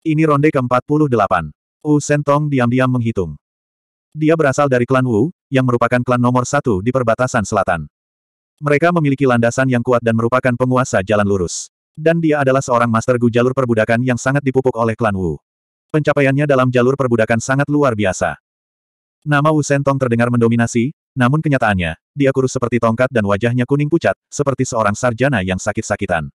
Ini ronde ke-48. Wu Sentong diam-diam menghitung. Dia berasal dari klan Wu, yang merupakan klan nomor satu di perbatasan selatan. Mereka memiliki landasan yang kuat dan merupakan penguasa jalan lurus. Dan dia adalah seorang master gu jalur perbudakan yang sangat dipupuk oleh klan Wu. Pencapaiannya dalam jalur perbudakan sangat luar biasa. Nama Wu Sentong terdengar mendominasi, namun kenyataannya, dia kurus seperti tongkat dan wajahnya kuning pucat, seperti seorang sarjana yang sakit-sakitan.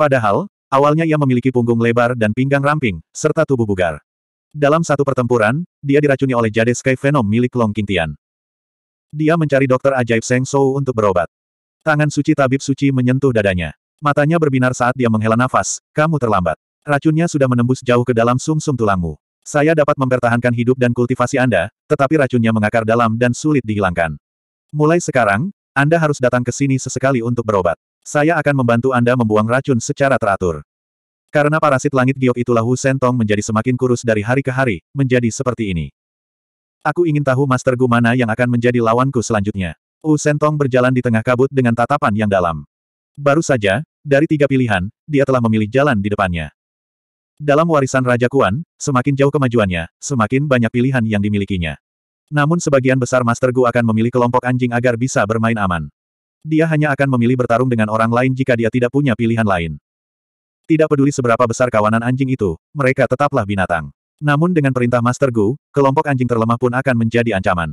Padahal, Awalnya ia memiliki punggung lebar dan pinggang ramping, serta tubuh bugar. Dalam satu pertempuran, dia diracuni oleh Jade Sky Venom milik Long Kintian. Dia mencari dokter ajaib Seng Shou untuk berobat. Tangan suci tabib suci menyentuh dadanya. Matanya berbinar saat dia menghela nafas, kamu terlambat. Racunnya sudah menembus jauh ke dalam sumsum -sum tulangmu. Saya dapat mempertahankan hidup dan kultivasi Anda, tetapi racunnya mengakar dalam dan sulit dihilangkan. Mulai sekarang, Anda harus datang ke sini sesekali untuk berobat. Saya akan membantu Anda membuang racun secara teratur. Karena parasit langit giok itulah Hu Sentong menjadi semakin kurus dari hari ke hari, menjadi seperti ini. Aku ingin tahu Master Gu mana yang akan menjadi lawanku selanjutnya. Hu Sentong berjalan di tengah kabut dengan tatapan yang dalam. Baru saja, dari tiga pilihan, dia telah memilih jalan di depannya. Dalam warisan Raja Kuan, semakin jauh kemajuannya, semakin banyak pilihan yang dimilikinya. Namun sebagian besar Master Gu akan memilih kelompok anjing agar bisa bermain aman. Dia hanya akan memilih bertarung dengan orang lain jika dia tidak punya pilihan lain. Tidak peduli seberapa besar kawanan anjing itu, mereka tetaplah binatang. Namun dengan perintah Master Gu, kelompok anjing terlemah pun akan menjadi ancaman.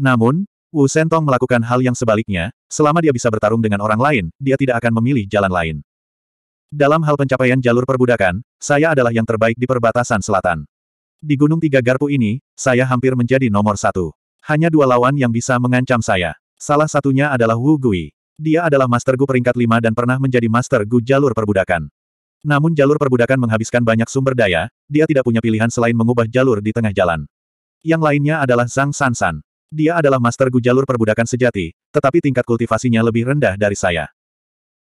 Namun, Wu Sentong melakukan hal yang sebaliknya, selama dia bisa bertarung dengan orang lain, dia tidak akan memilih jalan lain. Dalam hal pencapaian jalur perbudakan, saya adalah yang terbaik di perbatasan selatan. Di Gunung Tiga Garpu ini, saya hampir menjadi nomor satu. Hanya dua lawan yang bisa mengancam saya. Salah satunya adalah Wu Gui. Dia adalah Master Gu peringkat 5 dan pernah menjadi Master Gu jalur perbudakan. Namun jalur perbudakan menghabiskan banyak sumber daya, dia tidak punya pilihan selain mengubah jalur di tengah jalan. Yang lainnya adalah Zhang Sansan. Dia adalah Master Gu jalur perbudakan sejati, tetapi tingkat kultivasinya lebih rendah dari saya.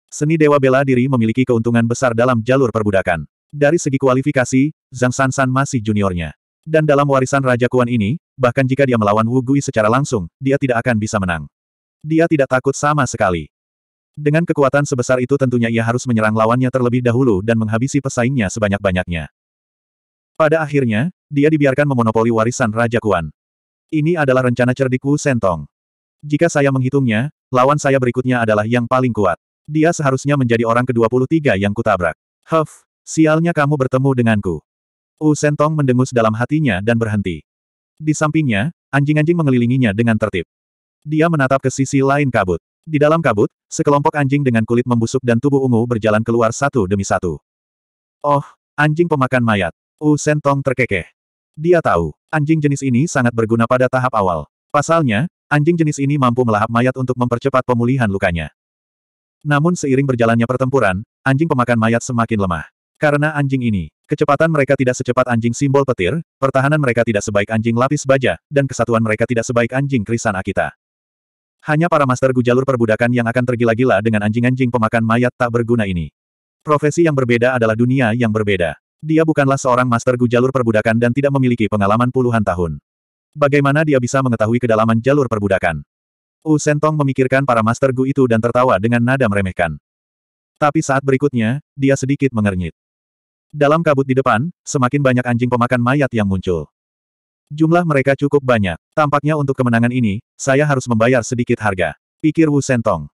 Seni Dewa Bela Diri memiliki keuntungan besar dalam jalur perbudakan. Dari segi kualifikasi, Zhang Sansan masih juniornya. Dan dalam warisan Raja Kuan ini, bahkan jika dia melawan Wu Gui secara langsung, dia tidak akan bisa menang. Dia tidak takut sama sekali. Dengan kekuatan sebesar itu tentunya ia harus menyerang lawannya terlebih dahulu dan menghabisi pesaingnya sebanyak-banyaknya. Pada akhirnya, dia dibiarkan memonopoli warisan Raja Kuan. Ini adalah rencana cerdik Wu Sentong. Jika saya menghitungnya, lawan saya berikutnya adalah yang paling kuat. Dia seharusnya menjadi orang ke-23 yang kutabrak. Huff, sialnya kamu bertemu denganku. Wu Sentong mendengus dalam hatinya dan berhenti. Di sampingnya, anjing-anjing mengelilinginya dengan tertib. Dia menatap ke sisi lain kabut. Di dalam kabut, sekelompok anjing dengan kulit membusuk dan tubuh ungu berjalan keluar satu demi satu. Oh, anjing pemakan mayat. U Sentong terkekeh. Dia tahu, anjing jenis ini sangat berguna pada tahap awal. Pasalnya, anjing jenis ini mampu melahap mayat untuk mempercepat pemulihan lukanya. Namun seiring berjalannya pertempuran, anjing pemakan mayat semakin lemah. Karena anjing ini, kecepatan mereka tidak secepat anjing simbol petir, pertahanan mereka tidak sebaik anjing lapis baja, dan kesatuan mereka tidak sebaik anjing krisan Akita. Hanya para master gu jalur perbudakan yang akan tergila-gila dengan anjing-anjing pemakan mayat tak berguna ini. Profesi yang berbeda adalah dunia yang berbeda. Dia bukanlah seorang master gu jalur perbudakan dan tidak memiliki pengalaman puluhan tahun. Bagaimana dia bisa mengetahui kedalaman jalur perbudakan? U Sentong memikirkan para master gu itu dan tertawa dengan nada meremehkan. Tapi saat berikutnya, dia sedikit mengernyit. Dalam kabut di depan, semakin banyak anjing pemakan mayat yang muncul. Jumlah mereka cukup banyak. Tampaknya untuk kemenangan ini, saya harus membayar sedikit harga. Pikir Wu Sentong.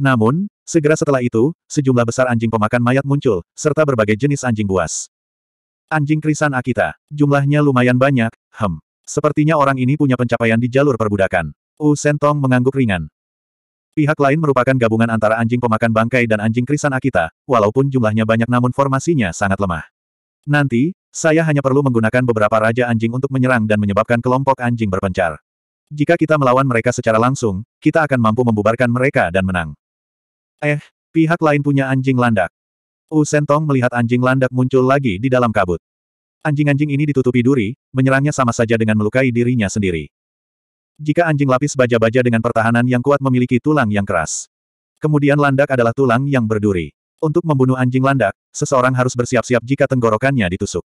Namun, segera setelah itu, sejumlah besar anjing pemakan mayat muncul, serta berbagai jenis anjing buas. Anjing krisan Akita. Jumlahnya lumayan banyak, hem. Sepertinya orang ini punya pencapaian di jalur perbudakan. Wu Sentong mengangguk ringan. Pihak lain merupakan gabungan antara anjing pemakan bangkai dan anjing krisan Akita, walaupun jumlahnya banyak namun formasinya sangat lemah. Nanti, saya hanya perlu menggunakan beberapa raja anjing untuk menyerang dan menyebabkan kelompok anjing berpencar. Jika kita melawan mereka secara langsung, kita akan mampu membubarkan mereka dan menang. Eh, pihak lain punya anjing landak. Wu Sentong melihat anjing landak muncul lagi di dalam kabut. Anjing-anjing ini ditutupi duri, menyerangnya sama saja dengan melukai dirinya sendiri. Jika anjing lapis baja-baja dengan pertahanan yang kuat memiliki tulang yang keras. Kemudian landak adalah tulang yang berduri. Untuk membunuh anjing landak, seseorang harus bersiap-siap jika tenggorokannya ditusuk.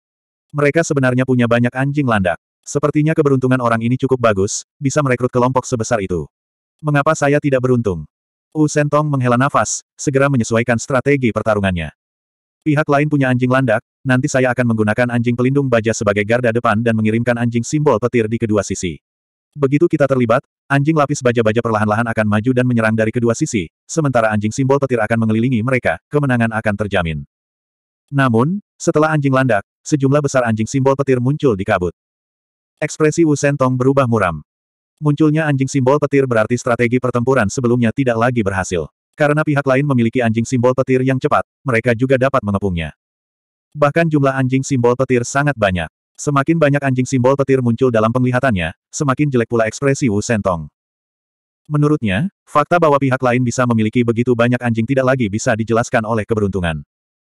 Mereka sebenarnya punya banyak anjing landak. Sepertinya keberuntungan orang ini cukup bagus, bisa merekrut kelompok sebesar itu. Mengapa saya tidak beruntung? Wu Sentong menghela nafas, segera menyesuaikan strategi pertarungannya. Pihak lain punya anjing landak, nanti saya akan menggunakan anjing pelindung baja sebagai garda depan dan mengirimkan anjing simbol petir di kedua sisi. Begitu kita terlibat, Anjing lapis baja-baja perlahan-lahan akan maju dan menyerang dari kedua sisi, sementara anjing simbol petir akan mengelilingi mereka, kemenangan akan terjamin. Namun, setelah anjing landak, sejumlah besar anjing simbol petir muncul di kabut. Ekspresi Wu Sentong berubah muram. Munculnya anjing simbol petir berarti strategi pertempuran sebelumnya tidak lagi berhasil. Karena pihak lain memiliki anjing simbol petir yang cepat, mereka juga dapat mengepungnya. Bahkan jumlah anjing simbol petir sangat banyak. Semakin banyak anjing simbol petir muncul dalam penglihatannya, semakin jelek pula ekspresi Wu Sentong. Menurutnya, fakta bahwa pihak lain bisa memiliki begitu banyak anjing tidak lagi bisa dijelaskan oleh keberuntungan.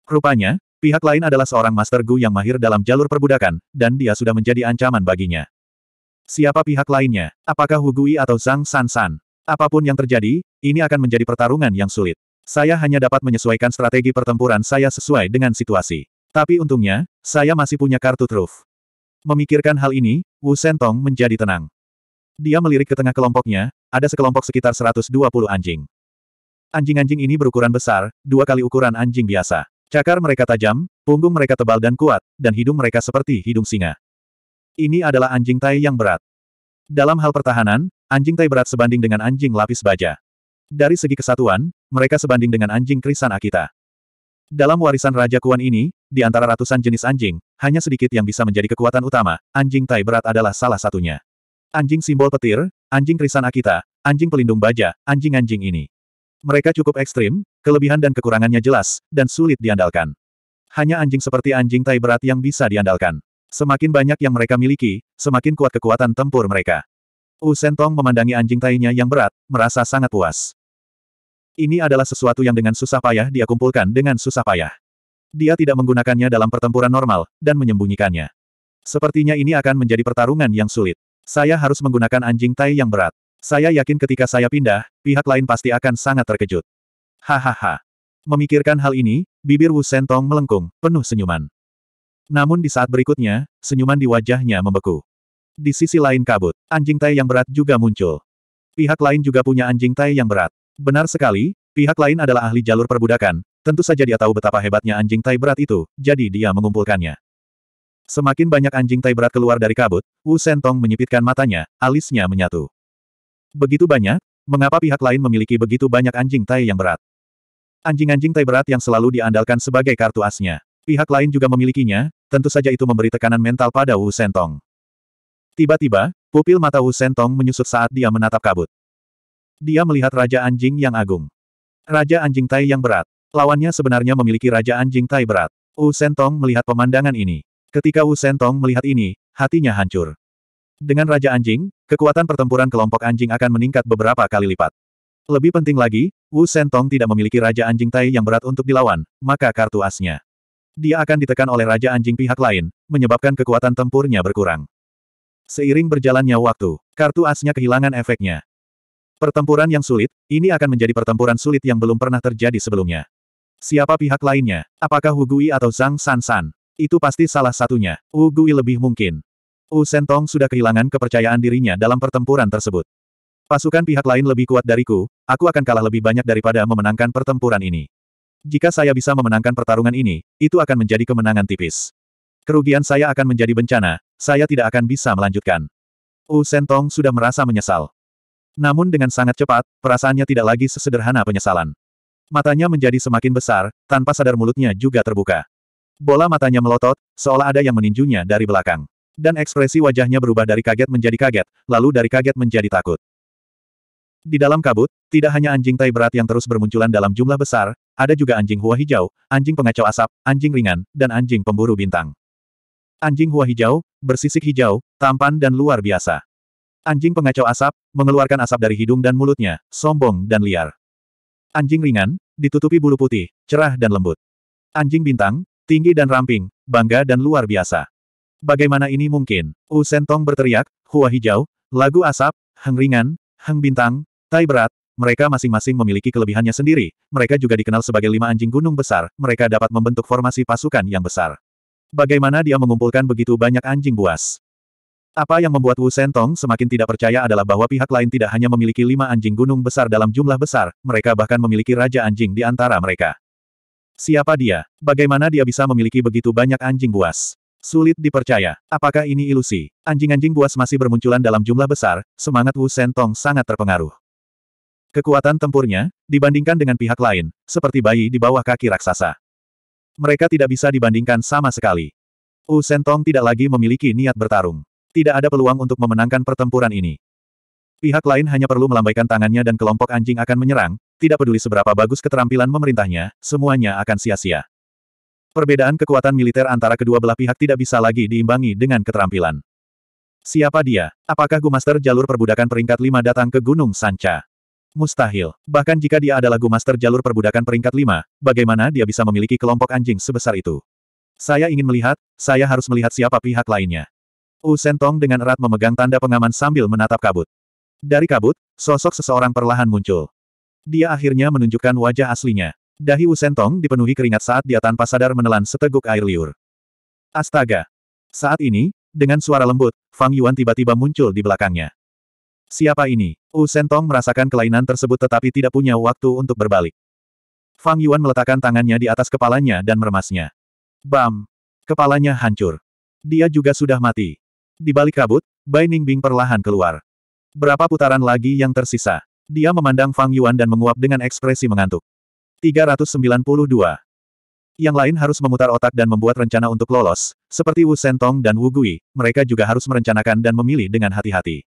Rupanya, pihak lain adalah seorang Master Gu yang mahir dalam jalur perbudakan, dan dia sudah menjadi ancaman baginya. Siapa pihak lainnya? Apakah Hu Gui atau Zhang San San? Apapun yang terjadi, ini akan menjadi pertarungan yang sulit. Saya hanya dapat menyesuaikan strategi pertempuran saya sesuai dengan situasi. Tapi untungnya, saya masih punya kartu truf. Memikirkan hal ini, Wu Sentong menjadi tenang. Dia melirik ke tengah kelompoknya, ada sekelompok sekitar 120 anjing. Anjing-anjing ini berukuran besar, dua kali ukuran anjing biasa. Cakar mereka tajam, punggung mereka tebal dan kuat, dan hidung mereka seperti hidung singa. Ini adalah anjing tai yang berat. Dalam hal pertahanan, anjing tai berat sebanding dengan anjing lapis baja. Dari segi kesatuan, mereka sebanding dengan anjing krisan Akita. Dalam warisan Raja Kuan ini, di antara ratusan jenis anjing, hanya sedikit yang bisa menjadi kekuatan utama, anjing tai berat adalah salah satunya. Anjing simbol petir, anjing krisan Akita, anjing pelindung baja, anjing-anjing ini. Mereka cukup ekstrim, kelebihan dan kekurangannya jelas, dan sulit diandalkan. Hanya anjing seperti anjing tai berat yang bisa diandalkan. Semakin banyak yang mereka miliki, semakin kuat kekuatan tempur mereka. Wu Sentong memandangi anjing tainya yang berat, merasa sangat puas. Ini adalah sesuatu yang dengan susah payah dia kumpulkan dengan susah payah. Dia tidak menggunakannya dalam pertempuran normal, dan menyembunyikannya. Sepertinya ini akan menjadi pertarungan yang sulit. Saya harus menggunakan anjing tai yang berat. Saya yakin ketika saya pindah, pihak lain pasti akan sangat terkejut. Hahaha. Memikirkan hal ini, bibir Wu Sentong melengkung, penuh senyuman. Namun di saat berikutnya, senyuman di wajahnya membeku. Di sisi lain kabut, anjing tai yang berat juga muncul. Pihak lain juga punya anjing tai yang berat. Benar sekali, pihak lain adalah ahli jalur perbudakan, Tentu saja dia tahu betapa hebatnya anjing tai berat itu, jadi dia mengumpulkannya. Semakin banyak anjing tai berat keluar dari kabut, Wu Sentong menyipitkan matanya, alisnya menyatu. Begitu banyak, mengapa pihak lain memiliki begitu banyak anjing tai yang berat? Anjing-anjing tai berat yang selalu diandalkan sebagai kartu asnya. Pihak lain juga memilikinya, tentu saja itu memberi tekanan mental pada Wu Sentong. Tiba-tiba, pupil mata Wu Sentong menyusut saat dia menatap kabut. Dia melihat Raja Anjing yang agung. Raja Anjing Tai yang berat. Lawannya sebenarnya memiliki Raja Anjing Tai berat. Wu Sentong melihat pemandangan ini. Ketika Wu Sentong melihat ini, hatinya hancur. Dengan Raja Anjing, kekuatan pertempuran kelompok anjing akan meningkat beberapa kali lipat. Lebih penting lagi, Wu Sentong tidak memiliki Raja Anjing Tai yang berat untuk dilawan, maka kartu asnya. Dia akan ditekan oleh Raja Anjing pihak lain, menyebabkan kekuatan tempurnya berkurang. Seiring berjalannya waktu, kartu asnya kehilangan efeknya. Pertempuran yang sulit, ini akan menjadi pertempuran sulit yang belum pernah terjadi sebelumnya. Siapa pihak lainnya? Apakah Hugui atau Zhang San San? Itu pasti salah satunya. Hugui lebih mungkin. Wu Sentong sudah kehilangan kepercayaan dirinya dalam pertempuran tersebut. Pasukan pihak lain lebih kuat dariku, aku akan kalah lebih banyak daripada memenangkan pertempuran ini. Jika saya bisa memenangkan pertarungan ini, itu akan menjadi kemenangan tipis. Kerugian saya akan menjadi bencana, saya tidak akan bisa melanjutkan. Wu Sentong sudah merasa menyesal. Namun dengan sangat cepat, perasaannya tidak lagi sesederhana penyesalan. Matanya menjadi semakin besar, tanpa sadar mulutnya juga terbuka. Bola matanya melotot, seolah ada yang meninjunya dari belakang. Dan ekspresi wajahnya berubah dari kaget menjadi kaget, lalu dari kaget menjadi takut. Di dalam kabut, tidak hanya anjing tai berat yang terus bermunculan dalam jumlah besar, ada juga anjing hua hijau, anjing pengacau asap, anjing ringan, dan anjing pemburu bintang. Anjing hua hijau, bersisik hijau, tampan dan luar biasa. Anjing pengacau asap, mengeluarkan asap dari hidung dan mulutnya, sombong dan liar. Anjing ringan, ditutupi bulu putih, cerah dan lembut. Anjing bintang, tinggi dan ramping, bangga dan luar biasa. Bagaimana ini mungkin? U Sentong berteriak, Hua Hijau, Lagu Asap, Heng Ringan, Heng Bintang, Tai Berat, mereka masing-masing memiliki kelebihannya sendiri, mereka juga dikenal sebagai lima anjing gunung besar, mereka dapat membentuk formasi pasukan yang besar. Bagaimana dia mengumpulkan begitu banyak anjing buas? Apa yang membuat Wu Sentong semakin tidak percaya adalah bahwa pihak lain tidak hanya memiliki lima anjing gunung besar dalam jumlah besar, mereka bahkan memiliki raja anjing di antara mereka. Siapa dia? Bagaimana dia bisa memiliki begitu banyak anjing buas? Sulit dipercaya. Apakah ini ilusi? Anjing-anjing buas masih bermunculan dalam jumlah besar, semangat Wu Sentong sangat terpengaruh. Kekuatan tempurnya, dibandingkan dengan pihak lain, seperti bayi di bawah kaki raksasa. Mereka tidak bisa dibandingkan sama sekali. Wu Sentong tidak lagi memiliki niat bertarung. Tidak ada peluang untuk memenangkan pertempuran ini. Pihak lain hanya perlu melambaikan tangannya dan kelompok anjing akan menyerang, tidak peduli seberapa bagus keterampilan memerintahnya, semuanya akan sia-sia. Perbedaan kekuatan militer antara kedua belah pihak tidak bisa lagi diimbangi dengan keterampilan. Siapa dia? Apakah Gumaster jalur perbudakan peringkat 5 datang ke Gunung Sanca? Mustahil. Bahkan jika dia adalah Gumaster jalur perbudakan peringkat 5, bagaimana dia bisa memiliki kelompok anjing sebesar itu? Saya ingin melihat, saya harus melihat siapa pihak lainnya. U Sentong dengan erat memegang tanda pengaman sambil menatap kabut. Dari kabut, sosok seseorang perlahan muncul. Dia akhirnya menunjukkan wajah aslinya. Dahi U Sentong dipenuhi keringat saat dia tanpa sadar menelan seteguk air liur. Astaga! Saat ini, dengan suara lembut, Fang Yuan tiba-tiba muncul di belakangnya. Siapa ini? U Sentong merasakan kelainan tersebut tetapi tidak punya waktu untuk berbalik. Fang Yuan meletakkan tangannya di atas kepalanya dan meremasnya. Bam! Kepalanya hancur. Dia juga sudah mati. Di balik kabut, Bai Ningbing perlahan keluar. Berapa putaran lagi yang tersisa? Dia memandang Fang Yuan dan menguap dengan ekspresi mengantuk. 392. Yang lain harus memutar otak dan membuat rencana untuk lolos, seperti Wu Sentong dan Wu Gui, mereka juga harus merencanakan dan memilih dengan hati-hati.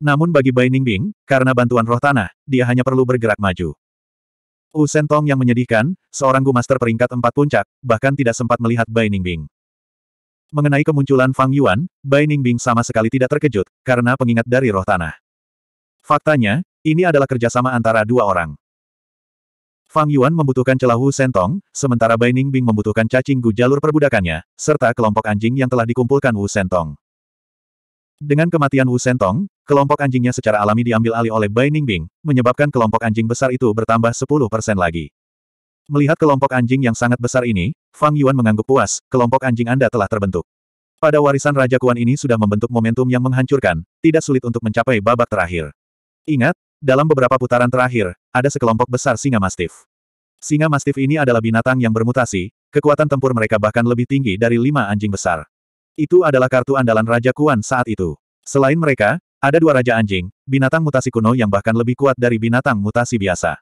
Namun bagi Bai Ningbing, karena bantuan roh tanah, dia hanya perlu bergerak maju. Wu Sentong yang menyedihkan, seorang Gu Master peringkat empat puncak, bahkan tidak sempat melihat Bai Ningbing. Mengenai kemunculan Fang Yuan, Bai Ningbing sama sekali tidak terkejut, karena pengingat dari roh tanah. Faktanya, ini adalah kerjasama antara dua orang. Fang Yuan membutuhkan celah Wu sentong, sementara Bai Ningbing membutuhkan cacing gu jalur perbudakannya, serta kelompok anjing yang telah dikumpulkan Wu Sentong. Dengan kematian Wu Sentong, kelompok anjingnya secara alami diambil alih oleh Bai Ningbing, menyebabkan kelompok anjing besar itu bertambah 10% lagi. Melihat kelompok anjing yang sangat besar ini, Fang Yuan mengangguk puas, kelompok anjing Anda telah terbentuk. Pada warisan Raja Kuan ini sudah membentuk momentum yang menghancurkan, tidak sulit untuk mencapai babak terakhir. Ingat, dalam beberapa putaran terakhir, ada sekelompok besar singa mastif. Singa mastif ini adalah binatang yang bermutasi, kekuatan tempur mereka bahkan lebih tinggi dari lima anjing besar. Itu adalah kartu andalan Raja Kuan saat itu. Selain mereka, ada dua raja anjing, binatang mutasi kuno yang bahkan lebih kuat dari binatang mutasi biasa.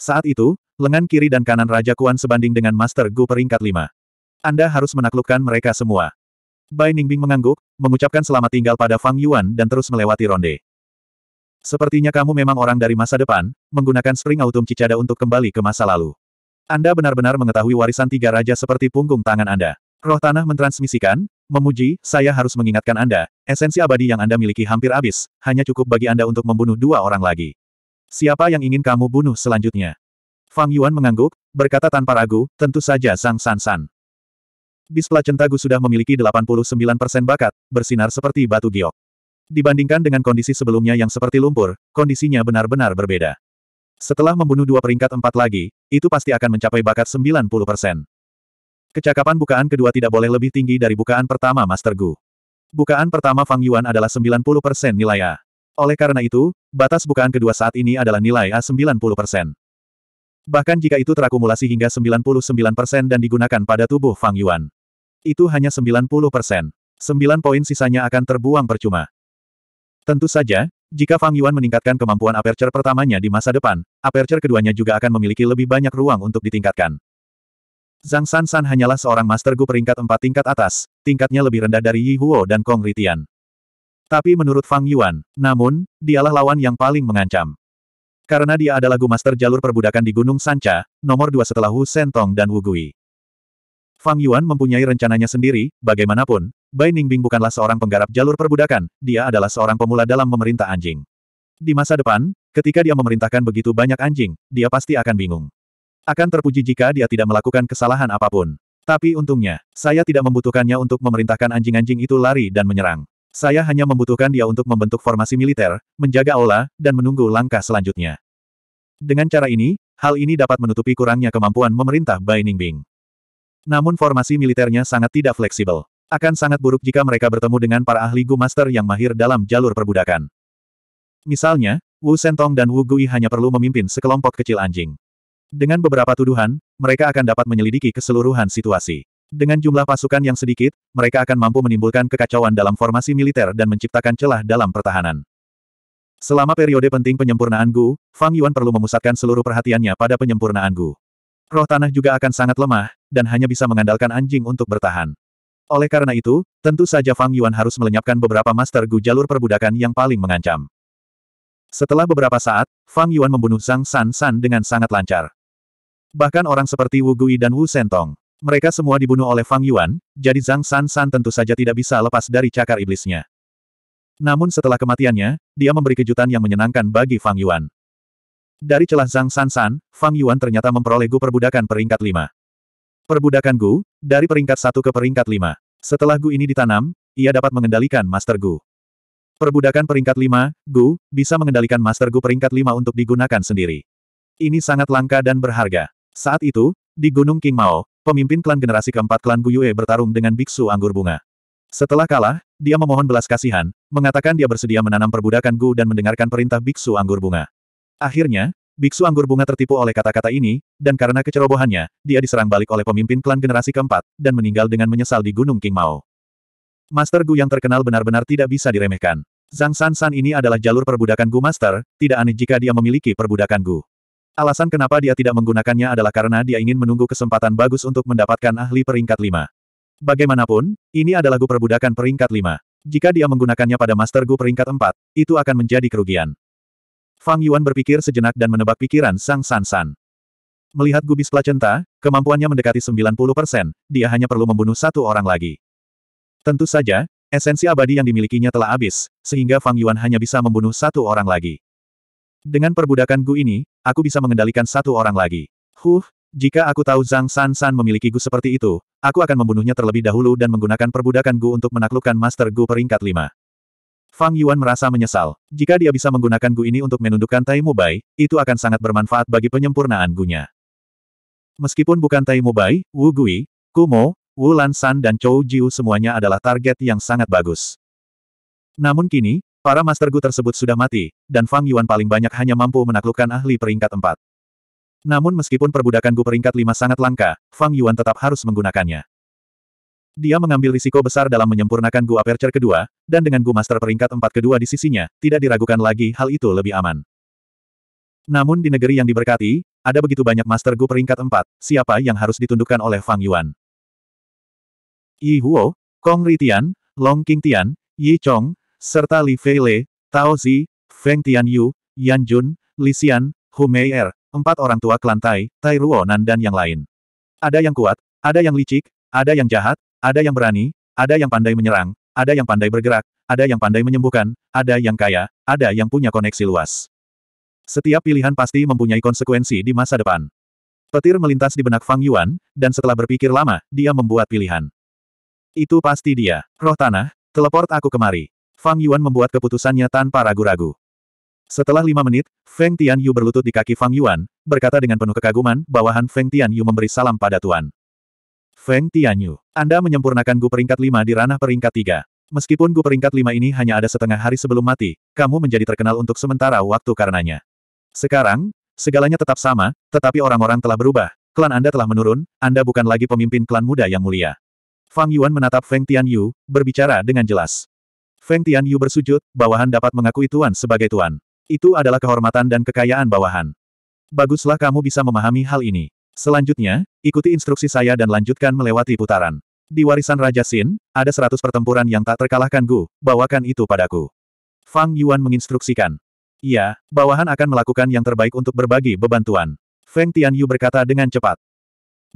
Saat itu, lengan kiri dan kanan Raja Kuan sebanding dengan Master Gu peringkat 5. Anda harus menaklukkan mereka semua. Bai Ningbing mengangguk, mengucapkan selamat tinggal pada Fang Yuan dan terus melewati ronde. Sepertinya kamu memang orang dari masa depan, menggunakan Spring Autumn Cicada untuk kembali ke masa lalu. Anda benar-benar mengetahui warisan tiga raja seperti punggung tangan Anda. Roh tanah mentransmisikan, memuji, saya harus mengingatkan Anda, esensi abadi yang Anda miliki hampir habis, hanya cukup bagi Anda untuk membunuh dua orang lagi. Siapa yang ingin kamu bunuh selanjutnya? Fang Yuan mengangguk, berkata tanpa ragu, tentu saja Sang San San. Bis Placentagu sudah memiliki 89% bakat, bersinar seperti batu giok. Dibandingkan dengan kondisi sebelumnya yang seperti lumpur, kondisinya benar-benar berbeda. Setelah membunuh dua peringkat empat lagi, itu pasti akan mencapai bakat 90%. Kecakapan bukaan kedua tidak boleh lebih tinggi dari bukaan pertama Master Gu. Bukaan pertama Fang Yuan adalah 90% nilai A. Oleh karena itu, batas bukaan kedua saat ini adalah nilai A 90%. Bahkan jika itu terakumulasi hingga 99% dan digunakan pada tubuh Fang Yuan. Itu hanya 90%. 9 poin sisanya akan terbuang percuma. Tentu saja, jika Fang Yuan meningkatkan kemampuan aperture pertamanya di masa depan, aperture keduanya juga akan memiliki lebih banyak ruang untuk ditingkatkan. Zhang San San hanyalah seorang master Gu peringkat empat tingkat atas, tingkatnya lebih rendah dari Yi Huo dan Kong Ritian. Tapi menurut Fang Yuan, namun, dialah lawan yang paling mengancam. Karena dia adalah Gu Master jalur perbudakan di Gunung Sanca, nomor dua setelah Hu Sentong dan Wu Gui. Fang Yuan mempunyai rencananya sendiri, bagaimanapun, Bai Ningbing bukanlah seorang penggarap jalur perbudakan, dia adalah seorang pemula dalam memerintah anjing. Di masa depan, ketika dia memerintahkan begitu banyak anjing, dia pasti akan bingung. Akan terpuji jika dia tidak melakukan kesalahan apapun. Tapi untungnya, saya tidak membutuhkannya untuk memerintahkan anjing-anjing itu lari dan menyerang. Saya hanya membutuhkan dia untuk membentuk formasi militer, menjaga aula, dan menunggu langkah selanjutnya. Dengan cara ini, hal ini dapat menutupi kurangnya kemampuan memerintah Bai Ningbing. Namun formasi militernya sangat tidak fleksibel. Akan sangat buruk jika mereka bertemu dengan para ahli Gu Master yang mahir dalam jalur perbudakan. Misalnya, Wu Sentong dan Wu Gui hanya perlu memimpin sekelompok kecil anjing. Dengan beberapa tuduhan, mereka akan dapat menyelidiki keseluruhan situasi. Dengan jumlah pasukan yang sedikit, mereka akan mampu menimbulkan kekacauan dalam formasi militer dan menciptakan celah dalam pertahanan. Selama periode penting penyempurnaan Gu, Fang Yuan perlu memusatkan seluruh perhatiannya pada penyempurnaan Gu. Roh tanah juga akan sangat lemah, dan hanya bisa mengandalkan anjing untuk bertahan. Oleh karena itu, tentu saja Fang Yuan harus melenyapkan beberapa Master Gu jalur perbudakan yang paling mengancam. Setelah beberapa saat, Fang Yuan membunuh Sang San San dengan sangat lancar. Bahkan orang seperti Wu Gui dan Wu Sentong. Mereka semua dibunuh oleh Fang Yuan, jadi Zhang San San tentu saja tidak bisa lepas dari cakar iblisnya. Namun setelah kematiannya, dia memberi kejutan yang menyenangkan bagi Fang Yuan. Dari celah Zhang San San, Fang Yuan ternyata memperoleh Gu perbudakan peringkat 5. Perbudakan Gu, dari peringkat 1 ke peringkat 5. Setelah Gu ini ditanam, ia dapat mengendalikan Master Gu. Perbudakan peringkat 5, Gu, bisa mengendalikan Master Gu peringkat 5 untuk digunakan sendiri. Ini sangat langka dan berharga. Saat itu, di Gunung King Mao pemimpin klan generasi keempat klan Guyue bertarung dengan biksu anggur bunga. Setelah kalah, dia memohon belas kasihan, mengatakan dia bersedia menanam perbudakan Gu dan mendengarkan perintah biksu anggur bunga. Akhirnya, biksu anggur bunga tertipu oleh kata-kata ini, dan karena kecerobohannya, dia diserang balik oleh pemimpin klan generasi keempat, dan meninggal dengan menyesal di Gunung King Mao. Master Gu yang terkenal benar-benar tidak bisa diremehkan. Zhang San San ini adalah jalur perbudakan Gu Master, tidak aneh jika dia memiliki perbudakan Gu. Alasan kenapa dia tidak menggunakannya adalah karena dia ingin menunggu kesempatan bagus untuk mendapatkan ahli peringkat 5. Bagaimanapun, ini adalah gu perbudakan peringkat 5. Jika dia menggunakannya pada master gu peringkat 4, itu akan menjadi kerugian. Fang Yuan berpikir sejenak dan menebak pikiran Sang San San. Melihat gubis placenta, kemampuannya mendekati 90%, dia hanya perlu membunuh satu orang lagi. Tentu saja, esensi abadi yang dimilikinya telah habis, sehingga Fang Yuan hanya bisa membunuh satu orang lagi. Dengan perbudakan Gu ini, aku bisa mengendalikan satu orang lagi. Huh, jika aku tahu Zhang San San memiliki Gu seperti itu, aku akan membunuhnya terlebih dahulu dan menggunakan perbudakan Gu untuk menaklukkan Master Gu peringkat 5. Fang Yuan merasa menyesal. Jika dia bisa menggunakan Gu ini untuk menundukkan Tai Mubai, itu akan sangat bermanfaat bagi penyempurnaan Gu-nya. Meskipun bukan Tai Mubai, Wu Gui, Kumo, Wu Lan San dan Chou Jiu semuanya adalah target yang sangat bagus. Namun kini, Para Master Gu tersebut sudah mati, dan Fang Yuan paling banyak hanya mampu menaklukkan ahli peringkat 4. Namun meskipun perbudakan Gu peringkat 5 sangat langka, Fang Yuan tetap harus menggunakannya. Dia mengambil risiko besar dalam menyempurnakan Gu Aperture kedua, dan dengan Gu Master peringkat 4 kedua di sisinya, tidak diragukan lagi hal itu lebih aman. Namun di negeri yang diberkati, ada begitu banyak Master Gu peringkat 4, siapa yang harus ditundukkan oleh Fang Yuan? Yi Huo, Kong Ritian, Long Qingtian, Yi Chong, serta Li Fei Le, Tao Zi, Feng Tian Yu, Yan Jun, Li Xian, Hu Er, empat orang tua kelantai, Tai Ruo Nan dan yang lain. Ada yang kuat, ada yang licik, ada yang jahat, ada yang berani, ada yang pandai menyerang, ada yang pandai bergerak, ada yang pandai menyembuhkan, ada yang kaya, ada yang punya koneksi luas. Setiap pilihan pasti mempunyai konsekuensi di masa depan. Petir melintas di benak Fang Yuan, dan setelah berpikir lama, dia membuat pilihan. Itu pasti dia. Roh tanah, teleport aku kemari. Fang Yuan membuat keputusannya tanpa ragu-ragu. Setelah lima menit, Feng Tian Yu berlutut di kaki Fang Yuan, berkata dengan penuh kekaguman, bawahan Feng Yu memberi salam pada Tuan. Feng Yu, Anda menyempurnakan Gu peringkat lima di ranah peringkat tiga. Meskipun Gu peringkat lima ini hanya ada setengah hari sebelum mati, kamu menjadi terkenal untuk sementara waktu karenanya. Sekarang, segalanya tetap sama, tetapi orang-orang telah berubah, Klan Anda telah menurun, Anda bukan lagi pemimpin klan muda yang mulia. Fang Yuan menatap Feng Tian Yu, berbicara dengan jelas. Feng Tianyu bersujud, bawahan dapat mengakui Tuan sebagai Tuan. Itu adalah kehormatan dan kekayaan bawahan. Baguslah kamu bisa memahami hal ini. Selanjutnya, ikuti instruksi saya dan lanjutkan melewati putaran. Di warisan Raja Sin, ada seratus pertempuran yang tak terkalahkan Gu, bawakan itu padaku. Fang Yuan menginstruksikan. Iya, bawahan akan melakukan yang terbaik untuk berbagi beban Tuan. Feng Tianyu berkata dengan cepat.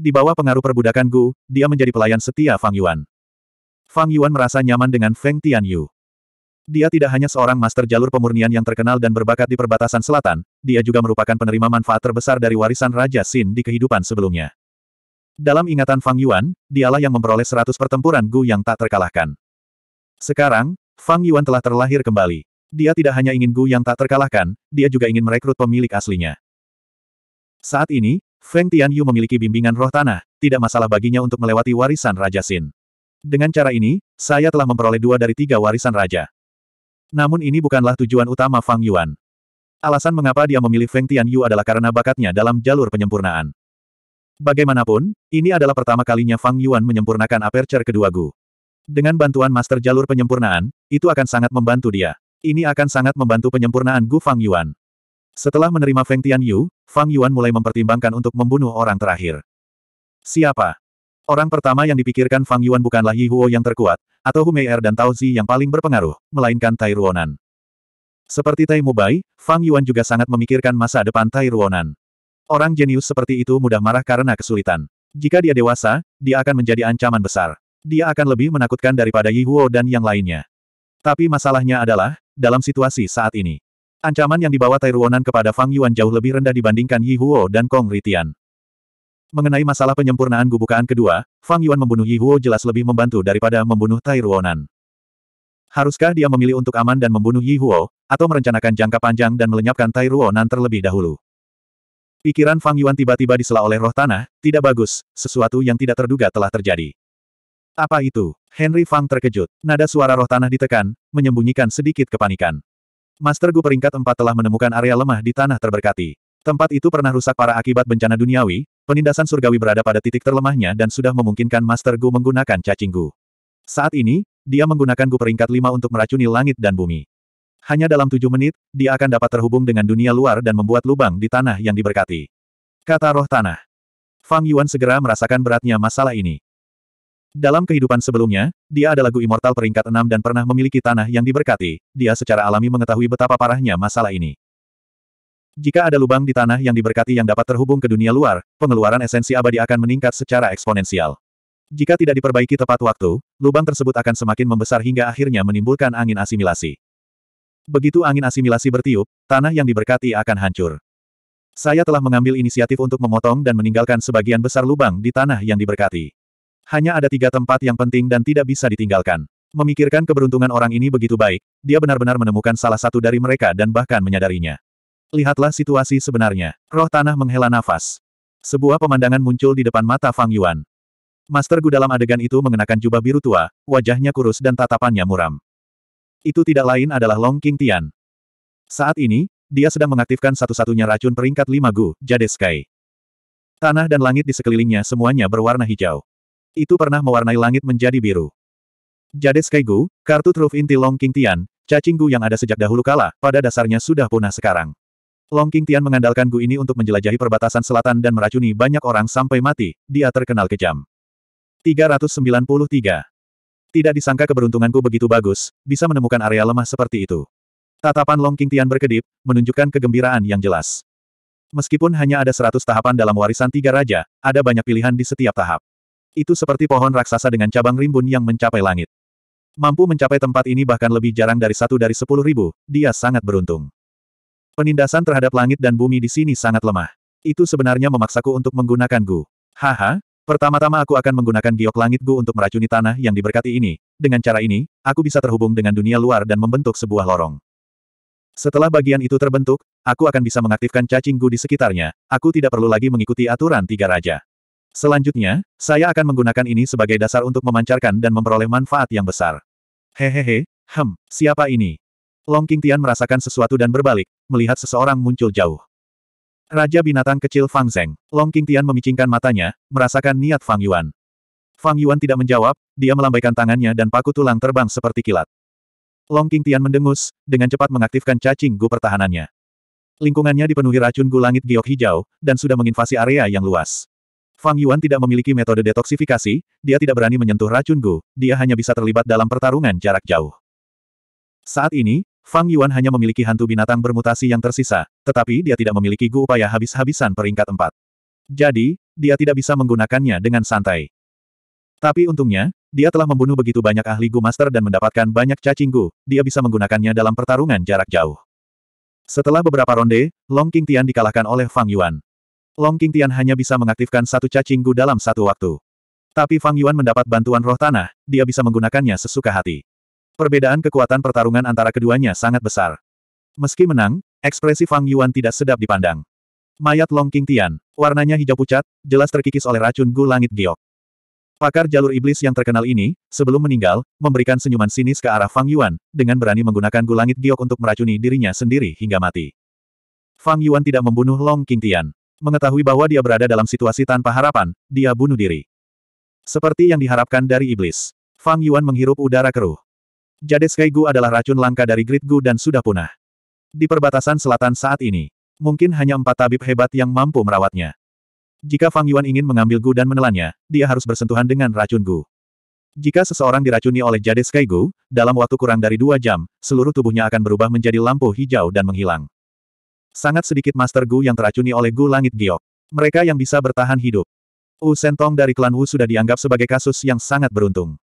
Di bawah pengaruh perbudakan Gu, dia menjadi pelayan setia Fang Yuan. Fang Yuan merasa nyaman dengan Feng Tianyu. Dia tidak hanya seorang master jalur pemurnian yang terkenal dan berbakat di perbatasan selatan, dia juga merupakan penerima manfaat terbesar dari warisan Raja Xin di kehidupan sebelumnya. Dalam ingatan Fang Yuan, dialah yang memperoleh seratus pertempuran Gu yang tak terkalahkan. Sekarang, Fang Yuan telah terlahir kembali. Dia tidak hanya ingin Gu yang tak terkalahkan, dia juga ingin merekrut pemilik aslinya. Saat ini, Feng Tianyu memiliki bimbingan roh tanah, tidak masalah baginya untuk melewati warisan Raja Xin. Dengan cara ini, saya telah memperoleh dua dari tiga warisan Raja. Namun ini bukanlah tujuan utama Fang Yuan. Alasan mengapa dia memilih Feng Tianyu adalah karena bakatnya dalam jalur penyempurnaan. Bagaimanapun, ini adalah pertama kalinya Fang Yuan menyempurnakan aperture kedua Gu. Dengan bantuan master jalur penyempurnaan, itu akan sangat membantu dia. Ini akan sangat membantu penyempurnaan Gu Fang Yuan. Setelah menerima Feng Tianyu, Fang Yuan mulai mempertimbangkan untuk membunuh orang terakhir. Siapa? Orang pertama yang dipikirkan Fang Yuan bukanlah Yi Huo yang terkuat, atau Mei'er dan Zi yang paling berpengaruh, melainkan Tai Ruonan. Seperti Tai Mubai, Fang Yuan juga sangat memikirkan masa depan Tai Ruonan. Orang jenius seperti itu mudah marah karena kesulitan. Jika dia dewasa, dia akan menjadi ancaman besar. Dia akan lebih menakutkan daripada Yi Huo dan yang lainnya. Tapi masalahnya adalah, dalam situasi saat ini, ancaman yang dibawa Tai Ruonan kepada Fang Yuan jauh lebih rendah dibandingkan Yi Huo dan Kong Ritian. Mengenai masalah penyempurnaan gubukaan kedua, Fang Yuan membunuh Yi Huo jelas lebih membantu daripada membunuh Tai Ruonan. Haruskah dia memilih untuk aman dan membunuh Yi Huo, atau merencanakan jangka panjang dan melenyapkan Tai Ruonan terlebih dahulu? Pikiran Fang Yuan tiba-tiba disela oleh roh tanah, tidak bagus, sesuatu yang tidak terduga telah terjadi. Apa itu? Henry Fang terkejut. Nada suara roh tanah ditekan, menyembunyikan sedikit kepanikan. Master Gu peringkat 4 telah menemukan area lemah di tanah terberkati. Tempat itu pernah rusak para akibat bencana duniawi, Penindasan surgawi berada pada titik terlemahnya dan sudah memungkinkan Master Gu menggunakan cacing Gu. Saat ini, dia menggunakan Gu peringkat 5 untuk meracuni langit dan bumi. Hanya dalam tujuh menit, dia akan dapat terhubung dengan dunia luar dan membuat lubang di tanah yang diberkati. Kata roh tanah. Fang Yuan segera merasakan beratnya masalah ini. Dalam kehidupan sebelumnya, dia adalah Gu Immortal peringkat 6 dan pernah memiliki tanah yang diberkati, dia secara alami mengetahui betapa parahnya masalah ini. Jika ada lubang di tanah yang diberkati yang dapat terhubung ke dunia luar, pengeluaran esensi abadi akan meningkat secara eksponensial. Jika tidak diperbaiki tepat waktu, lubang tersebut akan semakin membesar hingga akhirnya menimbulkan angin asimilasi. Begitu angin asimilasi bertiup, tanah yang diberkati akan hancur. Saya telah mengambil inisiatif untuk memotong dan meninggalkan sebagian besar lubang di tanah yang diberkati. Hanya ada tiga tempat yang penting dan tidak bisa ditinggalkan. Memikirkan keberuntungan orang ini begitu baik, dia benar-benar menemukan salah satu dari mereka dan bahkan menyadarinya. Lihatlah situasi sebenarnya. Roh tanah menghela nafas. Sebuah pemandangan muncul di depan mata Fang Yuan. Master Gu dalam adegan itu mengenakan jubah biru tua, wajahnya kurus dan tatapannya muram. Itu tidak lain adalah Long King Tian. Saat ini, dia sedang mengaktifkan satu-satunya racun peringkat lima Gu, Jade Sky. Tanah dan langit di sekelilingnya semuanya berwarna hijau. Itu pernah mewarnai langit menjadi biru. Jade Sky Gu, kartu truf inti Long King Tian, cacing Gu yang ada sejak dahulu kala, pada dasarnya sudah punah sekarang. Long King Tian mengandalkan Gu ini untuk menjelajahi perbatasan selatan dan meracuni banyak orang sampai mati, dia terkenal kejam. 393. Tidak disangka keberuntunganku begitu bagus, bisa menemukan area lemah seperti itu. Tatapan Long King Tian berkedip, menunjukkan kegembiraan yang jelas. Meskipun hanya ada seratus tahapan dalam warisan tiga raja, ada banyak pilihan di setiap tahap. Itu seperti pohon raksasa dengan cabang rimbun yang mencapai langit. Mampu mencapai tempat ini bahkan lebih jarang dari satu dari sepuluh ribu, dia sangat beruntung. Penindasan terhadap langit dan bumi di sini sangat lemah. Itu sebenarnya memaksaku untuk menggunakan Gu. Haha, pertama-tama aku akan menggunakan giok langit Gu untuk meracuni tanah yang diberkati ini. Dengan cara ini, aku bisa terhubung dengan dunia luar dan membentuk sebuah lorong. Setelah bagian itu terbentuk, aku akan bisa mengaktifkan cacing Gu di sekitarnya. Aku tidak perlu lagi mengikuti aturan tiga raja. Selanjutnya, saya akan menggunakan ini sebagai dasar untuk memancarkan dan memperoleh manfaat yang besar. Hehehe, hem, siapa ini? Long Tian merasakan sesuatu dan berbalik, melihat seseorang muncul jauh. Raja binatang kecil Fang Zeng. Long Tian memicingkan matanya, merasakan niat Fang Yuan. Fang Yuan tidak menjawab, dia melambaikan tangannya dan paku tulang terbang seperti kilat. Long Tian mendengus, dengan cepat mengaktifkan cacing gu pertahanannya. Lingkungannya dipenuhi racun gu langit giok hijau, dan sudah menginvasi area yang luas. Fang Yuan tidak memiliki metode detoksifikasi, dia tidak berani menyentuh racun gu, dia hanya bisa terlibat dalam pertarungan jarak jauh. Saat ini, Fang Yuan hanya memiliki hantu binatang bermutasi yang tersisa, tetapi dia tidak memiliki gu upaya habis-habisan peringkat empat. Jadi, dia tidak bisa menggunakannya dengan santai. Tapi untungnya, dia telah membunuh begitu banyak ahli gu master dan mendapatkan banyak cacing gu, dia bisa menggunakannya dalam pertarungan jarak jauh. Setelah beberapa ronde, Long King Tian dikalahkan oleh Fang Yuan. Long King Tian hanya bisa mengaktifkan satu cacing gu dalam satu waktu. Tapi Fang Yuan mendapat bantuan roh tanah, dia bisa menggunakannya sesuka hati. Perbedaan kekuatan pertarungan antara keduanya sangat besar. Meski menang, ekspresi Fang Yuan tidak sedap dipandang. Mayat Long King Tian, warnanya hijau pucat, jelas terkikis oleh racun gu langit giok. Pakar jalur iblis yang terkenal ini, sebelum meninggal, memberikan senyuman sinis ke arah Fang Yuan, dengan berani menggunakan gu langit giok untuk meracuni dirinya sendiri hingga mati. Fang Yuan tidak membunuh Long King Tian. Mengetahui bahwa dia berada dalam situasi tanpa harapan, dia bunuh diri. Seperti yang diharapkan dari iblis. Fang Yuan menghirup udara keruh. Jade Gu adalah racun langka dari Grid Gu dan sudah punah. Di perbatasan selatan saat ini, mungkin hanya empat tabib hebat yang mampu merawatnya. Jika Fang Yuan ingin mengambil Gu dan menelannya, dia harus bersentuhan dengan racun Gu. Jika seseorang diracuni oleh Jade Gu, dalam waktu kurang dari dua jam, seluruh tubuhnya akan berubah menjadi lampu hijau dan menghilang. Sangat sedikit Master Gu yang teracuni oleh Gu Langit Giok. Mereka yang bisa bertahan hidup. Wu Sentong dari klan Wu sudah dianggap sebagai kasus yang sangat beruntung.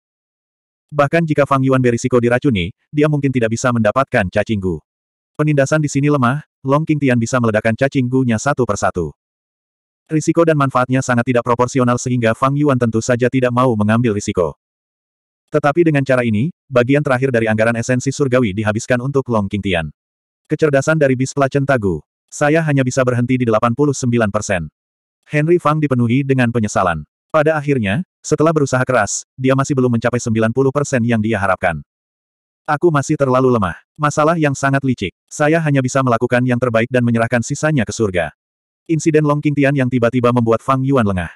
Bahkan jika Fang Yuan berisiko diracuni, dia mungkin tidak bisa mendapatkan cacing Penindasan di sini lemah, Long King Tian bisa meledakan cacing satu persatu. Risiko dan manfaatnya sangat tidak proporsional sehingga Fang Yuan tentu saja tidak mau mengambil risiko. Tetapi dengan cara ini, bagian terakhir dari anggaran esensi surgawi dihabiskan untuk Long King Tian. Kecerdasan dari bis pelacen tagu. Saya hanya bisa berhenti di 89 persen. Henry Fang dipenuhi dengan penyesalan. Pada akhirnya, setelah berusaha keras, dia masih belum mencapai 90% yang dia harapkan. Aku masih terlalu lemah. Masalah yang sangat licik. Saya hanya bisa melakukan yang terbaik dan menyerahkan sisanya ke surga. Insiden Long Tian yang tiba-tiba membuat Fang Yuan lengah.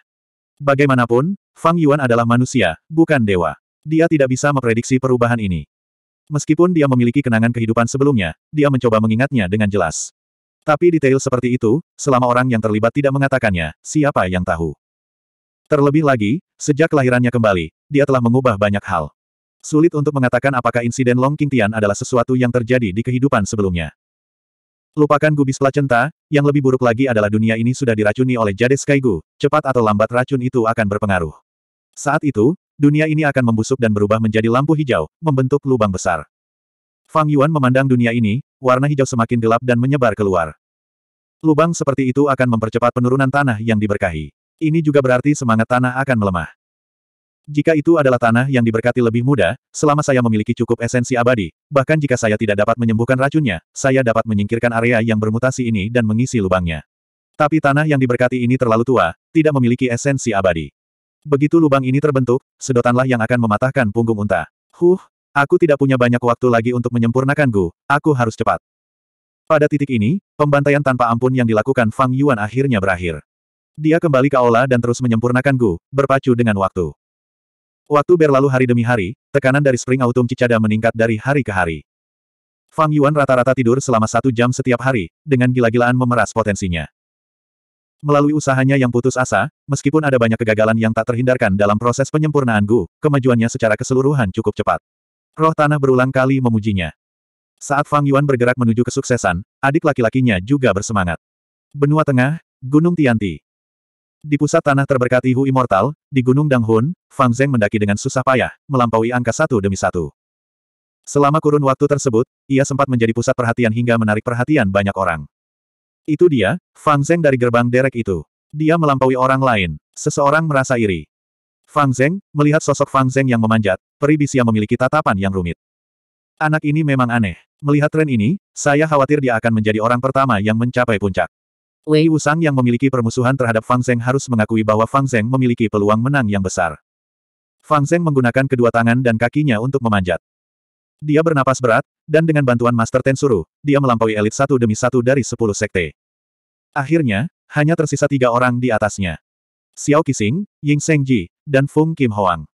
Bagaimanapun, Fang Yuan adalah manusia, bukan dewa. Dia tidak bisa memprediksi perubahan ini. Meskipun dia memiliki kenangan kehidupan sebelumnya, dia mencoba mengingatnya dengan jelas. Tapi detail seperti itu, selama orang yang terlibat tidak mengatakannya, siapa yang tahu. Terlebih lagi, sejak lahirannya kembali, dia telah mengubah banyak hal. Sulit untuk mengatakan apakah insiden Long Qingtian adalah sesuatu yang terjadi di kehidupan sebelumnya. Lupakan gubis placenta, yang lebih buruk lagi adalah dunia ini sudah diracuni oleh Jade Skygu, cepat atau lambat racun itu akan berpengaruh. Saat itu, dunia ini akan membusuk dan berubah menjadi lampu hijau, membentuk lubang besar. Fang Yuan memandang dunia ini, warna hijau semakin gelap dan menyebar keluar. Lubang seperti itu akan mempercepat penurunan tanah yang diberkahi. Ini juga berarti semangat tanah akan melemah. Jika itu adalah tanah yang diberkati lebih muda, selama saya memiliki cukup esensi abadi, bahkan jika saya tidak dapat menyembuhkan racunnya, saya dapat menyingkirkan area yang bermutasi ini dan mengisi lubangnya. Tapi tanah yang diberkati ini terlalu tua, tidak memiliki esensi abadi. Begitu lubang ini terbentuk, sedotanlah yang akan mematahkan punggung unta. Huh, aku tidak punya banyak waktu lagi untuk menyempurnakan Gu, aku harus cepat. Pada titik ini, pembantaian tanpa ampun yang dilakukan Fang Yuan akhirnya berakhir. Dia kembali ke aula dan terus menyempurnakan Gu, berpacu dengan waktu. Waktu berlalu hari demi hari, tekanan dari Spring Autumn Cicada meningkat dari hari ke hari. Fang Yuan rata-rata tidur selama satu jam setiap hari, dengan gila-gilaan memeras potensinya. Melalui usahanya yang putus asa, meskipun ada banyak kegagalan yang tak terhindarkan dalam proses penyempurnaan Gu, kemajuannya secara keseluruhan cukup cepat. Roh tanah berulang kali memujinya. Saat Fang Yuan bergerak menuju kesuksesan, adik laki-lakinya juga bersemangat. Benua Tengah, Gunung Tianti. Di pusat tanah terberkati Hu Immortal, di Gunung Danghun, Fang Zheng mendaki dengan susah payah, melampaui angka satu demi satu. Selama kurun waktu tersebut, ia sempat menjadi pusat perhatian hingga menarik perhatian banyak orang. Itu dia, Fang Zheng dari gerbang derek itu. Dia melampaui orang lain. Seseorang merasa iri. Fang Zheng, melihat sosok Fang Zheng yang memanjat, peri bisia memiliki tatapan yang rumit. Anak ini memang aneh. Melihat tren ini, saya khawatir dia akan menjadi orang pertama yang mencapai puncak. Wei Wusang yang memiliki permusuhan terhadap Fang Zeng harus mengakui bahwa Fang Zeng memiliki peluang menang yang besar. Fang Zeng menggunakan kedua tangan dan kakinya untuk memanjat. Dia bernapas berat, dan dengan bantuan Master Tensuru, dia melampaui elit satu demi satu dari sepuluh sekte. Akhirnya, hanya tersisa tiga orang di atasnya. Xiao Qixing, Ying Ji, dan Fung Kim Hoang.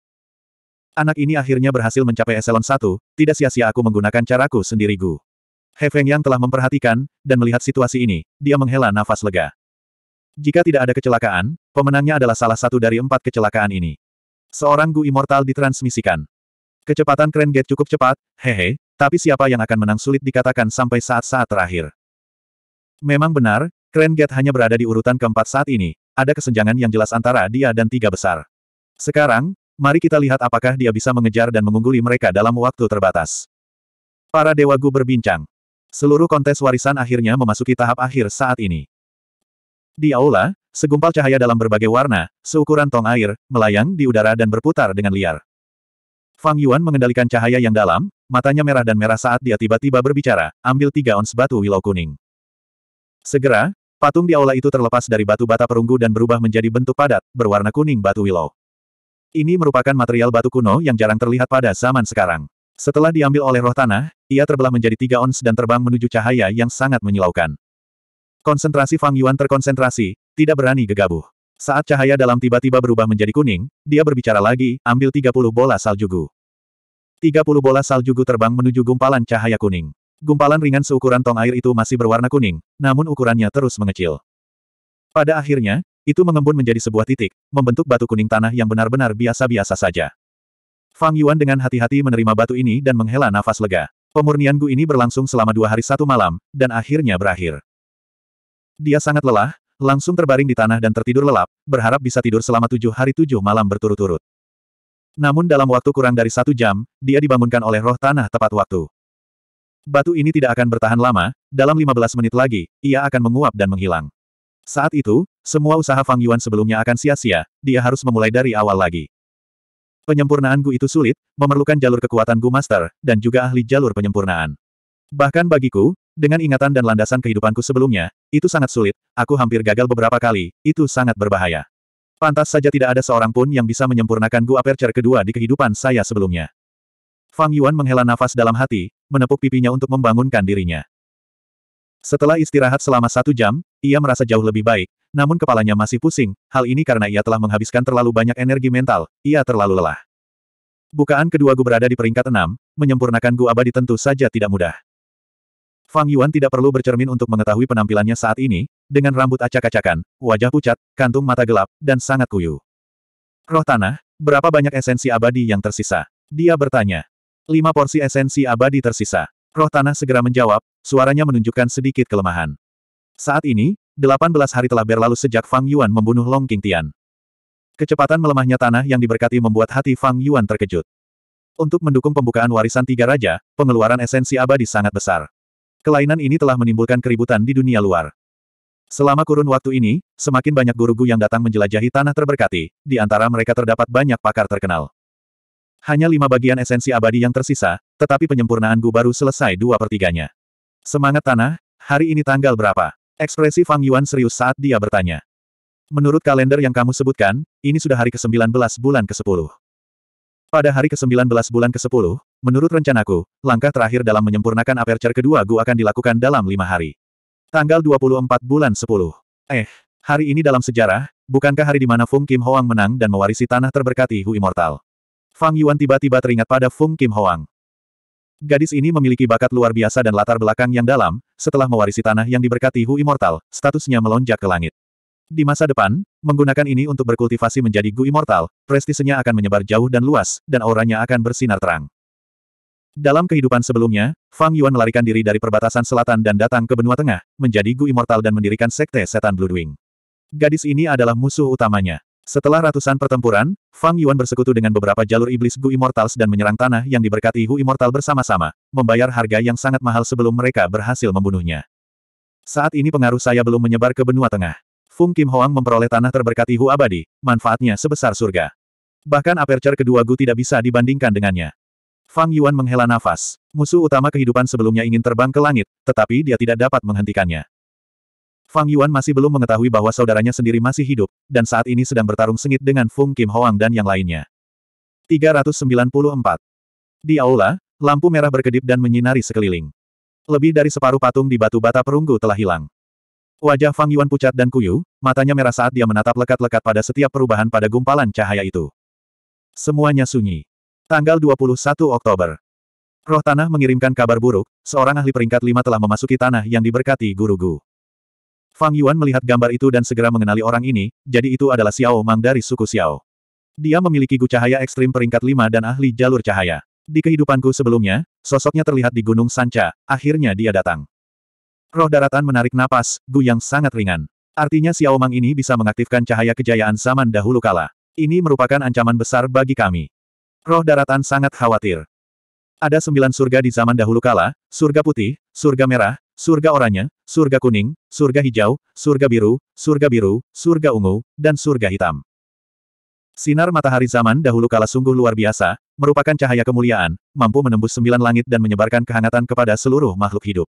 Anak ini akhirnya berhasil mencapai eselon satu, tidak sia-sia aku menggunakan caraku sendiri Gu. He Feng Yang telah memperhatikan, dan melihat situasi ini, dia menghela nafas lega. Jika tidak ada kecelakaan, pemenangnya adalah salah satu dari empat kecelakaan ini. Seorang Gu Immortal ditransmisikan. Kecepatan Kren Gate cukup cepat, hehe, tapi siapa yang akan menang sulit dikatakan sampai saat-saat terakhir. Memang benar, Kren Gate hanya berada di urutan keempat saat ini, ada kesenjangan yang jelas antara dia dan tiga besar. Sekarang, mari kita lihat apakah dia bisa mengejar dan mengungguli mereka dalam waktu terbatas. Para Dewa Gu berbincang. Seluruh kontes warisan akhirnya memasuki tahap akhir saat ini. Di aula, segumpal cahaya dalam berbagai warna, seukuran tong air, melayang di udara dan berputar dengan liar. Fang Yuan mengendalikan cahaya yang dalam, matanya merah dan merah saat dia tiba-tiba berbicara, ambil tiga ons batu wilau kuning. Segera, patung di aula itu terlepas dari batu bata perunggu dan berubah menjadi bentuk padat, berwarna kuning batu wilau. Ini merupakan material batu kuno yang jarang terlihat pada zaman sekarang. Setelah diambil oleh roh tanah, ia terbelah menjadi tiga ons dan terbang menuju cahaya yang sangat menyilaukan. Konsentrasi Fang Yuan terkonsentrasi, tidak berani gegabah. Saat cahaya dalam tiba-tiba berubah menjadi kuning, dia berbicara lagi, ambil 30 bola saljugu. 30 bola saljugu terbang menuju gumpalan cahaya kuning. Gumpalan ringan seukuran tong air itu masih berwarna kuning, namun ukurannya terus mengecil. Pada akhirnya, itu mengembun menjadi sebuah titik, membentuk batu kuning tanah yang benar-benar biasa-biasa saja. Fang Yuan dengan hati-hati menerima batu ini dan menghela nafas lega. Pemurnian Gu ini berlangsung selama dua hari satu malam, dan akhirnya berakhir. Dia sangat lelah, langsung terbaring di tanah dan tertidur lelap, berharap bisa tidur selama tujuh hari tujuh malam berturut-turut. Namun dalam waktu kurang dari satu jam, dia dibangunkan oleh roh tanah tepat waktu. Batu ini tidak akan bertahan lama, dalam 15 menit lagi, ia akan menguap dan menghilang. Saat itu, semua usaha Fang Yuan sebelumnya akan sia-sia, dia harus memulai dari awal lagi. Penyempurnaan Gu itu sulit, memerlukan jalur kekuatan Gu Master, dan juga ahli jalur penyempurnaan. Bahkan bagiku, dengan ingatan dan landasan kehidupanku sebelumnya, itu sangat sulit, aku hampir gagal beberapa kali, itu sangat berbahaya. Pantas saja tidak ada seorang pun yang bisa menyempurnakan Gu Aperture kedua di kehidupan saya sebelumnya. Fang Yuan menghela nafas dalam hati, menepuk pipinya untuk membangunkan dirinya. Setelah istirahat selama satu jam, ia merasa jauh lebih baik, namun kepalanya masih pusing, hal ini karena ia telah menghabiskan terlalu banyak energi mental, ia terlalu lelah. Bukaan kedua Gu berada di peringkat enam, menyempurnakan Gu abadi tentu saja tidak mudah. Fang Yuan tidak perlu bercermin untuk mengetahui penampilannya saat ini, dengan rambut acak-acakan, wajah pucat, kantung mata gelap, dan sangat kuyu. Roh tanah, berapa banyak esensi abadi yang tersisa? Dia bertanya. Lima porsi esensi abadi tersisa. Roh tanah segera menjawab, suaranya menunjukkan sedikit kelemahan. Saat ini, 18 hari telah berlalu sejak Fang Yuan membunuh Long King Tian. Kecepatan melemahnya tanah yang diberkati membuat hati Fang Yuan terkejut. Untuk mendukung pembukaan warisan tiga raja, pengeluaran esensi abadi sangat besar. Kelainan ini telah menimbulkan keributan di dunia luar. Selama kurun waktu ini, semakin banyak guru-guru yang datang menjelajahi tanah terberkati, di antara mereka terdapat banyak pakar terkenal. Hanya lima bagian esensi abadi yang tersisa, tetapi penyempurnaan Gu baru selesai dua pertiganya. Semangat tanah, hari ini tanggal berapa? Ekspresi Fang Yuan serius saat dia bertanya. Menurut kalender yang kamu sebutkan, ini sudah hari ke-19 bulan ke-10. Pada hari ke-19 bulan ke-10, menurut rencanaku, langkah terakhir dalam menyempurnakan aperture kedua gua akan dilakukan dalam lima hari. Tanggal 24 bulan 10. Eh, hari ini dalam sejarah, bukankah hari di mana Fung Kim Hoang menang dan mewarisi tanah terberkati Hu Immortal? Fang Yuan tiba-tiba teringat pada Fung Kim Hoang. Gadis ini memiliki bakat luar biasa dan latar belakang yang dalam, setelah mewarisi tanah yang diberkati Hu Immortal, statusnya melonjak ke langit. Di masa depan, menggunakan ini untuk berkultivasi menjadi Gu Immortal, prestisenya akan menyebar jauh dan luas, dan auranya akan bersinar terang. Dalam kehidupan sebelumnya, Fang Yuan melarikan diri dari perbatasan selatan dan datang ke benua tengah, menjadi Gu Immortal dan mendirikan Sekte Setan Bloodwing. Gadis ini adalah musuh utamanya. Setelah ratusan pertempuran, Fang Yuan bersekutu dengan beberapa jalur iblis Gu Immortals dan menyerang tanah yang diberkati Hu Immortal bersama-sama, membayar harga yang sangat mahal sebelum mereka berhasil membunuhnya. Saat ini pengaruh saya belum menyebar ke benua tengah. Fung Kim Hoang memperoleh tanah terberkati Hu Abadi, manfaatnya sebesar surga. Bahkan aperture kedua Gu tidak bisa dibandingkan dengannya. Fang Yuan menghela nafas. Musuh utama kehidupan sebelumnya ingin terbang ke langit, tetapi dia tidak dapat menghentikannya. Fang Yuan masih belum mengetahui bahwa saudaranya sendiri masih hidup, dan saat ini sedang bertarung sengit dengan Fung Kim Hoang dan yang lainnya. 394. Di aula, lampu merah berkedip dan menyinari sekeliling. Lebih dari separuh patung di batu bata perunggu telah hilang. Wajah Fang Yuan pucat dan kuyu, matanya merah saat dia menatap lekat-lekat pada setiap perubahan pada gumpalan cahaya itu. Semuanya sunyi. Tanggal 21 Oktober. Roh Tanah mengirimkan kabar buruk, seorang ahli peringkat lima telah memasuki tanah yang diberkati guru Gu. Fang Yuan melihat gambar itu dan segera mengenali orang ini, jadi itu adalah Xiao Mang dari suku Xiao. Dia memiliki gu cahaya ekstrim peringkat 5 dan ahli jalur cahaya. Di kehidupanku sebelumnya, sosoknya terlihat di Gunung Sanca, akhirnya dia datang. Roh daratan menarik napas, gu yang sangat ringan. Artinya Xiao Mang ini bisa mengaktifkan cahaya kejayaan zaman dahulu kala. Ini merupakan ancaman besar bagi kami. Roh daratan sangat khawatir. Ada sembilan surga di zaman dahulu kala, surga putih, surga merah, surga oranye, surga kuning, surga hijau, surga biru, surga biru, surga ungu, dan surga hitam. Sinar matahari zaman dahulu kala sungguh luar biasa, merupakan cahaya kemuliaan, mampu menembus sembilan langit dan menyebarkan kehangatan kepada seluruh makhluk hidup.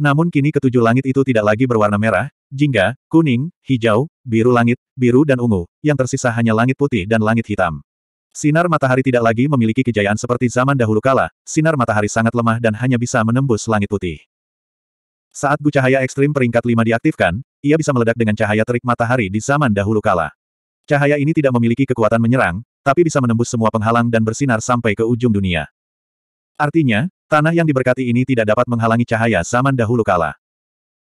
Namun kini ketujuh langit itu tidak lagi berwarna merah, jingga, kuning, hijau, biru langit, biru dan ungu, yang tersisa hanya langit putih dan langit hitam. Sinar matahari tidak lagi memiliki kejayaan seperti zaman dahulu kala, sinar matahari sangat lemah dan hanya bisa menembus langit putih. Saat Bu Cahaya Ekstrim peringkat 5 diaktifkan, ia bisa meledak dengan cahaya terik matahari di zaman dahulu kala. Cahaya ini tidak memiliki kekuatan menyerang, tapi bisa menembus semua penghalang dan bersinar sampai ke ujung dunia. Artinya, tanah yang diberkati ini tidak dapat menghalangi cahaya zaman dahulu kala.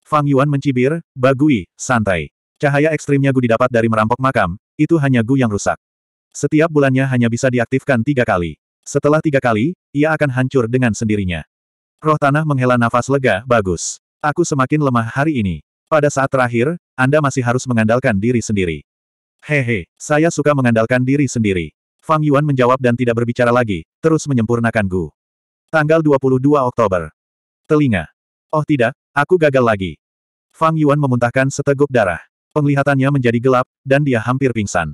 Fang Yuan mencibir, bagui, santai. Cahaya ekstrimnya Gu didapat dari merampok makam, itu hanya Gu yang rusak. Setiap bulannya hanya bisa diaktifkan tiga kali. Setelah tiga kali, ia akan hancur dengan sendirinya. Roh tanah menghela nafas lega, bagus. Aku semakin lemah hari ini. Pada saat terakhir, Anda masih harus mengandalkan diri sendiri. Hehe, saya suka mengandalkan diri sendiri. Fang Yuan menjawab dan tidak berbicara lagi, terus menyempurnakan Gu. Tanggal 22 Oktober. Telinga. Oh tidak, aku gagal lagi. Fang Yuan memuntahkan seteguk darah. Penglihatannya menjadi gelap, dan dia hampir pingsan.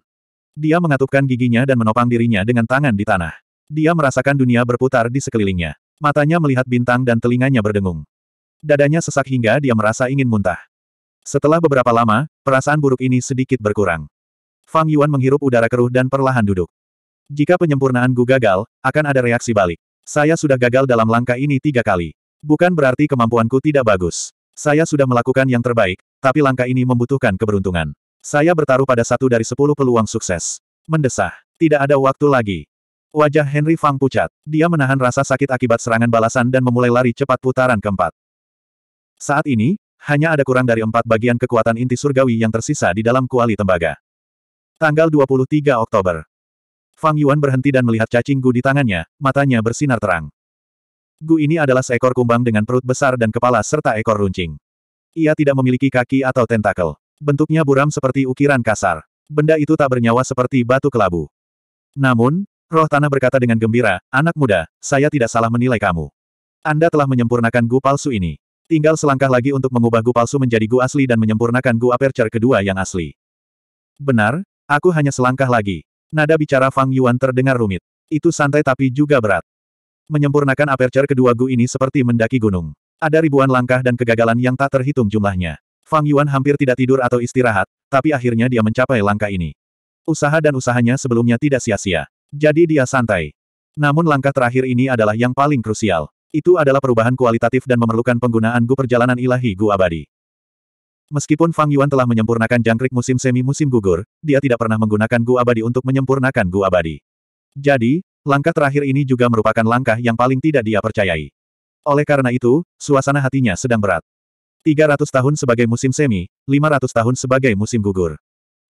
Dia mengatupkan giginya dan menopang dirinya dengan tangan di tanah. Dia merasakan dunia berputar di sekelilingnya. Matanya melihat bintang dan telinganya berdengung. Dadanya sesak hingga dia merasa ingin muntah. Setelah beberapa lama, perasaan buruk ini sedikit berkurang. Fang Yuan menghirup udara keruh dan perlahan duduk. Jika penyempurnaan gu gagal, akan ada reaksi balik. Saya sudah gagal dalam langkah ini tiga kali. Bukan berarti kemampuanku tidak bagus. Saya sudah melakukan yang terbaik, tapi langkah ini membutuhkan keberuntungan. Saya bertaruh pada satu dari sepuluh peluang sukses. Mendesah. Tidak ada waktu lagi. Wajah Henry Fang pucat. Dia menahan rasa sakit akibat serangan balasan dan memulai lari cepat putaran keempat. Saat ini, hanya ada kurang dari empat bagian kekuatan inti surgawi yang tersisa di dalam kuali tembaga. Tanggal 23 Oktober. Fang Yuan berhenti dan melihat cacing gu di tangannya, matanya bersinar terang. Gu ini adalah seekor kumbang dengan perut besar dan kepala serta ekor runcing. Ia tidak memiliki kaki atau tentakel. Bentuknya buram seperti ukiran kasar. Benda itu tak bernyawa seperti batu kelabu. Namun, roh tanah berkata dengan gembira, Anak muda, saya tidak salah menilai kamu. Anda telah menyempurnakan gu palsu ini. Tinggal selangkah lagi untuk mengubah Gu palsu menjadi Gu asli dan menyempurnakan Gu Aperture kedua yang asli. Benar, aku hanya selangkah lagi. Nada bicara Fang Yuan terdengar rumit. Itu santai tapi juga berat. Menyempurnakan Aperture kedua Gu ini seperti mendaki gunung. Ada ribuan langkah dan kegagalan yang tak terhitung jumlahnya. Fang Yuan hampir tidak tidur atau istirahat, tapi akhirnya dia mencapai langkah ini. Usaha dan usahanya sebelumnya tidak sia-sia. Jadi dia santai. Namun langkah terakhir ini adalah yang paling krusial. Itu adalah perubahan kualitatif dan memerlukan penggunaan Gu perjalanan ilahi Gu abadi. Meskipun Fang Yuan telah menyempurnakan jangkrik musim semi musim gugur, dia tidak pernah menggunakan Gu abadi untuk menyempurnakan Gu abadi. Jadi, langkah terakhir ini juga merupakan langkah yang paling tidak dia percayai. Oleh karena itu, suasana hatinya sedang berat. 300 tahun sebagai musim semi, 500 tahun sebagai musim gugur.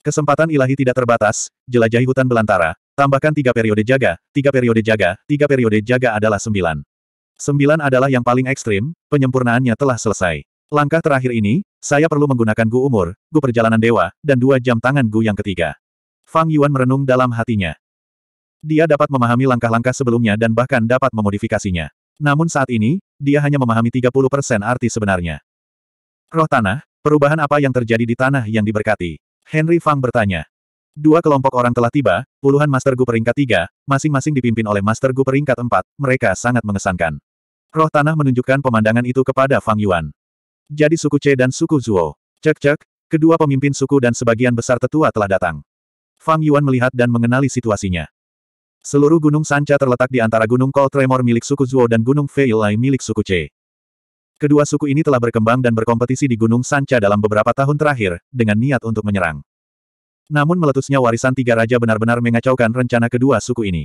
Kesempatan ilahi tidak terbatas, jelajahi hutan belantara, tambahkan tiga periode jaga, tiga periode jaga, tiga periode jaga adalah sembilan. Sembilan adalah yang paling ekstrim, penyempurnaannya telah selesai. Langkah terakhir ini, saya perlu menggunakan Gu umur, Gu perjalanan dewa, dan dua jam tangan Gu yang ketiga. Fang Yuan merenung dalam hatinya. Dia dapat memahami langkah-langkah sebelumnya dan bahkan dapat memodifikasinya. Namun saat ini, dia hanya memahami 30% arti sebenarnya. Roh Tanah, perubahan apa yang terjadi di tanah yang diberkati? Henry Fang bertanya. Dua kelompok orang telah tiba, puluhan Master Gu peringkat tiga, masing-masing dipimpin oleh Master Gu peringkat empat. mereka sangat mengesankan. Roh tanah menunjukkan pemandangan itu kepada Fang Yuan. Jadi suku C dan suku Zuo. Cek-cek, kedua pemimpin suku dan sebagian besar tetua telah datang. Fang Yuan melihat dan mengenali situasinya. Seluruh Gunung Sanca terletak di antara Gunung Kol Tremor milik suku Zuo dan Gunung Fei Lai milik suku C. Kedua suku ini telah berkembang dan berkompetisi di Gunung Sanca dalam beberapa tahun terakhir, dengan niat untuk menyerang. Namun meletusnya warisan tiga raja benar-benar mengacaukan rencana kedua suku ini.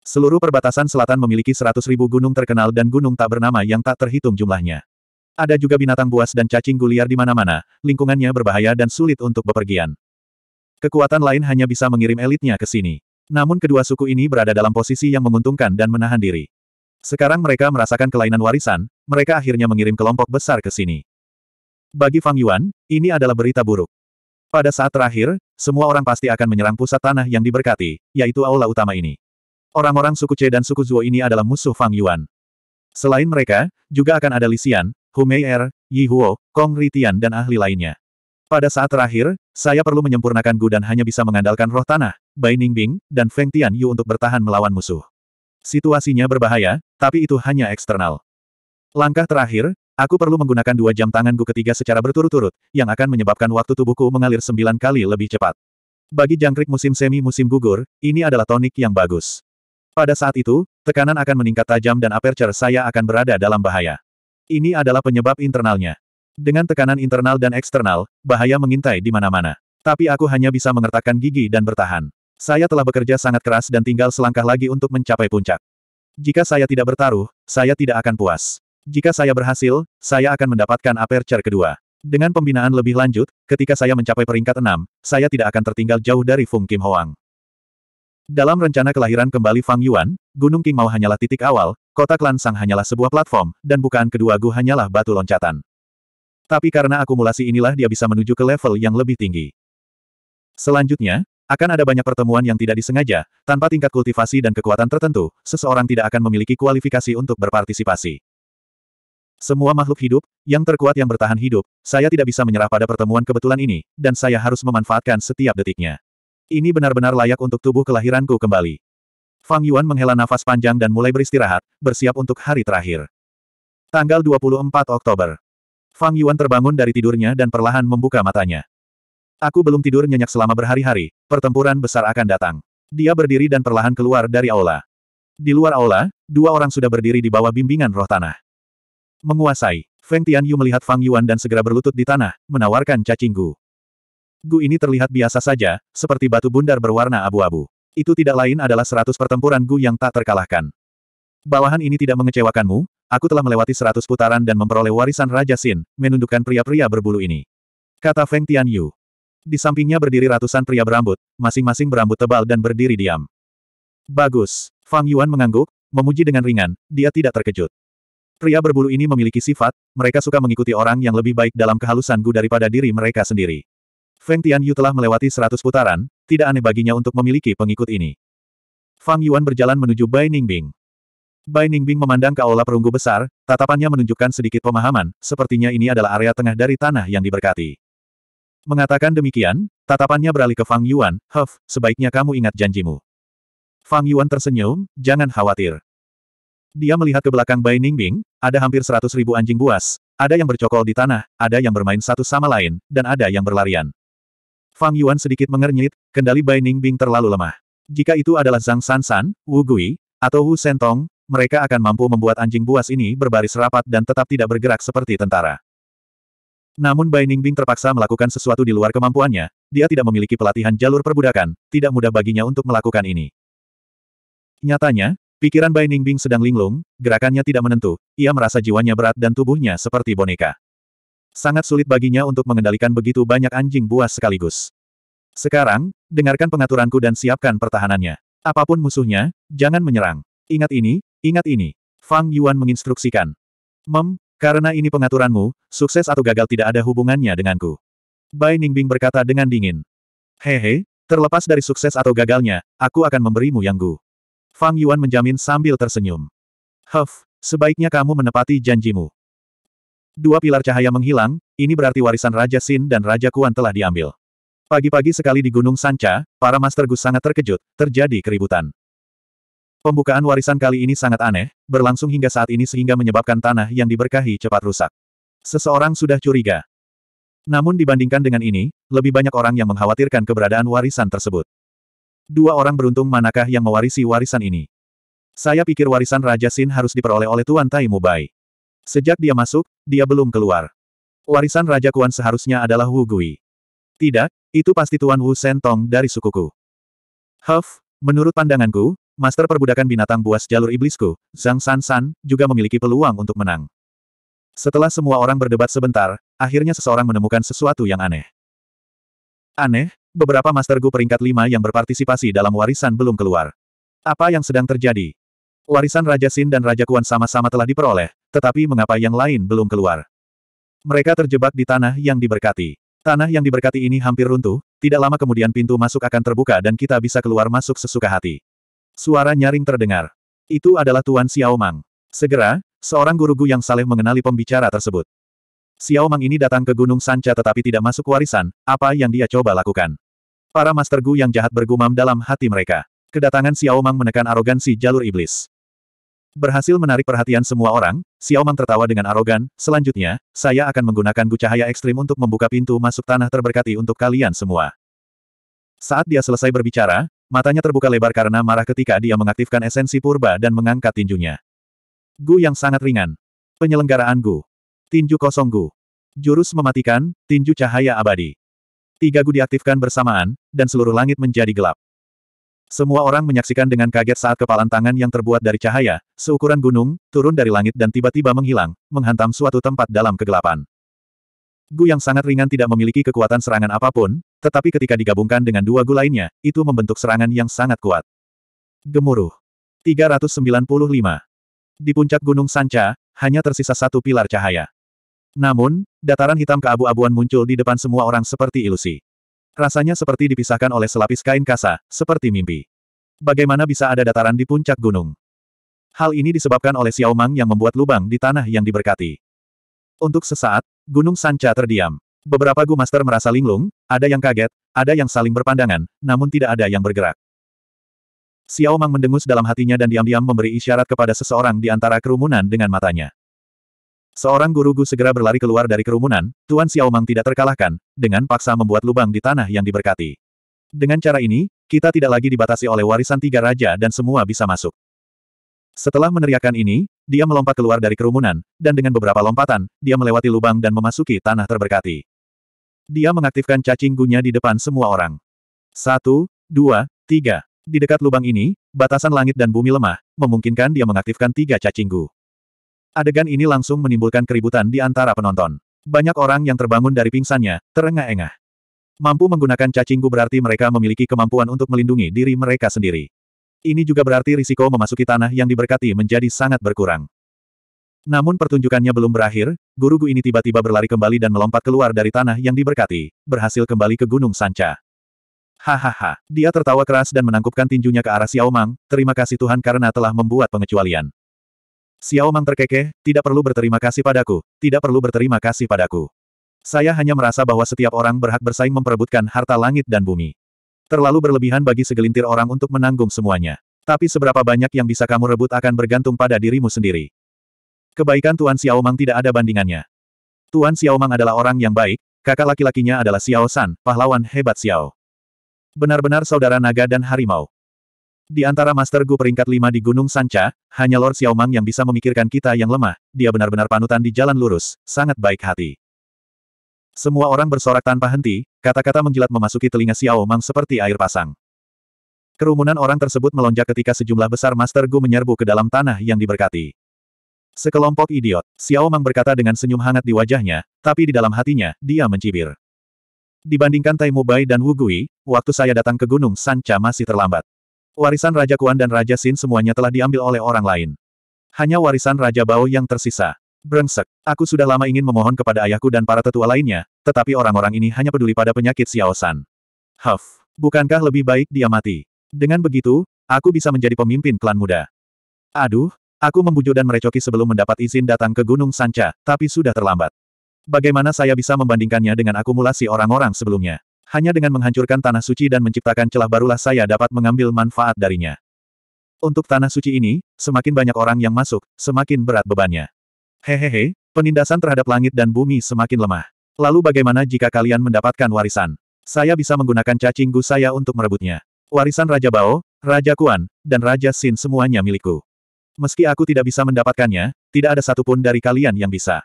Seluruh perbatasan selatan memiliki seratus ribu gunung terkenal dan gunung tak bernama yang tak terhitung jumlahnya. Ada juga binatang buas dan cacing guliar di mana-mana, lingkungannya berbahaya dan sulit untuk bepergian. Kekuatan lain hanya bisa mengirim elitnya ke sini. Namun kedua suku ini berada dalam posisi yang menguntungkan dan menahan diri. Sekarang mereka merasakan kelainan warisan, mereka akhirnya mengirim kelompok besar ke sini. Bagi Fang Yuan, ini adalah berita buruk. Pada saat terakhir, semua orang pasti akan menyerang pusat tanah yang diberkati, yaitu aula utama ini. Orang-orang suku C dan suku Zuo ini adalah musuh Fang Yuan. Selain mereka, juga akan ada Lisian, Mei Er, Yi Huo, Kong Ritian dan ahli lainnya. Pada saat terakhir, saya perlu menyempurnakan Gu dan hanya bisa mengandalkan roh tanah, Bai Ningbing, dan Feng Tian Yu untuk bertahan melawan musuh. Situasinya berbahaya, tapi itu hanya eksternal. Langkah terakhir, aku perlu menggunakan dua jam tangan Gu ketiga secara berturut-turut, yang akan menyebabkan waktu tubuhku mengalir sembilan kali lebih cepat. Bagi jangkrik musim semi musim gugur, ini adalah tonik yang bagus. Pada saat itu, tekanan akan meningkat tajam dan aperture saya akan berada dalam bahaya. Ini adalah penyebab internalnya. Dengan tekanan internal dan eksternal, bahaya mengintai di mana-mana. Tapi aku hanya bisa mengertakkan gigi dan bertahan. Saya telah bekerja sangat keras dan tinggal selangkah lagi untuk mencapai puncak. Jika saya tidak bertaruh, saya tidak akan puas. Jika saya berhasil, saya akan mendapatkan aperture kedua. Dengan pembinaan lebih lanjut, ketika saya mencapai peringkat enam, saya tidak akan tertinggal jauh dari Fung Kim Hoang. Dalam rencana kelahiran kembali Fang Yuan, Gunung King Mao hanyalah titik awal, kota klan Sang hanyalah sebuah platform, dan bukaan kedua Gu hanyalah batu loncatan. Tapi karena akumulasi inilah dia bisa menuju ke level yang lebih tinggi. Selanjutnya, akan ada banyak pertemuan yang tidak disengaja, tanpa tingkat kultivasi dan kekuatan tertentu, seseorang tidak akan memiliki kualifikasi untuk berpartisipasi. Semua makhluk hidup, yang terkuat yang bertahan hidup, saya tidak bisa menyerah pada pertemuan kebetulan ini, dan saya harus memanfaatkan setiap detiknya. Ini benar-benar layak untuk tubuh kelahiranku kembali. Fang Yuan menghela nafas panjang dan mulai beristirahat, bersiap untuk hari terakhir. Tanggal 24 Oktober. Fang Yuan terbangun dari tidurnya dan perlahan membuka matanya. Aku belum tidur nyenyak selama berhari-hari, pertempuran besar akan datang. Dia berdiri dan perlahan keluar dari aula. Di luar aula, dua orang sudah berdiri di bawah bimbingan roh tanah. Menguasai, Feng Tianyu melihat Fang Yuan dan segera berlutut di tanah, menawarkan cacinggu. Gu ini terlihat biasa saja, seperti batu bundar berwarna abu-abu. Itu tidak lain adalah seratus pertempuran Gu yang tak terkalahkan. Bawahan ini tidak mengecewakanmu, aku telah melewati seratus putaran dan memperoleh warisan Raja Sin, menundukkan pria-pria berbulu ini. Kata Feng Tianyu. Di sampingnya berdiri ratusan pria berambut, masing-masing berambut tebal dan berdiri diam. Bagus. Fang Yuan mengangguk, memuji dengan ringan, dia tidak terkejut. Pria berbulu ini memiliki sifat, mereka suka mengikuti orang yang lebih baik dalam kehalusan Gu daripada diri mereka sendiri. Feng Tianyu telah melewati seratus putaran, tidak aneh baginya untuk memiliki pengikut ini. Fang Yuan berjalan menuju Bai Ningbing. Bai Ningbing memandang ke aula perunggu besar, tatapannya menunjukkan sedikit pemahaman, sepertinya ini adalah area tengah dari tanah yang diberkati. Mengatakan demikian, tatapannya beralih ke Fang Yuan, Huff, sebaiknya kamu ingat janjimu. Fang Yuan tersenyum, jangan khawatir. Dia melihat ke belakang Bai Ningbing, ada hampir seratus ribu anjing buas, ada yang bercokol di tanah, ada yang bermain satu sama lain, dan ada yang berlarian. Fang Yuan sedikit mengernyit, kendali Bai Ningbing terlalu lemah. Jika itu adalah Zhang San San, Wu Gui, atau Wu Sentong, mereka akan mampu membuat anjing buas ini berbaris rapat dan tetap tidak bergerak seperti tentara. Namun Bai Ningbing terpaksa melakukan sesuatu di luar kemampuannya, dia tidak memiliki pelatihan jalur perbudakan, tidak mudah baginya untuk melakukan ini. Nyatanya, pikiran Bai Ningbing sedang linglung, gerakannya tidak menentu, ia merasa jiwanya berat dan tubuhnya seperti boneka. Sangat sulit baginya untuk mengendalikan begitu banyak anjing buas sekaligus. Sekarang, dengarkan pengaturanku dan siapkan pertahanannya. Apapun musuhnya, jangan menyerang. Ingat ini, ingat ini. Fang Yuan menginstruksikan. Mem, karena ini pengaturanmu, sukses atau gagal tidak ada hubungannya denganku. Bai Ningbing berkata dengan dingin. Hehe, terlepas dari sukses atau gagalnya, aku akan memberimu yang gu. Fang Yuan menjamin sambil tersenyum. Huff, sebaiknya kamu menepati janjimu. Dua pilar cahaya menghilang, ini berarti warisan Raja Sin dan Raja Kuan telah diambil. Pagi-pagi sekali di Gunung Sanca, para Master Gus sangat terkejut, terjadi keributan. Pembukaan warisan kali ini sangat aneh, berlangsung hingga saat ini sehingga menyebabkan tanah yang diberkahi cepat rusak. Seseorang sudah curiga. Namun dibandingkan dengan ini, lebih banyak orang yang mengkhawatirkan keberadaan warisan tersebut. Dua orang beruntung manakah yang mewarisi warisan ini? Saya pikir warisan Raja Sin harus diperoleh oleh Tuan Tai Mubai. Sejak dia masuk, dia belum keluar. Warisan Raja Kuan seharusnya adalah Wu Gui. Tidak, itu pasti Tuan Wu Sentong dari sukuku. Huff, menurut pandanganku, Master perbudakan binatang buas jalur iblisku, Zhang San San, juga memiliki peluang untuk menang. Setelah semua orang berdebat sebentar, akhirnya seseorang menemukan sesuatu yang aneh. Aneh, beberapa Master Gu peringkat 5 yang berpartisipasi dalam warisan belum keluar. Apa yang sedang terjadi? Warisan Raja Sin dan Raja Kuan sama-sama telah diperoleh, tetapi mengapa yang lain belum keluar? Mereka terjebak di tanah yang diberkati. Tanah yang diberkati ini hampir runtuh, tidak lama kemudian pintu masuk akan terbuka dan kita bisa keluar masuk sesuka hati. Suara nyaring terdengar. Itu adalah Tuan Xiao Xiaomang. Segera, seorang guru-gu yang saleh mengenali pembicara tersebut. Xiao Xiaomang ini datang ke Gunung Sanca tetapi tidak masuk warisan, apa yang dia coba lakukan. Para Master Gu yang jahat bergumam dalam hati mereka. Kedatangan Xiao Xiaomang menekan arogansi jalur iblis. Berhasil menarik perhatian semua orang, Xiao Mang tertawa dengan arogan, selanjutnya, saya akan menggunakan gu cahaya ekstrim untuk membuka pintu masuk tanah terberkati untuk kalian semua. Saat dia selesai berbicara, matanya terbuka lebar karena marah ketika dia mengaktifkan esensi purba dan mengangkat tinjunya. Gu yang sangat ringan. Penyelenggaraan Gu. Tinju kosong Gu. Jurus mematikan, tinju cahaya abadi. Tiga Gu diaktifkan bersamaan, dan seluruh langit menjadi gelap. Semua orang menyaksikan dengan kaget saat kepalan tangan yang terbuat dari cahaya, seukuran gunung, turun dari langit dan tiba-tiba menghilang, menghantam suatu tempat dalam kegelapan. Gu yang sangat ringan tidak memiliki kekuatan serangan apapun, tetapi ketika digabungkan dengan dua gu lainnya, itu membentuk serangan yang sangat kuat. Gemuruh. 395. Di puncak Gunung Sanca, hanya tersisa satu pilar cahaya. Namun, dataran hitam keabu-abuan muncul di depan semua orang seperti ilusi. Rasanya seperti dipisahkan oleh selapis kain kasa, seperti mimpi. Bagaimana bisa ada dataran di puncak gunung? Hal ini disebabkan oleh Xiao Mang yang membuat lubang di tanah yang diberkati. Untuk sesaat, Gunung Sanca terdiam. Beberapa Gu Master merasa linglung, ada yang kaget, ada yang saling berpandangan, namun tidak ada yang bergerak. Xiao Mang mendengus dalam hatinya dan diam-diam memberi isyarat kepada seseorang di antara kerumunan dengan matanya. Seorang guru-gu segera berlari keluar dari kerumunan, Tuan Xiaomang tidak terkalahkan, dengan paksa membuat lubang di tanah yang diberkati. Dengan cara ini, kita tidak lagi dibatasi oleh warisan tiga raja dan semua bisa masuk. Setelah meneriakan ini, dia melompat keluar dari kerumunan, dan dengan beberapa lompatan, dia melewati lubang dan memasuki tanah terberkati. Dia mengaktifkan cacing gunya di depan semua orang. Satu, dua, tiga. Di dekat lubang ini, batasan langit dan bumi lemah, memungkinkan dia mengaktifkan tiga cacing gu. Adegan ini langsung menimbulkan keributan di antara penonton. Banyak orang yang terbangun dari pingsannya, terengah-engah. Mampu menggunakan cacingku berarti mereka memiliki kemampuan untuk melindungi diri mereka sendiri. Ini juga berarti risiko memasuki tanah yang diberkati menjadi sangat berkurang. Namun pertunjukannya belum berakhir, guru Gu ini tiba-tiba berlari kembali dan melompat keluar dari tanah yang diberkati, berhasil kembali ke Gunung Sanca. Hahaha, dia tertawa keras dan menangkupkan tinjunya ke arah Xiaomang, terima kasih Tuhan karena telah membuat pengecualian. Xiao Mang terkekeh, tidak perlu berterima kasih padaku, tidak perlu berterima kasih padaku. Saya hanya merasa bahwa setiap orang berhak bersaing memperebutkan harta langit dan bumi. Terlalu berlebihan bagi segelintir orang untuk menanggung semuanya. Tapi seberapa banyak yang bisa kamu rebut akan bergantung pada dirimu sendiri. Kebaikan Tuan Xiao Mang tidak ada bandingannya. Tuan Xiao Mang adalah orang yang baik, kakak laki-lakinya adalah Xiao San, pahlawan hebat Xiao. Benar-benar saudara naga dan harimau. Di antara Master Gu peringkat 5 di Gunung Sanca, hanya Lord Xiaomang yang bisa memikirkan kita yang lemah, dia benar-benar panutan di jalan lurus, sangat baik hati. Semua orang bersorak tanpa henti, kata-kata menjilat memasuki telinga Xiaomang seperti air pasang. Kerumunan orang tersebut melonjak ketika sejumlah besar Master Gu menyerbu ke dalam tanah yang diberkati. Sekelompok idiot, Xiaomang berkata dengan senyum hangat di wajahnya, tapi di dalam hatinya, dia mencibir. Dibandingkan Taimu Bai dan Wu Gui, waktu saya datang ke Gunung Sanca masih terlambat. Warisan Raja Kuan dan Raja Sin semuanya telah diambil oleh orang lain. Hanya warisan Raja Bao yang tersisa. Brengsek, aku sudah lama ingin memohon kepada ayahku dan para tetua lainnya, tetapi orang-orang ini hanya peduli pada penyakit Xiaosan. Huff, bukankah lebih baik dia mati? Dengan begitu, aku bisa menjadi pemimpin klan muda. Aduh, aku membujuk dan merecoki sebelum mendapat izin datang ke Gunung Sanca, tapi sudah terlambat. Bagaimana saya bisa membandingkannya dengan akumulasi orang-orang sebelumnya? Hanya dengan menghancurkan tanah suci dan menciptakan celah barulah saya dapat mengambil manfaat darinya. Untuk tanah suci ini, semakin banyak orang yang masuk, semakin berat bebannya. Hehehe, penindasan terhadap langit dan bumi semakin lemah. Lalu bagaimana jika kalian mendapatkan warisan? Saya bisa menggunakan cacing gu saya untuk merebutnya. Warisan Raja Bao, Raja Kuan, dan Raja Sin semuanya milikku. Meski aku tidak bisa mendapatkannya, tidak ada satupun dari kalian yang bisa.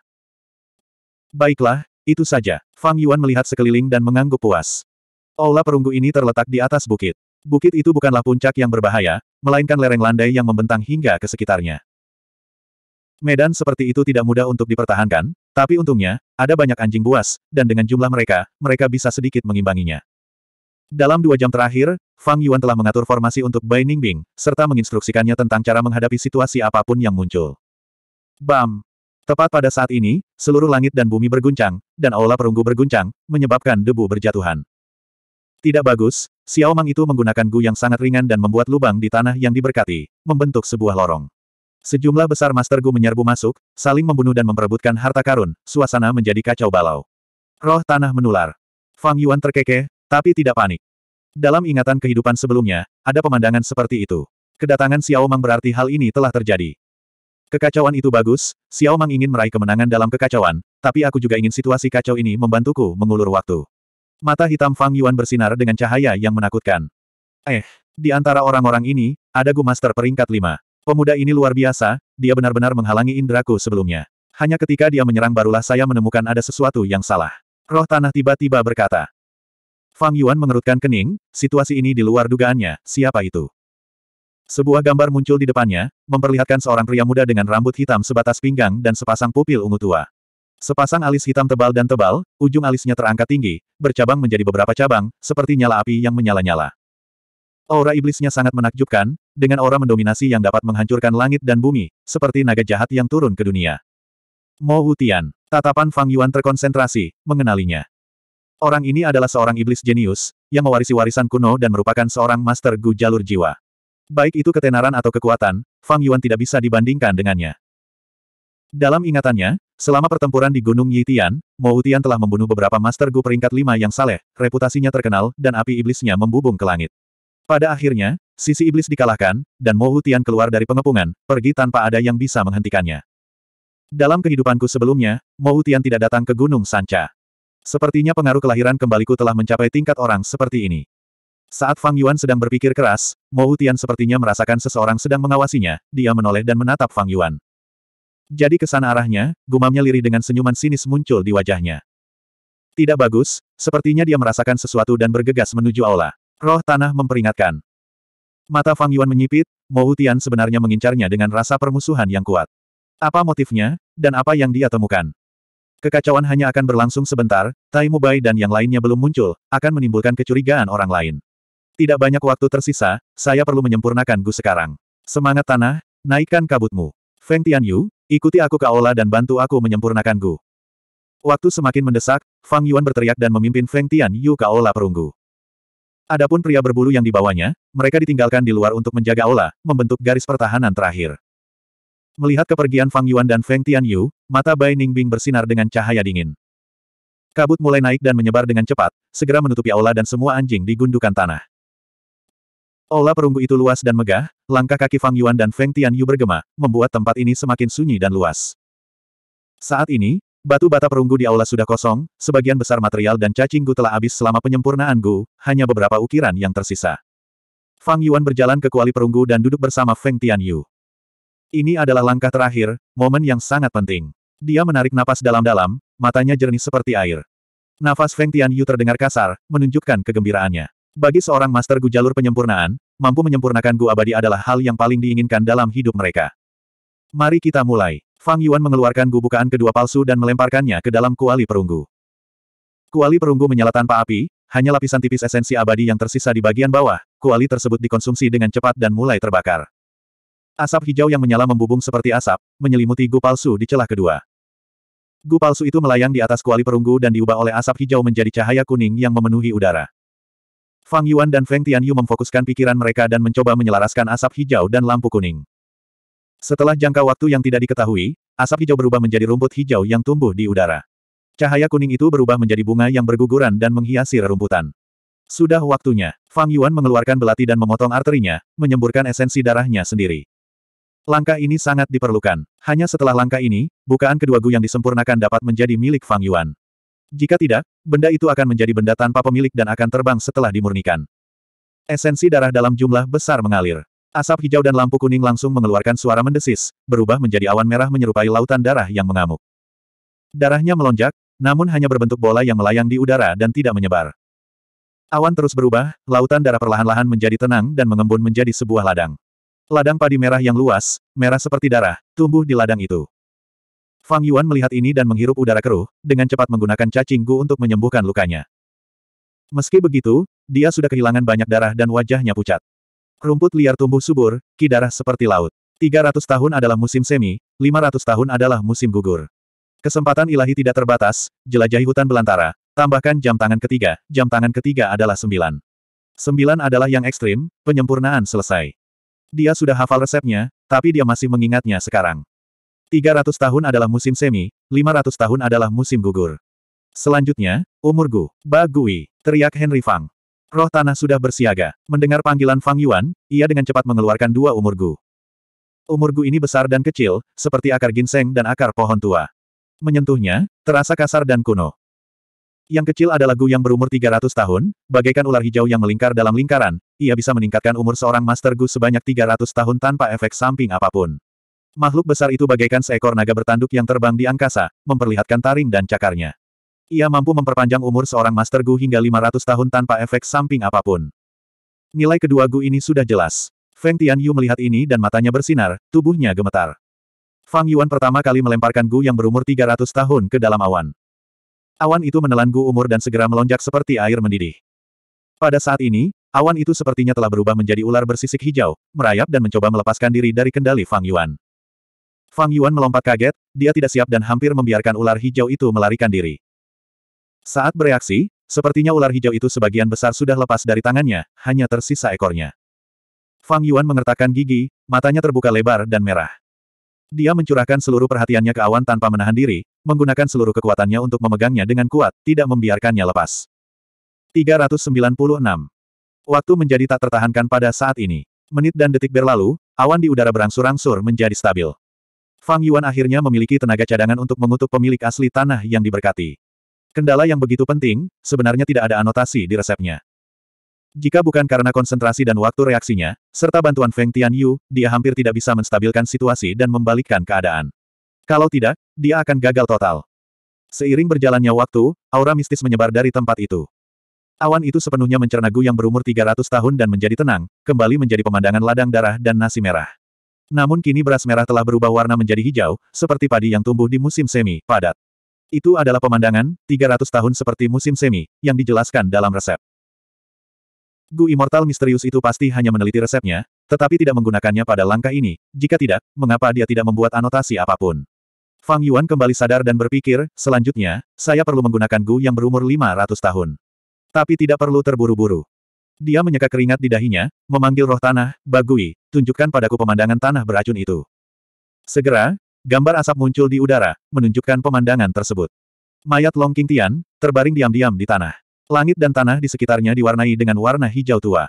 Baiklah, itu saja, Fang Yuan melihat sekeliling dan mengangguk puas. Aula perunggu ini terletak di atas bukit. Bukit itu bukanlah puncak yang berbahaya, melainkan lereng landai yang membentang hingga ke sekitarnya. Medan seperti itu tidak mudah untuk dipertahankan, tapi untungnya, ada banyak anjing buas, dan dengan jumlah mereka, mereka bisa sedikit mengimbanginya. Dalam dua jam terakhir, Fang Yuan telah mengatur formasi untuk Bai Ningbing, serta menginstruksikannya tentang cara menghadapi situasi apapun yang muncul. Bam! Tepat pada saat ini, seluruh langit dan bumi berguncang, dan aula perunggu berguncang, menyebabkan debu berjatuhan. Tidak bagus, Xiao Mang itu menggunakan gu yang sangat ringan dan membuat lubang di tanah yang diberkati, membentuk sebuah lorong. Sejumlah besar master gu menyerbu masuk, saling membunuh dan memperebutkan harta karun, suasana menjadi kacau balau. Roh tanah menular. Fang Yuan terkekeh, tapi tidak panik. Dalam ingatan kehidupan sebelumnya, ada pemandangan seperti itu. Kedatangan Xiao Mang berarti hal ini telah terjadi. Kekacauan itu bagus, Xiao Mang ingin meraih kemenangan dalam kekacauan, tapi aku juga ingin situasi kacau ini membantuku mengulur waktu. Mata hitam Fang Yuan bersinar dengan cahaya yang menakutkan. Eh, di antara orang-orang ini, ada Gu Master peringkat lima. Pemuda ini luar biasa, dia benar-benar menghalangi indraku sebelumnya. Hanya ketika dia menyerang barulah saya menemukan ada sesuatu yang salah. Roh tanah tiba-tiba berkata. Fang Yuan mengerutkan kening, situasi ini di luar dugaannya, siapa itu? Sebuah gambar muncul di depannya, memperlihatkan seorang pria muda dengan rambut hitam sebatas pinggang dan sepasang pupil ungu tua. Sepasang alis hitam tebal dan tebal, ujung alisnya terangkat tinggi, bercabang menjadi beberapa cabang, seperti nyala api yang menyala-nyala. Aura iblisnya sangat menakjubkan, dengan aura mendominasi yang dapat menghancurkan langit dan bumi, seperti naga jahat yang turun ke dunia. Mo Wutian, tatapan Fang Yuan terkonsentrasi, mengenalinya. Orang ini adalah seorang iblis jenius, yang mewarisi warisan kuno dan merupakan seorang master Gu jalur jiwa. Baik itu ketenaran atau kekuatan, Fang Yuan tidak bisa dibandingkan dengannya. Dalam ingatannya, selama pertempuran di Gunung Yitian, Mo Utian telah membunuh beberapa Master Gu peringkat lima yang saleh, reputasinya terkenal, dan api iblisnya membubung ke langit. Pada akhirnya, sisi iblis dikalahkan, dan Mo Utian keluar dari pengepungan, pergi tanpa ada yang bisa menghentikannya. Dalam kehidupanku sebelumnya, Mo Utian tidak datang ke Gunung Sanca. Sepertinya pengaruh kelahiran kembaliku telah mencapai tingkat orang seperti ini. Saat Fang Yuan sedang berpikir keras, Mo Tian sepertinya merasakan seseorang sedang mengawasinya, dia menoleh dan menatap Fang Yuan. Jadi ke sana arahnya, gumamnya lirih dengan senyuman sinis muncul di wajahnya. Tidak bagus, sepertinya dia merasakan sesuatu dan bergegas menuju aula. Roh tanah memperingatkan. Mata Fang Yuan menyipit, Mo Tian sebenarnya mengincarnya dengan rasa permusuhan yang kuat. Apa motifnya, dan apa yang dia temukan? Kekacauan hanya akan berlangsung sebentar, Tai Mubai dan yang lainnya belum muncul, akan menimbulkan kecurigaan orang lain. Tidak banyak waktu tersisa, saya perlu menyempurnakan Gu sekarang. Semangat tanah, naikkan kabutmu. Feng Tianyu, ikuti aku ke aula dan bantu aku menyempurnakan Gu. Waktu semakin mendesak, Fang Yuan berteriak dan memimpin Feng Tianyu ke aula perunggu. Adapun pria berbulu yang dibawanya, mereka ditinggalkan di luar untuk menjaga aula, membentuk garis pertahanan terakhir. Melihat kepergian Fang Yuan dan Feng Tianyu, mata Bai Ningbing bersinar dengan cahaya dingin. Kabut mulai naik dan menyebar dengan cepat, segera menutupi aula dan semua anjing di gundukan tanah. Ola perunggu itu luas dan megah, langkah kaki Fang Yuan dan Feng Tianyu bergema, membuat tempat ini semakin sunyi dan luas. Saat ini, batu bata perunggu di aula sudah kosong, sebagian besar material dan cacing gu telah habis selama penyempurnaan gu, hanya beberapa ukiran yang tersisa. Fang Yuan berjalan ke kuali perunggu dan duduk bersama Feng Tianyu. Ini adalah langkah terakhir, momen yang sangat penting. Dia menarik napas dalam-dalam, matanya jernih seperti air. Nafas Feng Tianyu terdengar kasar, menunjukkan kegembiraannya. Bagi seorang master Gu jalur penyempurnaan, mampu menyempurnakan Gu abadi adalah hal yang paling diinginkan dalam hidup mereka. Mari kita mulai. Fang Yuan mengeluarkan Gu bukaan kedua palsu dan melemparkannya ke dalam kuali perunggu. Kuali perunggu menyala tanpa api, hanya lapisan tipis esensi abadi yang tersisa di bagian bawah, kuali tersebut dikonsumsi dengan cepat dan mulai terbakar. Asap hijau yang menyala membubung seperti asap, menyelimuti Gu palsu di celah kedua. Gu palsu itu melayang di atas kuali perunggu dan diubah oleh asap hijau menjadi cahaya kuning yang memenuhi udara. Fang Yuan dan Feng Tianyu memfokuskan pikiran mereka dan mencoba menyelaraskan asap hijau dan lampu kuning. Setelah jangka waktu yang tidak diketahui, asap hijau berubah menjadi rumput hijau yang tumbuh di udara. Cahaya kuning itu berubah menjadi bunga yang berguguran dan menghiasi rerumputan. Sudah waktunya, Fang Yuan mengeluarkan belati dan memotong arterinya, menyemburkan esensi darahnya sendiri. Langkah ini sangat diperlukan. Hanya setelah langkah ini, bukaan kedua Gu yang disempurnakan dapat menjadi milik Fang Yuan. Jika tidak, benda itu akan menjadi benda tanpa pemilik dan akan terbang setelah dimurnikan. Esensi darah dalam jumlah besar mengalir. Asap hijau dan lampu kuning langsung mengeluarkan suara mendesis, berubah menjadi awan merah menyerupai lautan darah yang mengamuk. Darahnya melonjak, namun hanya berbentuk bola yang melayang di udara dan tidak menyebar. Awan terus berubah, lautan darah perlahan-lahan menjadi tenang dan mengembun menjadi sebuah ladang. Ladang padi merah yang luas, merah seperti darah, tumbuh di ladang itu. Fang Yuan melihat ini dan menghirup udara keruh, dengan cepat menggunakan cacing gu untuk menyembuhkan lukanya. Meski begitu, dia sudah kehilangan banyak darah dan wajahnya pucat. Rumput liar tumbuh subur, ki darah seperti laut. 300 tahun adalah musim semi, 500 tahun adalah musim gugur. Kesempatan ilahi tidak terbatas, jelajahi hutan belantara, tambahkan jam tangan ketiga, jam tangan ketiga adalah sembilan. Sembilan adalah yang ekstrim, penyempurnaan selesai. Dia sudah hafal resepnya, tapi dia masih mengingatnya sekarang. 300 tahun adalah musim semi, 500 tahun adalah musim gugur. Selanjutnya, umur Gu, Bagui, teriak Henry Fang. Roh tanah sudah bersiaga. Mendengar panggilan Fang Yuan, ia dengan cepat mengeluarkan dua umur Gu. Umur Gu ini besar dan kecil, seperti akar ginseng dan akar pohon tua. Menyentuhnya, terasa kasar dan kuno. Yang kecil adalah Gu yang berumur 300 tahun, bagaikan ular hijau yang melingkar dalam lingkaran, ia bisa meningkatkan umur seorang Master Gu sebanyak 300 tahun tanpa efek samping apapun. Makhluk besar itu bagaikan seekor naga bertanduk yang terbang di angkasa, memperlihatkan taring dan cakarnya. Ia mampu memperpanjang umur seorang Master Gu hingga 500 tahun tanpa efek samping apapun. Nilai kedua Gu ini sudah jelas. Feng Tianyu melihat ini dan matanya bersinar, tubuhnya gemetar. Fang Yuan pertama kali melemparkan Gu yang berumur 300 tahun ke dalam awan. Awan itu menelan Gu umur dan segera melonjak seperti air mendidih. Pada saat ini, awan itu sepertinya telah berubah menjadi ular bersisik hijau, merayap dan mencoba melepaskan diri dari kendali Fang Yuan. Fang Yuan melompat kaget, dia tidak siap dan hampir membiarkan ular hijau itu melarikan diri. Saat bereaksi, sepertinya ular hijau itu sebagian besar sudah lepas dari tangannya, hanya tersisa ekornya. Fang Yuan mengertakkan gigi, matanya terbuka lebar dan merah. Dia mencurahkan seluruh perhatiannya ke awan tanpa menahan diri, menggunakan seluruh kekuatannya untuk memegangnya dengan kuat, tidak membiarkannya lepas. 396. Waktu menjadi tak tertahankan pada saat ini. Menit dan detik berlalu, awan di udara berangsur-angsur menjadi stabil. Fang Yuan akhirnya memiliki tenaga cadangan untuk mengutuk pemilik asli tanah yang diberkati. Kendala yang begitu penting, sebenarnya tidak ada anotasi di resepnya. Jika bukan karena konsentrasi dan waktu reaksinya, serta bantuan Feng Tian Yu, dia hampir tidak bisa menstabilkan situasi dan membalikkan keadaan. Kalau tidak, dia akan gagal total. Seiring berjalannya waktu, aura mistis menyebar dari tempat itu. Awan itu sepenuhnya mencerna Gu yang berumur 300 tahun dan menjadi tenang, kembali menjadi pemandangan ladang darah dan nasi merah. Namun kini beras merah telah berubah warna menjadi hijau, seperti padi yang tumbuh di musim semi, padat. Itu adalah pemandangan, 300 tahun seperti musim semi, yang dijelaskan dalam resep. Gu Immortal Misterius itu pasti hanya meneliti resepnya, tetapi tidak menggunakannya pada langkah ini. Jika tidak, mengapa dia tidak membuat anotasi apapun? Fang Yuan kembali sadar dan berpikir, selanjutnya, saya perlu menggunakan Gu yang berumur 500 tahun. Tapi tidak perlu terburu-buru. Dia menyeka keringat di dahinya, memanggil roh tanah, Bagui, tunjukkan padaku pemandangan tanah beracun itu. Segera, gambar asap muncul di udara, menunjukkan pemandangan tersebut. Mayat Long King Tian, terbaring diam-diam di tanah. Langit dan tanah di sekitarnya diwarnai dengan warna hijau tua.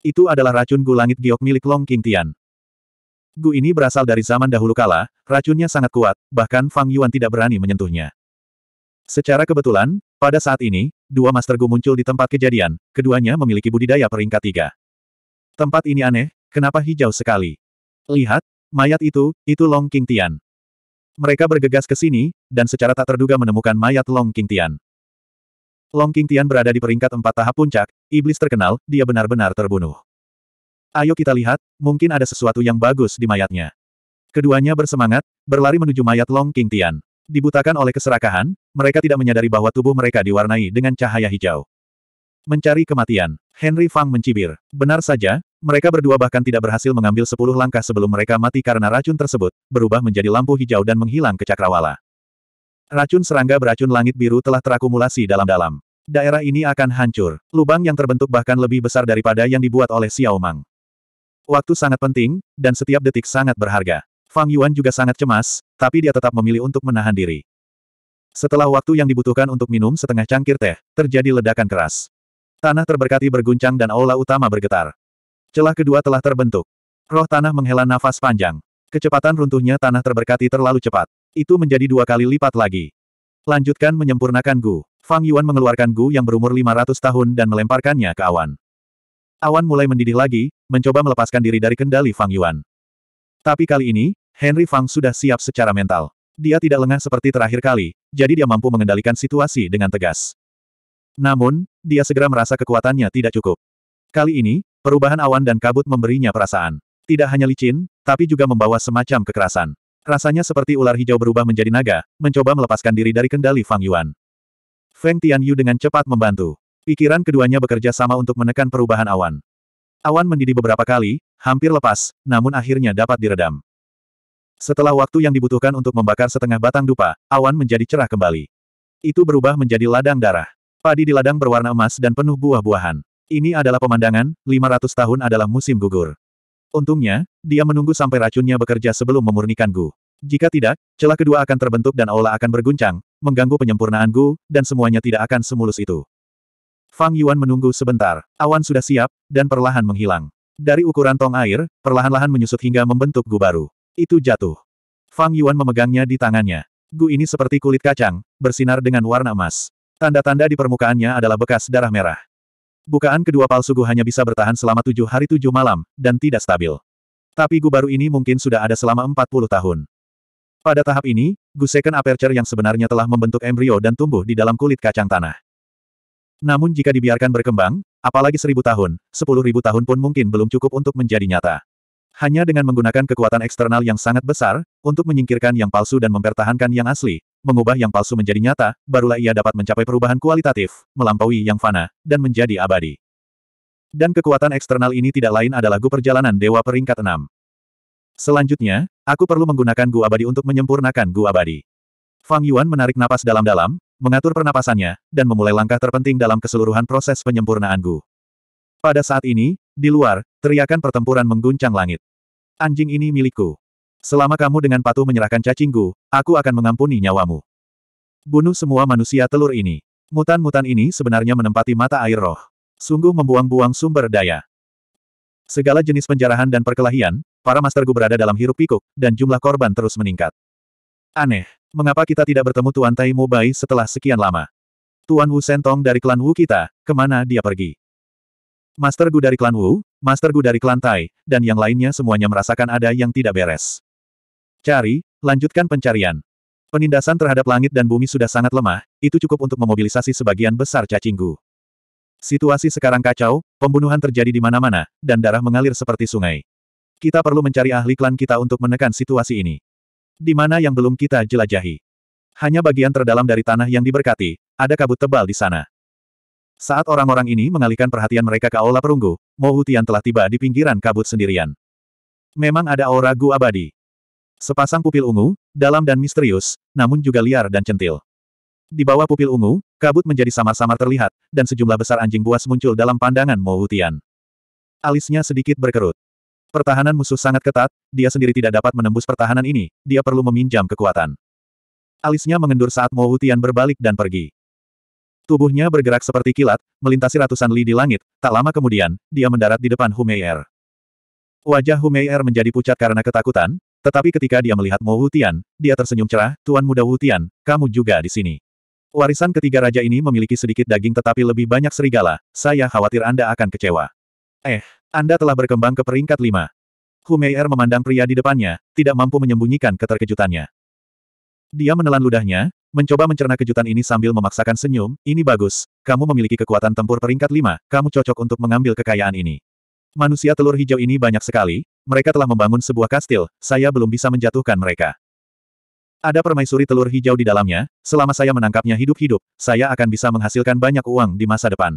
Itu adalah racun gu langit giok milik Long King Tian. Gu ini berasal dari zaman dahulu kala, racunnya sangat kuat, bahkan Fang Yuan tidak berani menyentuhnya. Secara kebetulan, pada saat ini, dua Master Gu muncul di tempat kejadian, keduanya memiliki budidaya peringkat tiga. Tempat ini aneh, kenapa hijau sekali? Lihat, mayat itu, itu Long King Tian. Mereka bergegas ke sini, dan secara tak terduga menemukan mayat Long King Tian. Long King Tian berada di peringkat empat tahap puncak, iblis terkenal, dia benar-benar terbunuh. Ayo kita lihat, mungkin ada sesuatu yang bagus di mayatnya. Keduanya bersemangat, berlari menuju mayat Long King Tian. Dibutakan oleh keserakahan, mereka tidak menyadari bahwa tubuh mereka diwarnai dengan cahaya hijau. Mencari kematian, Henry Fang mencibir. Benar saja, mereka berdua bahkan tidak berhasil mengambil sepuluh langkah sebelum mereka mati karena racun tersebut, berubah menjadi lampu hijau dan menghilang ke cakrawala. Racun serangga beracun langit biru telah terakumulasi dalam-dalam. Daerah ini akan hancur. Lubang yang terbentuk bahkan lebih besar daripada yang dibuat oleh Xiao Mang. Waktu sangat penting, dan setiap detik sangat berharga. Fang Yuan juga sangat cemas, tapi dia tetap memilih untuk menahan diri. Setelah waktu yang dibutuhkan untuk minum setengah cangkir teh, terjadi ledakan keras. Tanah terberkati berguncang dan aula utama bergetar. Celah kedua telah terbentuk. Roh tanah menghela nafas panjang. Kecepatan runtuhnya tanah terberkati terlalu cepat. Itu menjadi dua kali lipat lagi. Lanjutkan menyempurnakan Gu. Fang Yuan mengeluarkan Gu yang berumur 500 tahun dan melemparkannya ke awan. Awan mulai mendidih lagi, mencoba melepaskan diri dari kendali Fang Yuan. Tapi kali ini, Henry Fang sudah siap secara mental. Dia tidak lengah seperti terakhir kali, jadi dia mampu mengendalikan situasi dengan tegas. Namun, dia segera merasa kekuatannya tidak cukup. Kali ini, perubahan awan dan kabut memberinya perasaan. Tidak hanya licin, tapi juga membawa semacam kekerasan. Rasanya seperti ular hijau berubah menjadi naga, mencoba melepaskan diri dari kendali Fang Yuan. Feng Tianyu dengan cepat membantu. Pikiran keduanya bekerja sama untuk menekan perubahan awan. Awan mendidih beberapa kali, hampir lepas, namun akhirnya dapat diredam. Setelah waktu yang dibutuhkan untuk membakar setengah batang dupa, awan menjadi cerah kembali. Itu berubah menjadi ladang darah. Padi di ladang berwarna emas dan penuh buah-buahan. Ini adalah pemandangan, 500 tahun adalah musim gugur. Untungnya, dia menunggu sampai racunnya bekerja sebelum memurnikan Gu. Jika tidak, celah kedua akan terbentuk dan aula akan berguncang, mengganggu penyempurnaan Gu, dan semuanya tidak akan semulus itu. Fang Yuan menunggu sebentar. Awan sudah siap, dan perlahan menghilang. Dari ukuran tong air, perlahan-lahan menyusut hingga membentuk Gu baru. Itu jatuh. Fang Yuan memegangnya di tangannya. Gu ini seperti kulit kacang, bersinar dengan warna emas. Tanda-tanda di permukaannya adalah bekas darah merah. Bukaan kedua palsu Gu hanya bisa bertahan selama tujuh hari tujuh malam, dan tidak stabil. Tapi Gu baru ini mungkin sudah ada selama empat puluh tahun. Pada tahap ini, Gu Second Aperture yang sebenarnya telah membentuk embrio dan tumbuh di dalam kulit kacang tanah. Namun jika dibiarkan berkembang, apalagi seribu tahun, sepuluh ribu tahun pun mungkin belum cukup untuk menjadi nyata. Hanya dengan menggunakan kekuatan eksternal yang sangat besar, untuk menyingkirkan yang palsu dan mempertahankan yang asli, mengubah yang palsu menjadi nyata, barulah ia dapat mencapai perubahan kualitatif, melampaui yang fana, dan menjadi abadi. Dan kekuatan eksternal ini tidak lain adalah Gu Perjalanan Dewa Peringkat Enam. Selanjutnya, aku perlu menggunakan Gu Abadi untuk menyempurnakan Gu Abadi. Fang Yuan menarik napas dalam-dalam, mengatur pernapasannya, dan memulai langkah terpenting dalam keseluruhan proses penyempurnaan Gu. Pada saat ini, di luar, teriakan pertempuran mengguncang langit anjing ini milikku. Selama kamu dengan patuh menyerahkan cacingku, aku akan mengampuni nyawamu. Bunuh semua manusia telur ini. Mutan-mutan ini sebenarnya menempati mata air roh. Sungguh membuang-buang sumber daya. Segala jenis penjarahan dan perkelahian, para masterku berada dalam hirup pikuk, dan jumlah korban terus meningkat. Aneh, mengapa kita tidak bertemu Tuan Tai Mubai setelah sekian lama? Tuan Wu Sentong dari klan Wu kita, kemana dia pergi? Master Gu dari klan Wu, Master Gu dari klan Tai, dan yang lainnya semuanya merasakan ada yang tidak beres. Cari, lanjutkan pencarian. Penindasan terhadap langit dan bumi sudah sangat lemah, itu cukup untuk memobilisasi sebagian besar cacing Gu. Situasi sekarang kacau, pembunuhan terjadi di mana-mana, dan darah mengalir seperti sungai. Kita perlu mencari ahli klan kita untuk menekan situasi ini. Di mana yang belum kita jelajahi? Hanya bagian terdalam dari tanah yang diberkati, ada kabut tebal di sana. Saat orang-orang ini mengalihkan perhatian mereka ke aula perunggu, Mo Hutian telah tiba di pinggiran kabut sendirian. Memang ada aura gua abadi. Sepasang pupil ungu, dalam dan misterius, namun juga liar dan centil. Di bawah pupil ungu, kabut menjadi samar-samar terlihat, dan sejumlah besar anjing buas muncul dalam pandangan Mo Hutian. Alisnya sedikit berkerut. Pertahanan musuh sangat ketat, dia sendiri tidak dapat menembus pertahanan ini, dia perlu meminjam kekuatan. Alisnya mengendur saat Mo Hutian berbalik dan pergi. Tubuhnya bergerak seperti kilat, melintasi ratusan li di langit, tak lama kemudian, dia mendarat di depan Humeir. Wajah Humeir menjadi pucat karena ketakutan, tetapi ketika dia melihat Mo Wutian, dia tersenyum cerah, Tuan Muda Wutian, kamu juga di sini. Warisan ketiga raja ini memiliki sedikit daging tetapi lebih banyak serigala, saya khawatir Anda akan kecewa. Eh, Anda telah berkembang ke peringkat lima. Humeir memandang pria di depannya, tidak mampu menyembunyikan keterkejutannya. Dia menelan ludahnya, Mencoba mencerna kejutan ini sambil memaksakan senyum, ini bagus, kamu memiliki kekuatan tempur peringkat lima. kamu cocok untuk mengambil kekayaan ini. Manusia telur hijau ini banyak sekali, mereka telah membangun sebuah kastil, saya belum bisa menjatuhkan mereka. Ada permaisuri telur hijau di dalamnya, selama saya menangkapnya hidup-hidup, saya akan bisa menghasilkan banyak uang di masa depan.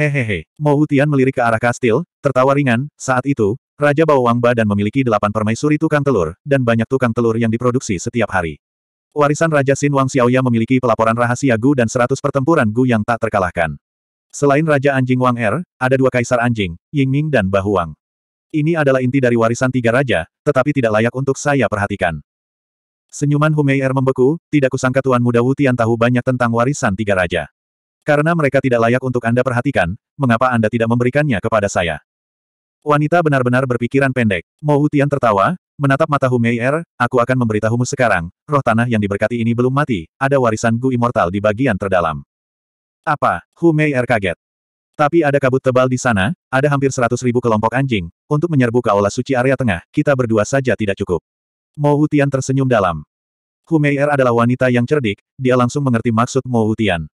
Hehehe, Mo Utian melirik ke arah kastil, tertawa ringan, saat itu, Raja Bawang dan memiliki delapan permaisuri tukang telur, dan banyak tukang telur yang diproduksi setiap hari. Warisan Raja Xin Wang Xiaoya memiliki pelaporan rahasia Gu dan 100 pertempuran Gu yang tak terkalahkan. Selain Raja Anjing Wang Er, ada dua kaisar anjing, Yingming dan Bahuang. Ini adalah inti dari warisan tiga raja, tetapi tidak layak untuk saya perhatikan. Senyuman Humei Er membeku, tidak kusangka Tuan Muda Wu Tian tahu banyak tentang warisan tiga raja. Karena mereka tidak layak untuk Anda perhatikan, mengapa Anda tidak memberikannya kepada saya? Wanita benar-benar berpikiran pendek. Mo Wu Tian tertawa, Menatap mata Er, aku akan memberitahumu sekarang, roh tanah yang diberkati ini belum mati, ada warisan Gu Immortal di bagian terdalam. Apa? Er kaget. Tapi ada kabut tebal di sana, ada hampir seratus ribu kelompok anjing, untuk menyerbu kaula suci area tengah, kita berdua saja tidak cukup. Mo Hutian tersenyum dalam. Er adalah wanita yang cerdik, dia langsung mengerti maksud Mo Hutian.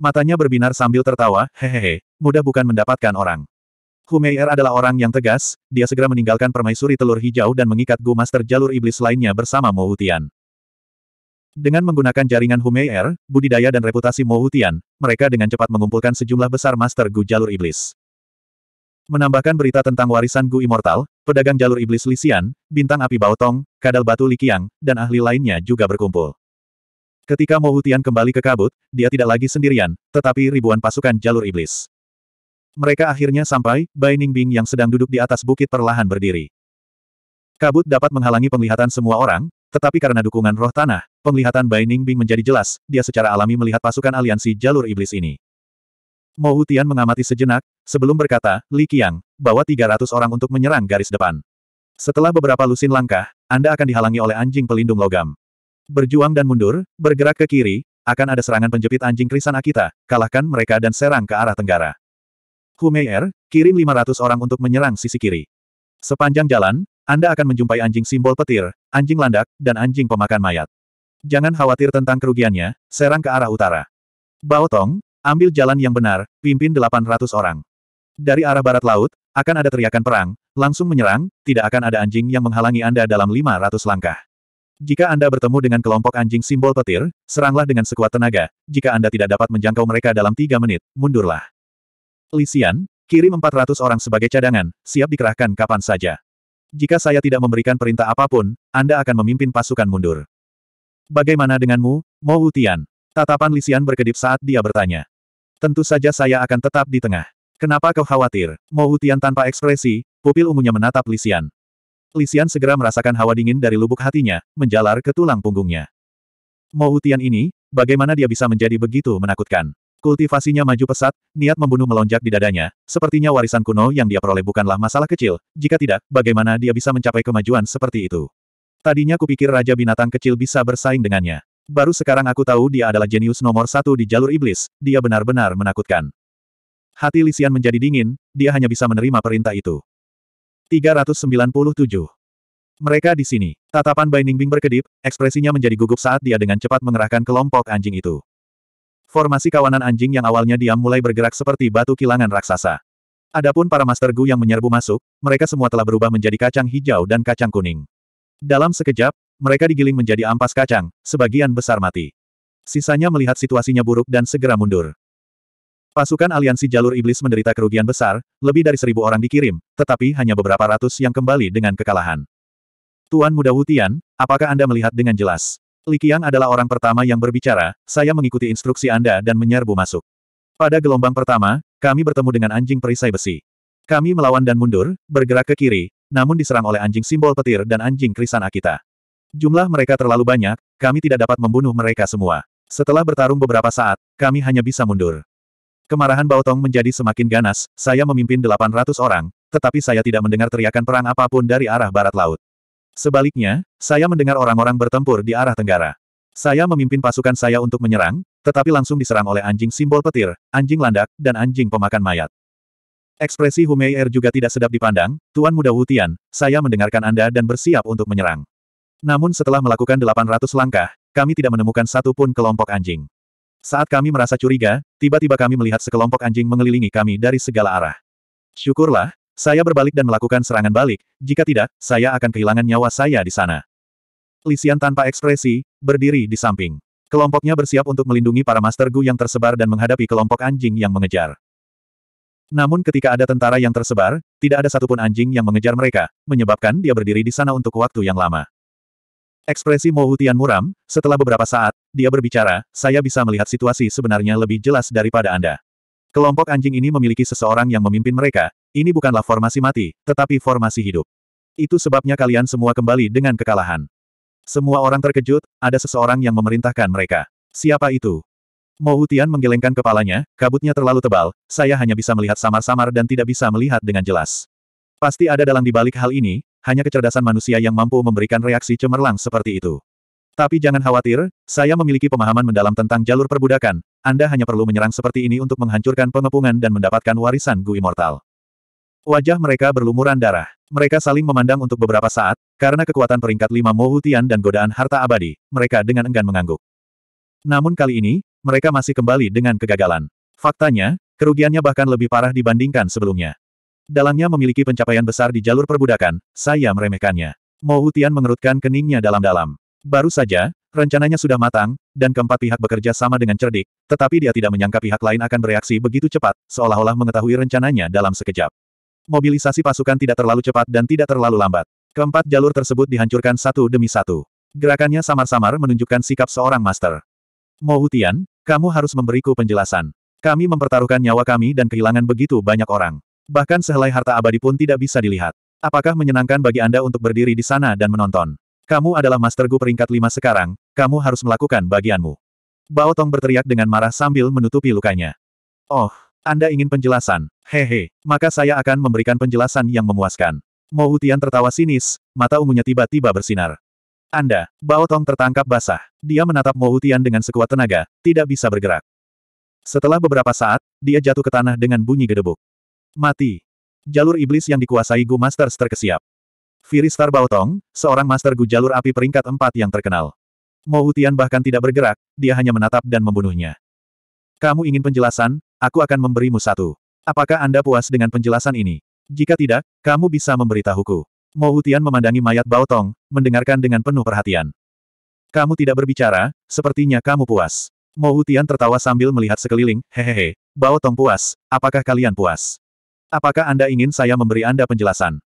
Matanya berbinar sambil tertawa, hehehe, mudah bukan mendapatkan orang. Humeir adalah orang yang tegas, dia segera meninggalkan permaisuri telur hijau dan mengikat Gu Master jalur iblis lainnya bersama Mo Dengan menggunakan jaringan Humeir, budidaya dan reputasi Mo mereka dengan cepat mengumpulkan sejumlah besar Master Gu jalur iblis. Menambahkan berita tentang warisan Gu Immortal, pedagang jalur iblis Lisian, bintang api Baotong, kadal batu Likiang, dan ahli lainnya juga berkumpul. Ketika Mo kembali ke kabut, dia tidak lagi sendirian, tetapi ribuan pasukan jalur iblis. Mereka akhirnya sampai, Bai Ningbing yang sedang duduk di atas bukit perlahan berdiri. Kabut dapat menghalangi penglihatan semua orang, tetapi karena dukungan roh tanah, penglihatan Bai Ningbing menjadi jelas, dia secara alami melihat pasukan aliansi jalur iblis ini. Mo Hutian mengamati sejenak, sebelum berkata, Li Qiang, bawa 300 orang untuk menyerang garis depan. Setelah beberapa lusin langkah, Anda akan dihalangi oleh anjing pelindung logam. Berjuang dan mundur, bergerak ke kiri, akan ada serangan penjepit anjing krisan Akita, kalahkan mereka dan serang ke arah tenggara. Humeyer, kirim 500 orang untuk menyerang sisi kiri. Sepanjang jalan, Anda akan menjumpai anjing simbol petir, anjing landak, dan anjing pemakan mayat. Jangan khawatir tentang kerugiannya, serang ke arah utara. Bao Tong, ambil jalan yang benar, pimpin 800 orang. Dari arah barat laut, akan ada teriakan perang, langsung menyerang, tidak akan ada anjing yang menghalangi Anda dalam 500 langkah. Jika Anda bertemu dengan kelompok anjing simbol petir, seranglah dengan sekuat tenaga, jika Anda tidak dapat menjangkau mereka dalam 3 menit, mundurlah. Lisian, kirim 400 orang sebagai cadangan, siap dikerahkan kapan saja. Jika saya tidak memberikan perintah apapun, Anda akan memimpin pasukan mundur. Bagaimana denganmu, Mo Utian? Tatapan Lisian berkedip saat dia bertanya. Tentu saja saya akan tetap di tengah. Kenapa kau khawatir? Mo Utian tanpa ekspresi, pupil ungunya menatap Lisian. Lisian segera merasakan hawa dingin dari lubuk hatinya, menjalar ke tulang punggungnya. Mo Utian ini, bagaimana dia bisa menjadi begitu menakutkan? Kultivasinya maju pesat, niat membunuh melonjak di dadanya, sepertinya warisan kuno yang dia peroleh bukanlah masalah kecil, jika tidak, bagaimana dia bisa mencapai kemajuan seperti itu. Tadinya kupikir Raja Binatang kecil bisa bersaing dengannya. Baru sekarang aku tahu dia adalah jenius nomor satu di jalur iblis, dia benar-benar menakutkan. Hati Lisian menjadi dingin, dia hanya bisa menerima perintah itu. 397. Mereka di sini. Tatapan Bai Ningbing berkedip, ekspresinya menjadi gugup saat dia dengan cepat mengerahkan kelompok anjing itu. Formasi kawanan anjing yang awalnya diam mulai bergerak seperti batu kilangan raksasa. Adapun para Master Gu yang menyerbu masuk, mereka semua telah berubah menjadi kacang hijau dan kacang kuning. Dalam sekejap, mereka digiling menjadi ampas kacang, sebagian besar mati. Sisanya melihat situasinya buruk dan segera mundur. Pasukan aliansi jalur iblis menderita kerugian besar, lebih dari seribu orang dikirim, tetapi hanya beberapa ratus yang kembali dengan kekalahan. Tuan Muda Wutian, apakah Anda melihat dengan jelas? Likiang adalah orang pertama yang berbicara, saya mengikuti instruksi Anda dan menyerbu masuk. Pada gelombang pertama, kami bertemu dengan anjing perisai besi. Kami melawan dan mundur, bergerak ke kiri, namun diserang oleh anjing simbol petir dan anjing krisan Akita. Jumlah mereka terlalu banyak, kami tidak dapat membunuh mereka semua. Setelah bertarung beberapa saat, kami hanya bisa mundur. Kemarahan Baotong menjadi semakin ganas, saya memimpin 800 orang, tetapi saya tidak mendengar teriakan perang apapun dari arah barat laut. Sebaliknya, saya mendengar orang-orang bertempur di arah tenggara. Saya memimpin pasukan saya untuk menyerang, tetapi langsung diserang oleh anjing simbol petir, anjing landak, dan anjing pemakan mayat. Ekspresi Humeir er juga tidak sedap dipandang, Tuan Muda Wutian, saya mendengarkan Anda dan bersiap untuk menyerang. Namun setelah melakukan 800 langkah, kami tidak menemukan satupun kelompok anjing. Saat kami merasa curiga, tiba-tiba kami melihat sekelompok anjing mengelilingi kami dari segala arah. Syukurlah, saya berbalik dan melakukan serangan balik, jika tidak, saya akan kehilangan nyawa saya di sana. Lisian tanpa ekspresi, berdiri di samping. Kelompoknya bersiap untuk melindungi para Master Gu yang tersebar dan menghadapi kelompok anjing yang mengejar. Namun ketika ada tentara yang tersebar, tidak ada satupun anjing yang mengejar mereka, menyebabkan dia berdiri di sana untuk waktu yang lama. Ekspresi Mo Hutian muram, setelah beberapa saat, dia berbicara, saya bisa melihat situasi sebenarnya lebih jelas daripada Anda. Kelompok anjing ini memiliki seseorang yang memimpin mereka, ini bukanlah formasi mati, tetapi formasi hidup. Itu sebabnya kalian semua kembali dengan kekalahan. Semua orang terkejut, ada seseorang yang memerintahkan mereka. Siapa itu? Mou Tian menggelengkan kepalanya, kabutnya terlalu tebal, saya hanya bisa melihat samar-samar dan tidak bisa melihat dengan jelas. Pasti ada dalam dibalik hal ini, hanya kecerdasan manusia yang mampu memberikan reaksi cemerlang seperti itu. Tapi jangan khawatir, saya memiliki pemahaman mendalam tentang jalur perbudakan, Anda hanya perlu menyerang seperti ini untuk menghancurkan pengepungan dan mendapatkan warisan Gu Immortal. Wajah mereka berlumuran darah. Mereka saling memandang untuk beberapa saat, karena kekuatan peringkat lima Mohutian dan godaan harta abadi, mereka dengan enggan mengangguk. Namun kali ini, mereka masih kembali dengan kegagalan. Faktanya, kerugiannya bahkan lebih parah dibandingkan sebelumnya. Dalangnya memiliki pencapaian besar di jalur perbudakan, saya meremehkannya. Mohutian mengerutkan keningnya dalam-dalam. Baru saja, rencananya sudah matang, dan keempat pihak bekerja sama dengan cerdik, tetapi dia tidak menyangka pihak lain akan bereaksi begitu cepat, seolah-olah mengetahui rencananya dalam sekejap. Mobilisasi pasukan tidak terlalu cepat dan tidak terlalu lambat. Keempat jalur tersebut dihancurkan satu demi satu. Gerakannya samar-samar menunjukkan sikap seorang master. Mo Hutian, kamu harus memberiku penjelasan. Kami mempertaruhkan nyawa kami dan kehilangan begitu banyak orang. Bahkan sehelai harta abadi pun tidak bisa dilihat. Apakah menyenangkan bagi Anda untuk berdiri di sana dan menonton? Kamu adalah master gu peringkat lima sekarang, kamu harus melakukan bagianmu. Bao Tong berteriak dengan marah sambil menutupi lukanya. Oh, Anda ingin penjelasan, hehe, maka saya akan memberikan penjelasan yang memuaskan. Mo Utian tertawa sinis, mata ungunya tiba-tiba bersinar. Anda, Bao Tong tertangkap basah. Dia menatap Mo Utian dengan sekuat tenaga, tidak bisa bergerak. Setelah beberapa saat, dia jatuh ke tanah dengan bunyi gedebuk. Mati. Jalur iblis yang dikuasai Gu Masters terkesiap. Firi Star Baotong, seorang master Gu jalur api peringkat empat yang terkenal. Mo Hutian bahkan tidak bergerak, dia hanya menatap dan membunuhnya. Kamu ingin penjelasan, aku akan memberimu satu. Apakah Anda puas dengan penjelasan ini? Jika tidak, kamu bisa memberitahuku. Mo Hutian memandangi mayat Bautong, mendengarkan dengan penuh perhatian. Kamu tidak berbicara, sepertinya kamu puas. Mo Hutian tertawa sambil melihat sekeliling, hehehe, Bautong puas, apakah kalian puas? Apakah Anda ingin saya memberi Anda penjelasan?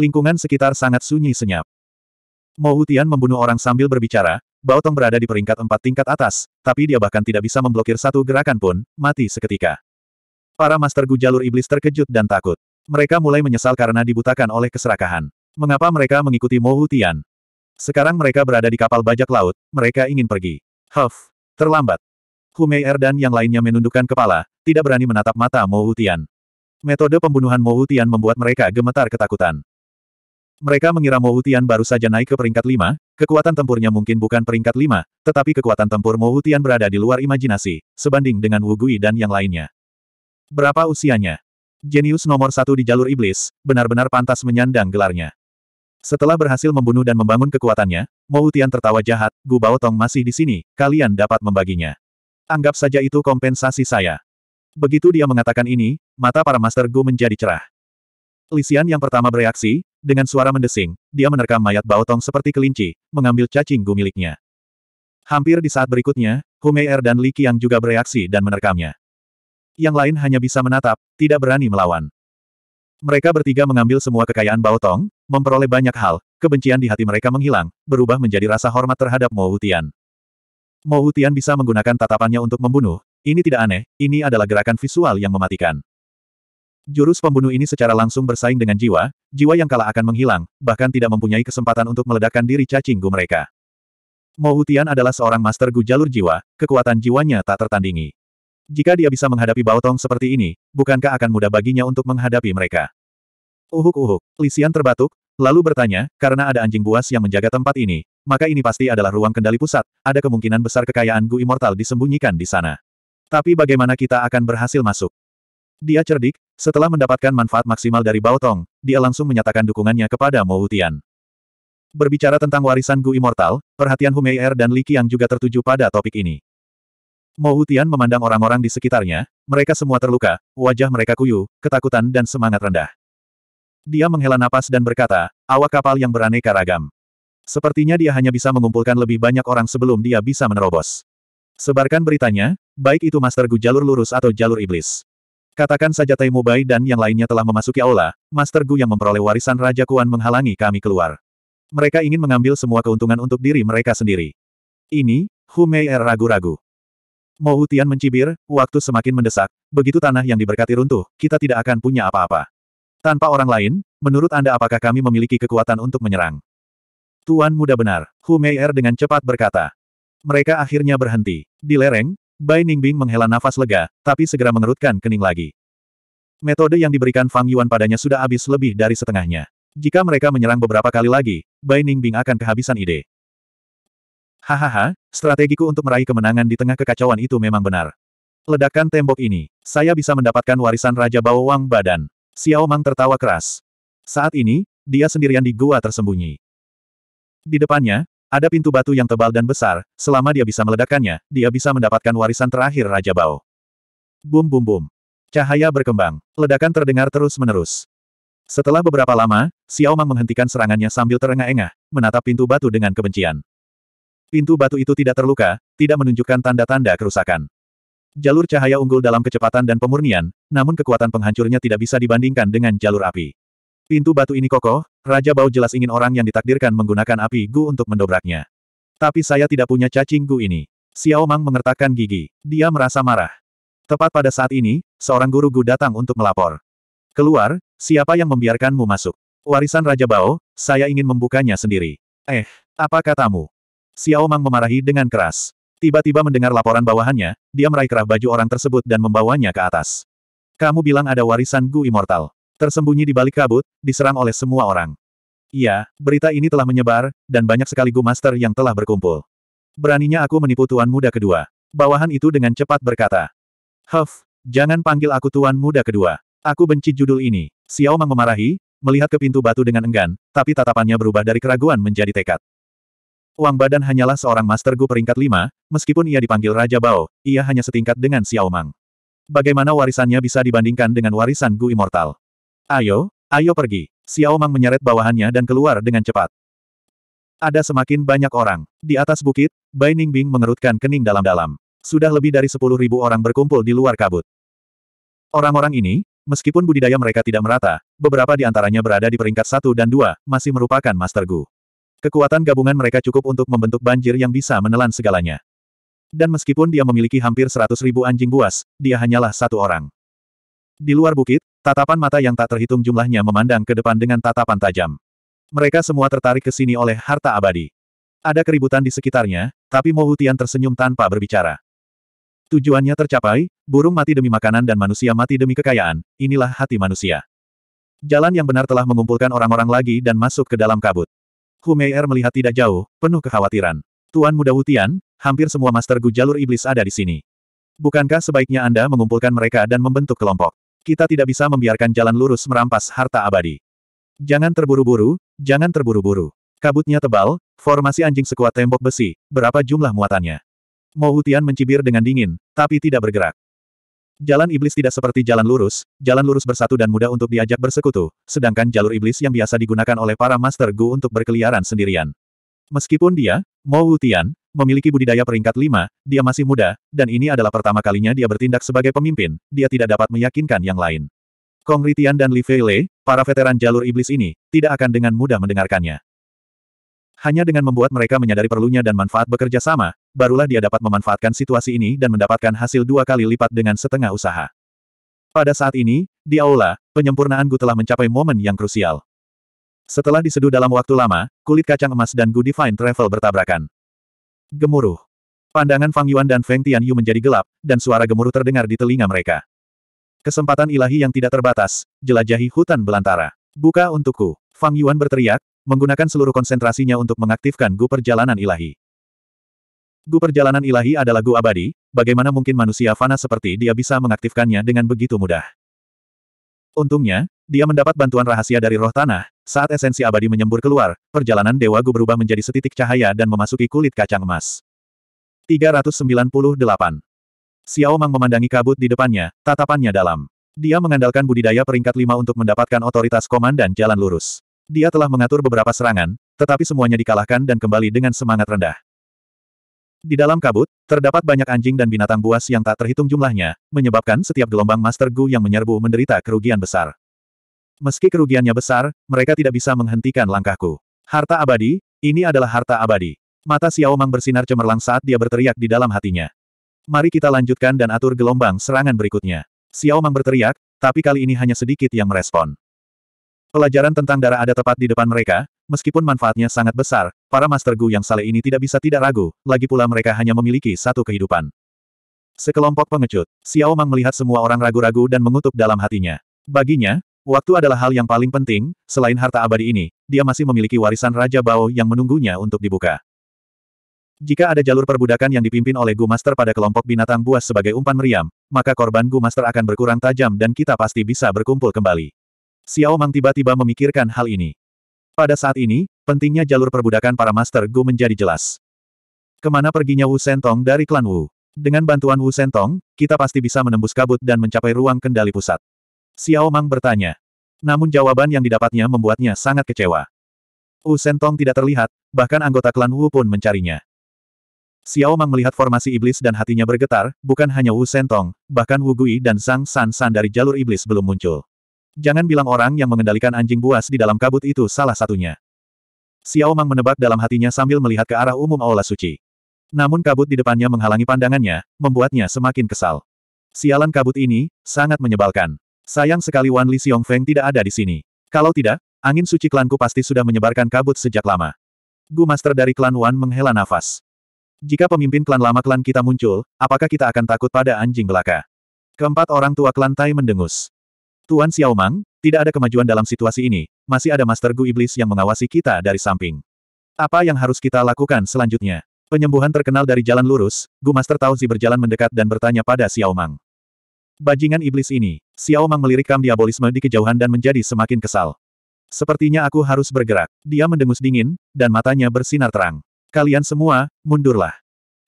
Lingkungan sekitar sangat sunyi senyap. Mo Utian membunuh orang sambil berbicara, Bao Tong berada di peringkat empat tingkat atas, tapi dia bahkan tidak bisa memblokir satu gerakan pun, mati seketika. Para Master Gu Jalur Iblis terkejut dan takut. Mereka mulai menyesal karena dibutakan oleh keserakahan. Mengapa mereka mengikuti Mo Utian? Sekarang mereka berada di kapal bajak laut, mereka ingin pergi. Huff, terlambat. Humei Er dan yang lainnya menundukkan kepala, tidak berani menatap mata Mo Utian. Metode pembunuhan Mo Utian membuat mereka gemetar ketakutan. Mereka mengira Mo Moutian baru saja naik ke peringkat lima, kekuatan tempurnya mungkin bukan peringkat lima, tetapi kekuatan tempur Mo Moutian berada di luar imajinasi, sebanding dengan Wu Gui dan yang lainnya. Berapa usianya? Jenius nomor satu di jalur iblis, benar-benar pantas menyandang gelarnya. Setelah berhasil membunuh dan membangun kekuatannya, Mo Moutian tertawa jahat, Gu Bao Tong masih di sini, kalian dapat membaginya. Anggap saja itu kompensasi saya. Begitu dia mengatakan ini, mata para Master Gu menjadi cerah. Lisian yang pertama bereaksi, dengan suara mendesing, dia menerkam mayat Baotong seperti kelinci, mengambil cacing gu miliknya. Hampir di saat berikutnya, Er dan Li Qiang juga bereaksi dan menerkamnya. Yang lain hanya bisa menatap, tidak berani melawan. Mereka bertiga mengambil semua kekayaan Baotong, memperoleh banyak hal, kebencian di hati mereka menghilang, berubah menjadi rasa hormat terhadap Mo Hutian. Mo Hutian bisa menggunakan tatapannya untuk membunuh, ini tidak aneh, ini adalah gerakan visual yang mematikan. Jurus pembunuh ini secara langsung bersaing dengan jiwa, jiwa yang kalah akan menghilang, bahkan tidak mempunyai kesempatan untuk meledakkan diri cacing mereka. Mo Hutian adalah seorang master gu jalur jiwa, kekuatan jiwanya tak tertandingi. Jika dia bisa menghadapi Baotong seperti ini, bukankah akan mudah baginya untuk menghadapi mereka? Uhuk-uhuk, Lisian terbatuk, lalu bertanya, karena ada anjing buas yang menjaga tempat ini, maka ini pasti adalah ruang kendali pusat, ada kemungkinan besar kekayaan Gu Immortal disembunyikan di sana. Tapi bagaimana kita akan berhasil masuk? Dia cerdik, setelah mendapatkan manfaat maksimal dari Tong, dia langsung menyatakan dukungannya kepada Mo Tian. Berbicara tentang warisan Gu Immortal, perhatian Humei Er dan Li Qiang juga tertuju pada topik ini. Mo Tian memandang orang-orang di sekitarnya, mereka semua terluka, wajah mereka kuyu, ketakutan dan semangat rendah. Dia menghela napas dan berkata, awak kapal yang beraneka ragam. Sepertinya dia hanya bisa mengumpulkan lebih banyak orang sebelum dia bisa menerobos. Sebarkan beritanya, baik itu Master Gu jalur lurus atau jalur iblis. Katakan saja Taimu Bai dan yang lainnya telah memasuki aula, Master Gu yang memperoleh warisan Raja Kuan menghalangi kami keluar. Mereka ingin mengambil semua keuntungan untuk diri mereka sendiri. Ini, Hu Mei Er ragu-ragu. Mo Tian mencibir, waktu semakin mendesak, begitu tanah yang diberkati runtuh, kita tidak akan punya apa-apa. Tanpa orang lain, menurut Anda apakah kami memiliki kekuatan untuk menyerang? Tuan muda benar, Hu Mei Er dengan cepat berkata. Mereka akhirnya berhenti. Di lereng, Bai Ningbing menghela nafas lega, tapi segera mengerutkan kening lagi. Metode yang diberikan Fang Yuan padanya sudah habis lebih dari setengahnya. Jika mereka menyerang beberapa kali lagi, Bai Ningbing akan kehabisan ide. Hahaha, strategiku untuk meraih kemenangan di tengah kekacauan itu memang benar. Ledakan tembok ini, saya bisa mendapatkan warisan Raja Bao Wang Badan. Xiao Mang tertawa keras. Saat ini, dia sendirian di gua tersembunyi. Di depannya, ada pintu batu yang tebal dan besar, selama dia bisa meledakkannya, dia bisa mendapatkan warisan terakhir Raja Bao. Bum bum bum. Cahaya berkembang. Ledakan terdengar terus-menerus. Setelah beberapa lama, Xiao Mang menghentikan serangannya sambil terengah-engah, menatap pintu batu dengan kebencian. Pintu batu itu tidak terluka, tidak menunjukkan tanda-tanda kerusakan. Jalur cahaya unggul dalam kecepatan dan pemurnian, namun kekuatan penghancurnya tidak bisa dibandingkan dengan jalur api. Pintu batu ini kokoh, Raja Bao jelas ingin orang yang ditakdirkan menggunakan api Gu untuk mendobraknya. Tapi saya tidak punya cacing Gu ini. Xiao Mang mengertakkan gigi. Dia merasa marah. Tepat pada saat ini, seorang guru Gu datang untuk melapor. Keluar, siapa yang membiarkanmu masuk? Warisan Raja Bao, saya ingin membukanya sendiri. Eh, apa katamu? Xiao Mang memarahi dengan keras. Tiba-tiba mendengar laporan bawahannya, dia meraih kerah baju orang tersebut dan membawanya ke atas. Kamu bilang ada warisan Gu Immortal. Tersembunyi di balik kabut, diserang oleh semua orang. Iya, berita ini telah menyebar, dan banyak sekali Gu Master yang telah berkumpul. Beraninya aku menipu Tuan Muda kedua. Bawahan itu dengan cepat berkata. Huff, jangan panggil aku Tuan Muda kedua. Aku benci judul ini. Xiao Mang memarahi, melihat ke pintu batu dengan enggan, tapi tatapannya berubah dari keraguan menjadi tekad. Wang Badan hanyalah seorang Master Gu peringkat lima, meskipun ia dipanggil Raja Bao, ia hanya setingkat dengan Xiao Mang. Bagaimana warisannya bisa dibandingkan dengan warisan Gu Immortal? Ayo, ayo pergi. Xiao Mang menyeret bawahannya dan keluar dengan cepat. Ada semakin banyak orang. Di atas bukit, Bai Ningbing mengerutkan kening dalam-dalam. Sudah lebih dari sepuluh ribu orang berkumpul di luar kabut. Orang-orang ini, meskipun budidaya mereka tidak merata, beberapa di antaranya berada di peringkat satu dan dua, masih merupakan Master Gu. Kekuatan gabungan mereka cukup untuk membentuk banjir yang bisa menelan segalanya. Dan meskipun dia memiliki hampir seratus ribu anjing buas, dia hanyalah satu orang. Di luar bukit, Tatapan mata yang tak terhitung jumlahnya memandang ke depan dengan tatapan tajam. Mereka semua tertarik ke sini oleh harta abadi. Ada keributan di sekitarnya, tapi Mo Hutian tersenyum tanpa berbicara. Tujuannya tercapai, burung mati demi makanan dan manusia mati demi kekayaan, inilah hati manusia. Jalan yang benar telah mengumpulkan orang-orang lagi dan masuk ke dalam kabut. Humeir melihat tidak jauh, penuh kekhawatiran. Tuan Muda Wutian, hampir semua Master Gu jalur iblis ada di sini. Bukankah sebaiknya Anda mengumpulkan mereka dan membentuk kelompok? Kita tidak bisa membiarkan jalan lurus merampas harta abadi. Jangan terburu-buru, jangan terburu-buru. Kabutnya tebal, formasi anjing sekuat tembok besi, berapa jumlah muatannya. Mo Hutian mencibir dengan dingin, tapi tidak bergerak. Jalan iblis tidak seperti jalan lurus, jalan lurus bersatu dan mudah untuk diajak bersekutu, sedangkan jalur iblis yang biasa digunakan oleh para Master Gu untuk berkeliaran sendirian. Meskipun dia, Mo Wutian, memiliki budidaya peringkat 5, dia masih muda, dan ini adalah pertama kalinya dia bertindak sebagai pemimpin, dia tidak dapat meyakinkan yang lain. Kong Ritian dan Li Feile, para veteran jalur iblis ini, tidak akan dengan mudah mendengarkannya. Hanya dengan membuat mereka menyadari perlunya dan manfaat bekerja sama, barulah dia dapat memanfaatkan situasi ini dan mendapatkan hasil dua kali lipat dengan setengah usaha. Pada saat ini, di aula, penyempurnaan Gu telah mencapai momen yang krusial. Setelah diseduh dalam waktu lama, kulit kacang emas dan Gu Divine Travel bertabrakan. Gemuruh. Pandangan Fang Yuan dan Feng Tianyu menjadi gelap, dan suara gemuruh terdengar di telinga mereka. Kesempatan ilahi yang tidak terbatas, jelajahi hutan belantara. Buka untukku. Fang Yuan berteriak, menggunakan seluruh konsentrasinya untuk mengaktifkan Gu Perjalanan Ilahi. Gu Perjalanan Ilahi adalah Gu Abadi, bagaimana mungkin manusia fana seperti dia bisa mengaktifkannya dengan begitu mudah. Untungnya, dia mendapat bantuan rahasia dari roh tanah, saat esensi abadi menyembur keluar, perjalanan Dewa Gu berubah menjadi setitik cahaya dan memasuki kulit kacang emas. 398. Xiao Mang memandangi kabut di depannya, tatapannya dalam. Dia mengandalkan budidaya peringkat lima untuk mendapatkan otoritas komandan jalan lurus. Dia telah mengatur beberapa serangan, tetapi semuanya dikalahkan dan kembali dengan semangat rendah. Di dalam kabut, terdapat banyak anjing dan binatang buas yang tak terhitung jumlahnya, menyebabkan setiap gelombang Master Gu yang menyerbu menderita kerugian besar. Meski kerugiannya besar, mereka tidak bisa menghentikan langkahku. Harta abadi, ini adalah harta abadi. Mata Xiao Mang bersinar cemerlang saat dia berteriak di dalam hatinya. Mari kita lanjutkan dan atur gelombang serangan berikutnya. Xiao Mang berteriak, tapi kali ini hanya sedikit yang merespon. Pelajaran tentang darah ada tepat di depan mereka, meskipun manfaatnya sangat besar, para Master Gu yang saleh ini tidak bisa tidak ragu, lagi pula mereka hanya memiliki satu kehidupan. Sekelompok pengecut, Xiao Mang melihat semua orang ragu-ragu dan mengutuk dalam hatinya. Baginya, Waktu adalah hal yang paling penting, selain harta abadi ini, dia masih memiliki warisan Raja Bao yang menunggunya untuk dibuka. Jika ada jalur perbudakan yang dipimpin oleh Gu Master pada kelompok binatang buas sebagai umpan meriam, maka korban Gu Master akan berkurang tajam dan kita pasti bisa berkumpul kembali. Xiao Mang tiba-tiba memikirkan hal ini. Pada saat ini, pentingnya jalur perbudakan para Master Gu menjadi jelas. Kemana perginya Wu Sentong dari klan Wu? Dengan bantuan Wu Sentong, kita pasti bisa menembus kabut dan mencapai ruang kendali pusat. Xiao Mang bertanya. Namun jawaban yang didapatnya membuatnya sangat kecewa. Wu Sentong tidak terlihat, bahkan anggota klan Wu pun mencarinya. Xiao Mang melihat formasi iblis dan hatinya bergetar, bukan hanya Wu Sentong, bahkan Wu Gui dan sang San San dari jalur iblis belum muncul. Jangan bilang orang yang mengendalikan anjing buas di dalam kabut itu salah satunya. Xiao Mang menebak dalam hatinya sambil melihat ke arah umum aula suci. Namun kabut di depannya menghalangi pandangannya, membuatnya semakin kesal. Sialan kabut ini, sangat menyebalkan. Sayang sekali Wan Li Xiong Feng tidak ada di sini. Kalau tidak, angin suci klanku pasti sudah menyebarkan kabut sejak lama. Gu Master dari klan Wan menghela nafas. Jika pemimpin klan lama klan kita muncul, apakah kita akan takut pada anjing belaka? Keempat orang tua klan Tai mendengus. Tuan Xiao Mang, tidak ada kemajuan dalam situasi ini, masih ada Master Gu Iblis yang mengawasi kita dari samping. Apa yang harus kita lakukan selanjutnya? Penyembuhan terkenal dari jalan lurus, Gu Master Zi berjalan mendekat dan bertanya pada Xiao Mang. Bajingan iblis ini, Xiao Mang melirik kam diabolisme di kejauhan dan menjadi semakin kesal. Sepertinya aku harus bergerak. Dia mendengus dingin, dan matanya bersinar terang. Kalian semua, mundurlah.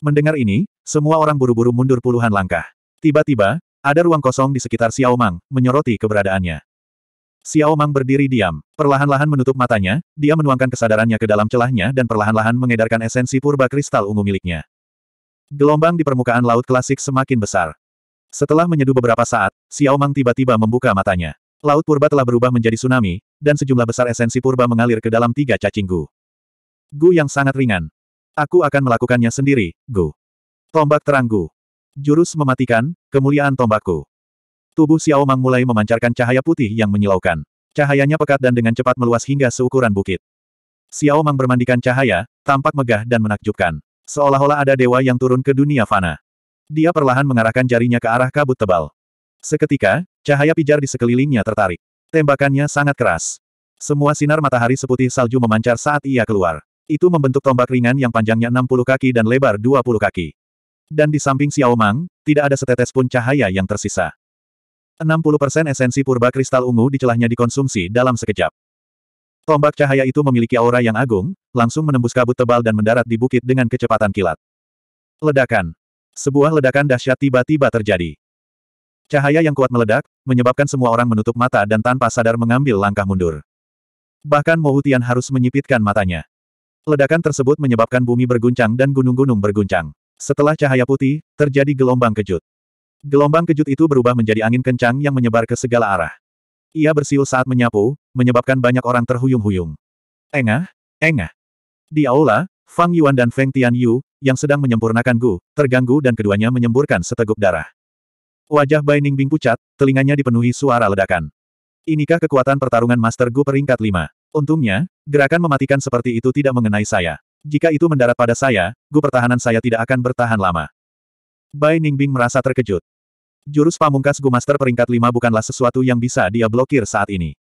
Mendengar ini, semua orang buru-buru mundur puluhan langkah. Tiba-tiba, ada ruang kosong di sekitar Xiao Mang, menyoroti keberadaannya. Xiao Mang berdiri diam, perlahan-lahan menutup matanya, dia menuangkan kesadarannya ke dalam celahnya dan perlahan-lahan mengedarkan esensi purba kristal ungu miliknya. Gelombang di permukaan laut klasik semakin besar. Setelah menyeduh beberapa saat, Xiao Mang tiba-tiba membuka matanya. Laut purba telah berubah menjadi tsunami, dan sejumlah besar esensi purba mengalir ke dalam tiga cacing Gu. Gu yang sangat ringan. Aku akan melakukannya sendiri, Gu. Tombak terang Gu. Jurus mematikan, kemuliaan tombakku. Tubuh Xiao Mang mulai memancarkan cahaya putih yang menyilaukan. Cahayanya pekat dan dengan cepat meluas hingga seukuran bukit. Xiao Mang bermandikan cahaya, tampak megah dan menakjubkan. Seolah-olah ada dewa yang turun ke dunia fana. Dia perlahan mengarahkan jarinya ke arah kabut tebal. Seketika, cahaya pijar di sekelilingnya tertarik. Tembakannya sangat keras. Semua sinar matahari seputih salju memancar saat ia keluar. Itu membentuk tombak ringan yang panjangnya 60 kaki dan lebar 20 kaki. Dan di samping Xiao Mang, tidak ada setetes pun cahaya yang tersisa. 60% esensi purba kristal ungu di celahnya dikonsumsi dalam sekejap. Tombak cahaya itu memiliki aura yang agung, langsung menembus kabut tebal dan mendarat di bukit dengan kecepatan kilat. Ledakan. Sebuah ledakan dahsyat tiba-tiba terjadi. Cahaya yang kuat meledak, menyebabkan semua orang menutup mata dan tanpa sadar mengambil langkah mundur. Bahkan Mo Mohutian harus menyipitkan matanya. Ledakan tersebut menyebabkan bumi berguncang dan gunung-gunung berguncang. Setelah cahaya putih, terjadi gelombang kejut. Gelombang kejut itu berubah menjadi angin kencang yang menyebar ke segala arah. Ia bersiul saat menyapu, menyebabkan banyak orang terhuyung-huyung. Engah, engah. Di aula, Fang Yuan dan Feng Tianyu yang sedang menyempurnakan Gu, terganggu dan keduanya menyemburkan seteguk darah. Wajah Bai Ningbing pucat, telinganya dipenuhi suara ledakan. Inikah kekuatan pertarungan Master Gu peringkat 5? Untungnya, gerakan mematikan seperti itu tidak mengenai saya. Jika itu mendarat pada saya, Gu pertahanan saya tidak akan bertahan lama. Bai Ningbing merasa terkejut. Jurus pamungkas Gu Master peringkat 5 bukanlah sesuatu yang bisa dia blokir saat ini.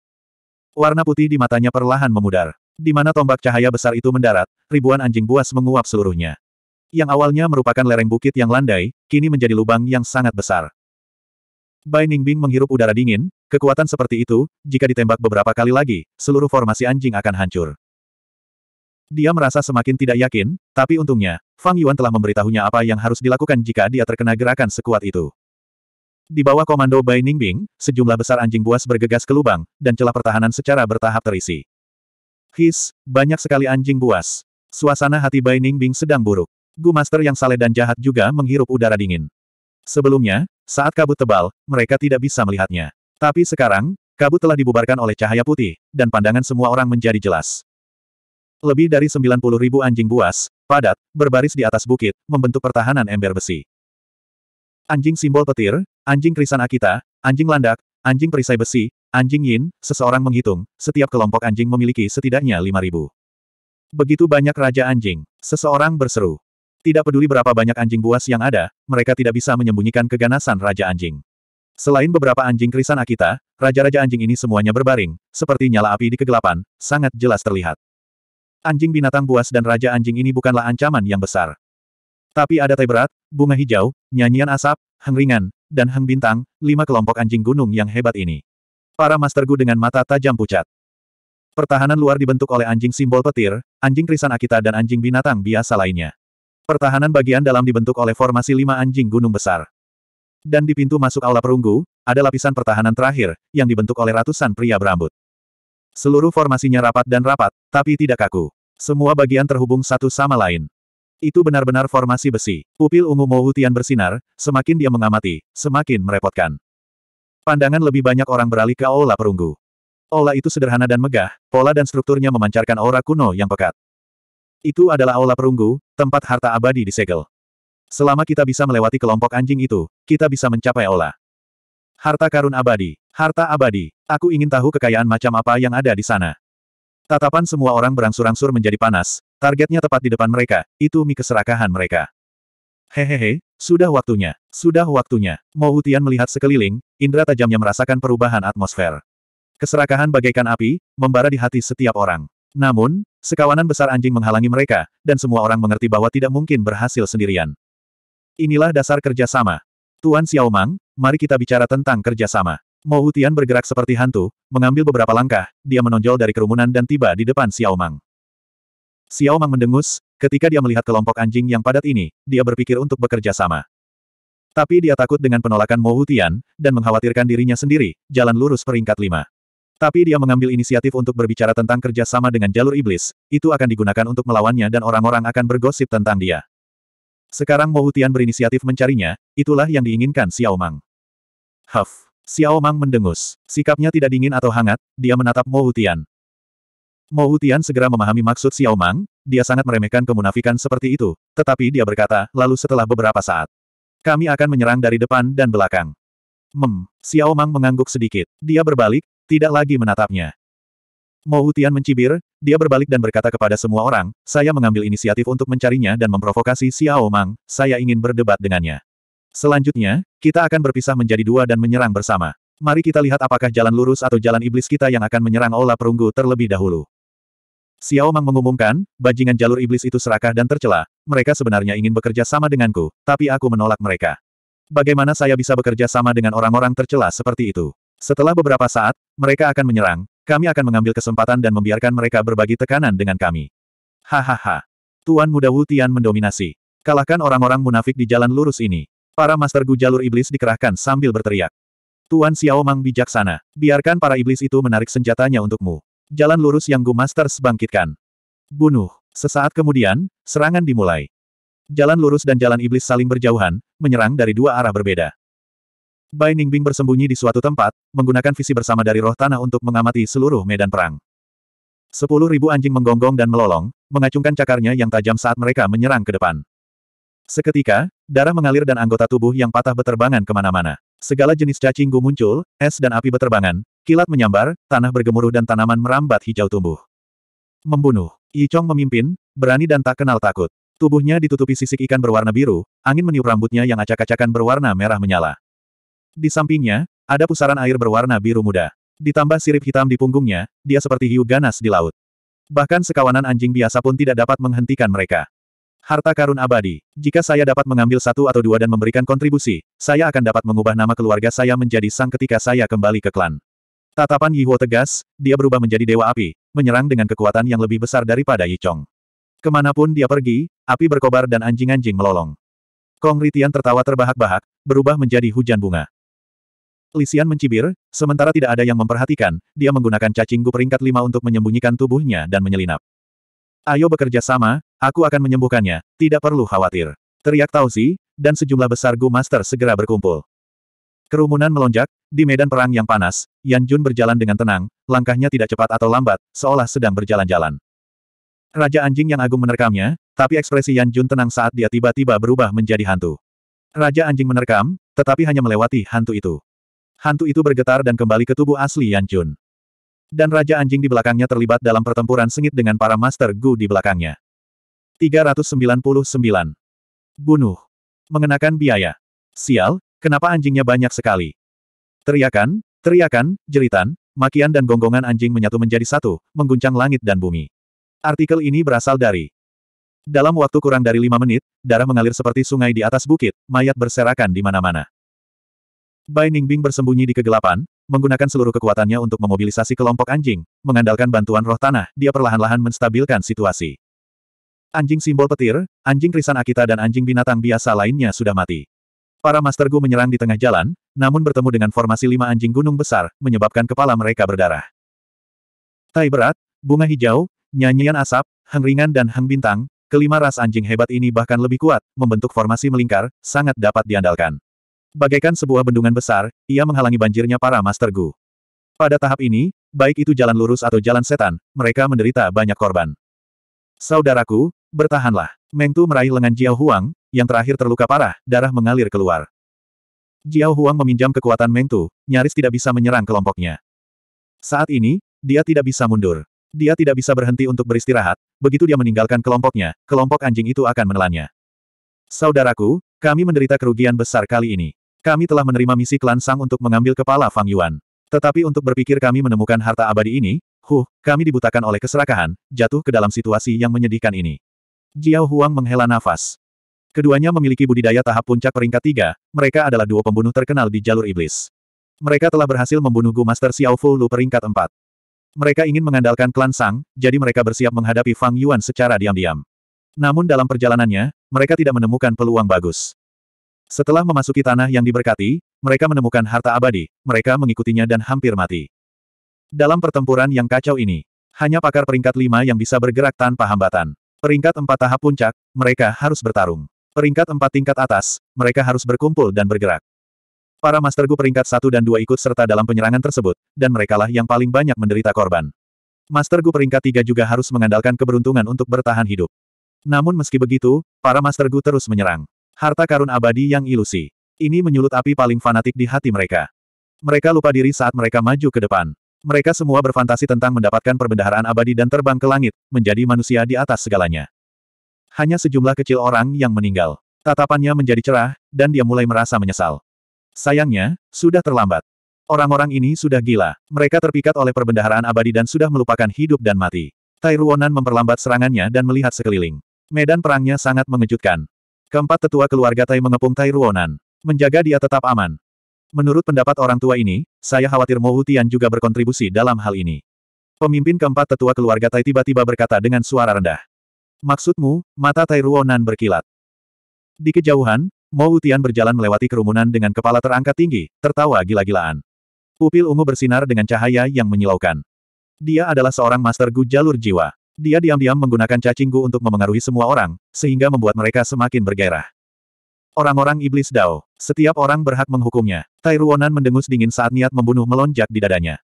Warna putih di matanya perlahan memudar. Di mana tombak cahaya besar itu mendarat, ribuan anjing buas menguap seluruhnya yang awalnya merupakan lereng bukit yang landai, kini menjadi lubang yang sangat besar. Bai Ningbing menghirup udara dingin, kekuatan seperti itu, jika ditembak beberapa kali lagi, seluruh formasi anjing akan hancur. Dia merasa semakin tidak yakin, tapi untungnya, Fang Yuan telah memberitahunya apa yang harus dilakukan jika dia terkena gerakan sekuat itu. Di bawah komando Bai Ningbing, sejumlah besar anjing buas bergegas ke lubang, dan celah pertahanan secara bertahap terisi. His, banyak sekali anjing buas. Suasana hati Bai Ningbing sedang buruk. Gu Master yang saleh dan jahat juga menghirup udara dingin. Sebelumnya, saat kabut tebal, mereka tidak bisa melihatnya. Tapi sekarang, kabut telah dibubarkan oleh cahaya putih, dan pandangan semua orang menjadi jelas. Lebih dari 90 ribu anjing buas, padat, berbaris di atas bukit, membentuk pertahanan ember besi. Anjing simbol petir, anjing krisan Akita, anjing landak, anjing perisai besi, anjing yin, seseorang menghitung, setiap kelompok anjing memiliki setidaknya ribu. Begitu banyak raja anjing, seseorang berseru. Tidak peduli berapa banyak anjing buas yang ada, mereka tidak bisa menyembunyikan keganasan Raja Anjing. Selain beberapa anjing krisan Akita, raja-raja anjing ini semuanya berbaring, seperti nyala api di kegelapan, sangat jelas terlihat. Anjing binatang buas dan raja anjing ini bukanlah ancaman yang besar. Tapi ada tai berat, bunga hijau, nyanyian asap, hengringan, dan heng bintang, lima kelompok anjing gunung yang hebat ini. Para master gu dengan mata tajam pucat. Pertahanan luar dibentuk oleh anjing simbol petir, anjing krisan Akita dan anjing binatang biasa lainnya. Pertahanan bagian dalam dibentuk oleh formasi lima anjing gunung besar. Dan di pintu masuk aula perunggu, ada lapisan pertahanan terakhir, yang dibentuk oleh ratusan pria berambut. Seluruh formasinya rapat dan rapat, tapi tidak kaku. Semua bagian terhubung satu sama lain. Itu benar-benar formasi besi. Pupil ungu Mohutian bersinar, semakin dia mengamati, semakin merepotkan. Pandangan lebih banyak orang beralih ke aula perunggu. Ola itu sederhana dan megah, pola dan strukturnya memancarkan aura kuno yang pekat. Itu adalah aula perunggu, tempat harta abadi disegel. Selama kita bisa melewati kelompok anjing itu, kita bisa mencapai aula. Harta karun abadi. Harta abadi. Aku ingin tahu kekayaan macam apa yang ada di sana. Tatapan semua orang berangsur-angsur menjadi panas, targetnya tepat di depan mereka, itu mi keserakahan mereka. Hehehe, sudah waktunya, sudah waktunya. Mo Hutian melihat sekeliling, indera tajamnya merasakan perubahan atmosfer. Keserakahan bagaikan api, membara di hati setiap orang. Namun, sekawanan besar anjing menghalangi mereka, dan semua orang mengerti bahwa tidak mungkin berhasil sendirian. Inilah dasar kerjasama. Tuan Xiao Mang, mari kita bicara tentang kerjasama. Mo Hutian bergerak seperti hantu, mengambil beberapa langkah, dia menonjol dari kerumunan dan tiba di depan Xiao Mang. Xiao Mang mendengus, ketika dia melihat kelompok anjing yang padat ini, dia berpikir untuk bekerja sama. Tapi dia takut dengan penolakan Mo Hutian, dan mengkhawatirkan dirinya sendiri, jalan lurus peringkat lima. Tapi dia mengambil inisiatif untuk berbicara tentang kerjasama dengan jalur iblis, itu akan digunakan untuk melawannya dan orang-orang akan bergosip tentang dia. Sekarang Mo Tian berinisiatif mencarinya, itulah yang diinginkan Xiao Mang. Huff. Xiao Mang mendengus. Sikapnya tidak dingin atau hangat, dia menatap Mo Tian. Tian segera memahami maksud Xiao Mang, dia sangat meremehkan kemunafikan seperti itu, tetapi dia berkata, lalu setelah beberapa saat, kami akan menyerang dari depan dan belakang. Mem, Xiao Mang mengangguk sedikit. Dia berbalik, tidak lagi menatapnya. Mou Tian mencibir, dia berbalik dan berkata kepada semua orang, saya mengambil inisiatif untuk mencarinya dan memprovokasi Xiao Mang, saya ingin berdebat dengannya. Selanjutnya, kita akan berpisah menjadi dua dan menyerang bersama. Mari kita lihat apakah jalan lurus atau jalan iblis kita yang akan menyerang Ola Perunggu terlebih dahulu. Xiao Mang mengumumkan, bajingan jalur iblis itu serakah dan tercela, mereka sebenarnya ingin bekerja sama denganku, tapi aku menolak mereka. Bagaimana saya bisa bekerja sama dengan orang-orang tercela seperti itu? Setelah beberapa saat, mereka akan menyerang, kami akan mengambil kesempatan dan membiarkan mereka berbagi tekanan dengan kami. Hahaha. Tuan Muda Wu mendominasi. Kalahkan orang-orang munafik di jalan lurus ini. Para Master Gu Jalur Iblis dikerahkan sambil berteriak. Tuan Xiao Mang bijaksana. Biarkan para iblis itu menarik senjatanya untukmu. Jalan lurus yang Gu Master bangkitkan. Bunuh. Sesaat kemudian, serangan dimulai. Jalan lurus dan jalan iblis saling berjauhan, menyerang dari dua arah berbeda. Bai Ningbing bersembunyi di suatu tempat, menggunakan visi bersama dari roh tanah untuk mengamati seluruh medan perang. Sepuluh ribu anjing menggonggong dan melolong, mengacungkan cakarnya yang tajam saat mereka menyerang ke depan. Seketika, darah mengalir dan anggota tubuh yang patah beterbangan kemana-mana. Segala jenis cacinggu muncul, es dan api beterbangan, kilat menyambar, tanah bergemuruh dan tanaman merambat hijau tumbuh. Membunuh. Yi Chong memimpin, berani dan tak kenal takut. Tubuhnya ditutupi sisik ikan berwarna biru, angin meniup rambutnya yang acak-acakan berwarna merah menyala. Di sampingnya, ada pusaran air berwarna biru muda. Ditambah sirip hitam di punggungnya, dia seperti hiu ganas di laut. Bahkan sekawanan anjing biasa pun tidak dapat menghentikan mereka. Harta karun abadi. Jika saya dapat mengambil satu atau dua dan memberikan kontribusi, saya akan dapat mengubah nama keluarga saya menjadi sang ketika saya kembali ke klan. Tatapan Yihuo tegas, dia berubah menjadi dewa api, menyerang dengan kekuatan yang lebih besar daripada Yi Yichong. Kemanapun dia pergi, api berkobar dan anjing-anjing melolong. Kong Ritian tertawa terbahak-bahak, berubah menjadi hujan bunga. Lisian mencibir, sementara tidak ada yang memperhatikan, dia menggunakan gu peringkat lima untuk menyembunyikan tubuhnya dan menyelinap. Ayo bekerja sama, aku akan menyembuhkannya, tidak perlu khawatir. Teriak Tausi, dan sejumlah besar Gu Master segera berkumpul. Kerumunan melonjak, di medan perang yang panas, Yan Jun berjalan dengan tenang, langkahnya tidak cepat atau lambat, seolah sedang berjalan-jalan. Raja anjing yang agung menerkamnya, tapi ekspresi Yan Jun tenang saat dia tiba-tiba berubah menjadi hantu. Raja anjing menerkam, tetapi hanya melewati hantu itu. Hantu itu bergetar dan kembali ke tubuh asli Yan Jun. Dan Raja Anjing di belakangnya terlibat dalam pertempuran sengit dengan para Master Gu di belakangnya. 399. Bunuh. Mengenakan biaya. Sial, kenapa anjingnya banyak sekali? Teriakan, teriakan, jeritan, makian dan gonggongan anjing menyatu menjadi satu, mengguncang langit dan bumi. Artikel ini berasal dari dalam waktu kurang dari lima menit, darah mengalir seperti sungai di atas bukit, mayat berserakan di mana-mana. Bai Ningbing bersembunyi di kegelapan, menggunakan seluruh kekuatannya untuk memobilisasi kelompok anjing, mengandalkan bantuan roh tanah, dia perlahan-lahan menstabilkan situasi. Anjing simbol petir, anjing krisan Akita dan anjing binatang biasa lainnya sudah mati. Para Master Gu menyerang di tengah jalan, namun bertemu dengan formasi lima anjing gunung besar, menyebabkan kepala mereka berdarah. Tai berat, bunga hijau, nyanyian asap, heng ringan dan heng bintang, kelima ras anjing hebat ini bahkan lebih kuat, membentuk formasi melingkar, sangat dapat diandalkan. Bagaikan sebuah bendungan besar, ia menghalangi banjirnya para Master Gu. Pada tahap ini, baik itu jalan lurus atau jalan setan, mereka menderita banyak korban. Saudaraku, bertahanlah. Mengtu meraih lengan Jiao Huang, yang terakhir terluka parah, darah mengalir keluar. Jiao Huang meminjam kekuatan Mengtu, nyaris tidak bisa menyerang kelompoknya. Saat ini, dia tidak bisa mundur. Dia tidak bisa berhenti untuk beristirahat, begitu dia meninggalkan kelompoknya, kelompok anjing itu akan menelannya. Saudaraku, kami menderita kerugian besar kali ini. Kami telah menerima misi klan Sang untuk mengambil kepala Fang Yuan. Tetapi untuk berpikir kami menemukan harta abadi ini, huh, kami dibutakan oleh keserakahan, jatuh ke dalam situasi yang menyedihkan ini. Jiao Huang menghela nafas. Keduanya memiliki budidaya tahap puncak peringkat tiga, mereka adalah dua pembunuh terkenal di jalur iblis. Mereka telah berhasil membunuh Gu Master Xiao Fu Lu peringkat empat. Mereka ingin mengandalkan klan Sang, jadi mereka bersiap menghadapi Fang Yuan secara diam-diam. Namun dalam perjalanannya, mereka tidak menemukan peluang bagus. Setelah memasuki tanah yang diberkati, mereka menemukan harta abadi, mereka mengikutinya dan hampir mati. Dalam pertempuran yang kacau ini, hanya pakar peringkat lima yang bisa bergerak tanpa hambatan. Peringkat empat tahap puncak, mereka harus bertarung. Peringkat empat tingkat atas, mereka harus berkumpul dan bergerak. Para Master Gu peringkat satu dan dua ikut serta dalam penyerangan tersebut, dan merekalah yang paling banyak menderita korban. Master Gu peringkat tiga juga harus mengandalkan keberuntungan untuk bertahan hidup. Namun meski begitu, para Master Gu terus menyerang. Harta karun abadi yang ilusi. Ini menyulut api paling fanatik di hati mereka. Mereka lupa diri saat mereka maju ke depan. Mereka semua berfantasi tentang mendapatkan perbendaharaan abadi dan terbang ke langit, menjadi manusia di atas segalanya. Hanya sejumlah kecil orang yang meninggal. Tatapannya menjadi cerah, dan dia mulai merasa menyesal. Sayangnya, sudah terlambat. Orang-orang ini sudah gila. Mereka terpikat oleh perbendaharaan abadi dan sudah melupakan hidup dan mati. Tai Ruonan memperlambat serangannya dan melihat sekeliling. Medan perangnya sangat mengejutkan. Keempat tetua keluarga Tai mengepung Tai Ruonan. Menjaga dia tetap aman. Menurut pendapat orang tua ini, saya khawatir Mo Tian juga berkontribusi dalam hal ini. Pemimpin keempat tetua keluarga Tai tiba-tiba berkata dengan suara rendah. Maksudmu, mata Tai Ruonan berkilat. Di kejauhan, Mo Tian berjalan melewati kerumunan dengan kepala terangkat tinggi, tertawa gila-gilaan. Pupil ungu bersinar dengan cahaya yang menyilaukan. Dia adalah seorang master Gu jalur jiwa. Dia diam-diam menggunakan cacingku untuk memengaruhi semua orang, sehingga membuat mereka semakin bergairah. Orang-orang iblis Dao. Setiap orang berhak menghukumnya. Tai Ruonan mendengus dingin saat niat membunuh melonjak di dadanya.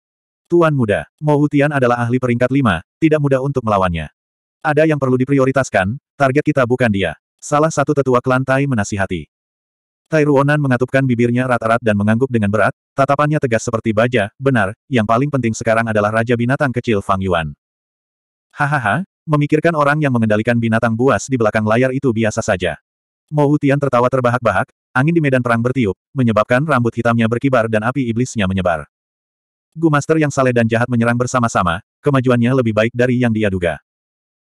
Tuan muda, Mo Hutian adalah ahli peringkat lima, tidak mudah untuk melawannya. Ada yang perlu diprioritaskan, target kita bukan dia. Salah satu tetua klan Tai menasihati. Tai Ruonan mengatupkan bibirnya rat-rat dan mengangguk dengan berat, tatapannya tegas seperti baja, benar, yang paling penting sekarang adalah Raja Binatang Kecil Fang Yuan. Hahaha, memikirkan orang yang mengendalikan binatang buas di belakang layar itu biasa saja. Mo Utian tertawa terbahak-bahak, angin di medan perang bertiup, menyebabkan rambut hitamnya berkibar dan api iblisnya menyebar. Gu Master yang saleh dan jahat menyerang bersama-sama, kemajuannya lebih baik dari yang dia duga.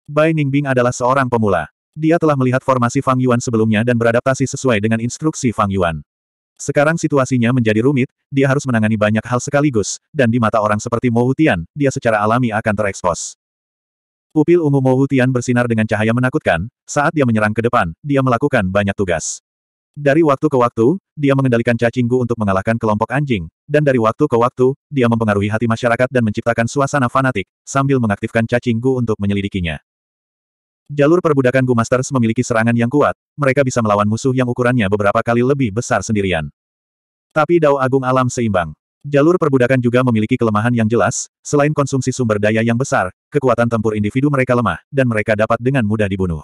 Bai Ningbing adalah seorang pemula. Dia telah melihat formasi Fang Yuan sebelumnya dan beradaptasi sesuai dengan instruksi Fang Yuan. Sekarang situasinya menjadi rumit, dia harus menangani banyak hal sekaligus, dan di mata orang seperti Mo Hutian, dia secara alami akan terekspos. Pupil ungu Mo Hutian bersinar dengan cahaya menakutkan, saat dia menyerang ke depan, dia melakukan banyak tugas. Dari waktu ke waktu, dia mengendalikan Gu untuk mengalahkan kelompok anjing, dan dari waktu ke waktu, dia mempengaruhi hati masyarakat dan menciptakan suasana fanatik, sambil mengaktifkan Gu untuk menyelidikinya. Jalur perbudakan Gu Masters memiliki serangan yang kuat, mereka bisa melawan musuh yang ukurannya beberapa kali lebih besar sendirian. Tapi Dao Agung Alam seimbang. Jalur perbudakan juga memiliki kelemahan yang jelas, selain konsumsi sumber daya yang besar, kekuatan tempur individu mereka lemah, dan mereka dapat dengan mudah dibunuh.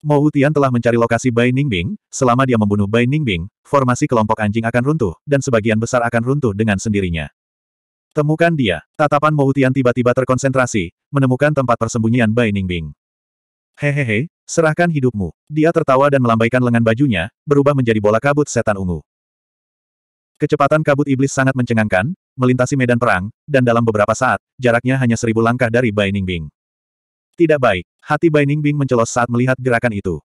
Mo Hutian telah mencari lokasi Bai Ningbing, selama dia membunuh Bai Ningbing, formasi kelompok anjing akan runtuh, dan sebagian besar akan runtuh dengan sendirinya. Temukan dia, tatapan Mo Hutian tiba-tiba terkonsentrasi, menemukan tempat persembunyian Bai Ningbing. Hehehe, serahkan hidupmu. Dia tertawa dan melambaikan lengan bajunya, berubah menjadi bola kabut setan ungu. Kecepatan kabut iblis sangat mencengangkan, melintasi medan perang, dan dalam beberapa saat, jaraknya hanya seribu langkah dari Bai Ningbing. Tidak baik, hati Bai Ningbing mencelos saat melihat gerakan itu.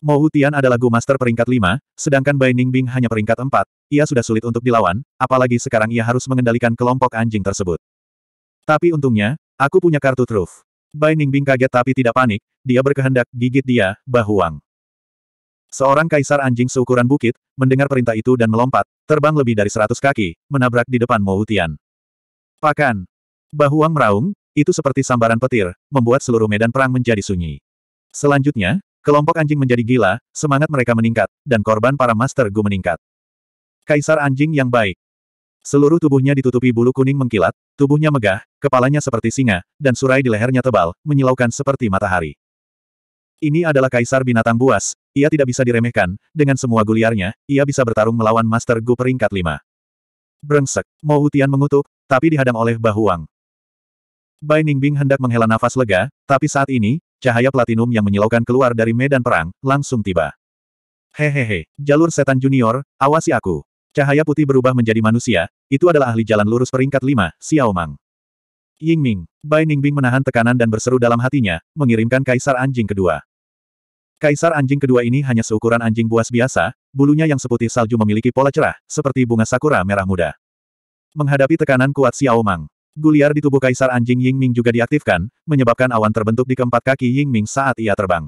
Mo Hutian adalah Gu Master peringkat lima, sedangkan Bai Ningbing hanya peringkat empat. ia sudah sulit untuk dilawan, apalagi sekarang ia harus mengendalikan kelompok anjing tersebut. Tapi untungnya, aku punya kartu truf. Bai Ningbing kaget tapi tidak panik, dia berkehendak gigit dia, bahuang. Seorang kaisar anjing seukuran bukit, mendengar perintah itu dan melompat, terbang lebih dari seratus kaki, menabrak di depan Mo Pakan. Bahuang meraung, itu seperti sambaran petir, membuat seluruh medan perang menjadi sunyi. Selanjutnya, kelompok anjing menjadi gila, semangat mereka meningkat, dan korban para Master Gu meningkat. Kaisar anjing yang baik. Seluruh tubuhnya ditutupi bulu kuning mengkilat, tubuhnya megah, kepalanya seperti singa, dan surai di lehernya tebal, menyilaukan seperti matahari. Ini adalah kaisar binatang buas, ia tidak bisa diremehkan, dengan semua guliarnya, ia bisa bertarung melawan Master Gu peringkat lima. Brengsek, Mou Hutian mengutuk, tapi dihadang oleh bahu Bai Ningbing hendak menghela nafas lega, tapi saat ini, cahaya platinum yang menyilaukan keluar dari medan perang, langsung tiba. Hehehe, jalur setan junior, awasi aku. Cahaya putih berubah menjadi manusia, itu adalah ahli jalan lurus peringkat lima, Xiaomang. Mang. Yingming, Bai Ningbing menahan tekanan dan berseru dalam hatinya, mengirimkan kaisar anjing kedua. Kaisar anjing kedua ini hanya seukuran anjing buas biasa, bulunya yang seputih salju memiliki pola cerah, seperti bunga sakura merah muda. Menghadapi tekanan kuat Xiao Mang, guliar di tubuh kaisar anjing Ying Ming juga diaktifkan, menyebabkan awan terbentuk di keempat kaki Ying Ming saat ia terbang.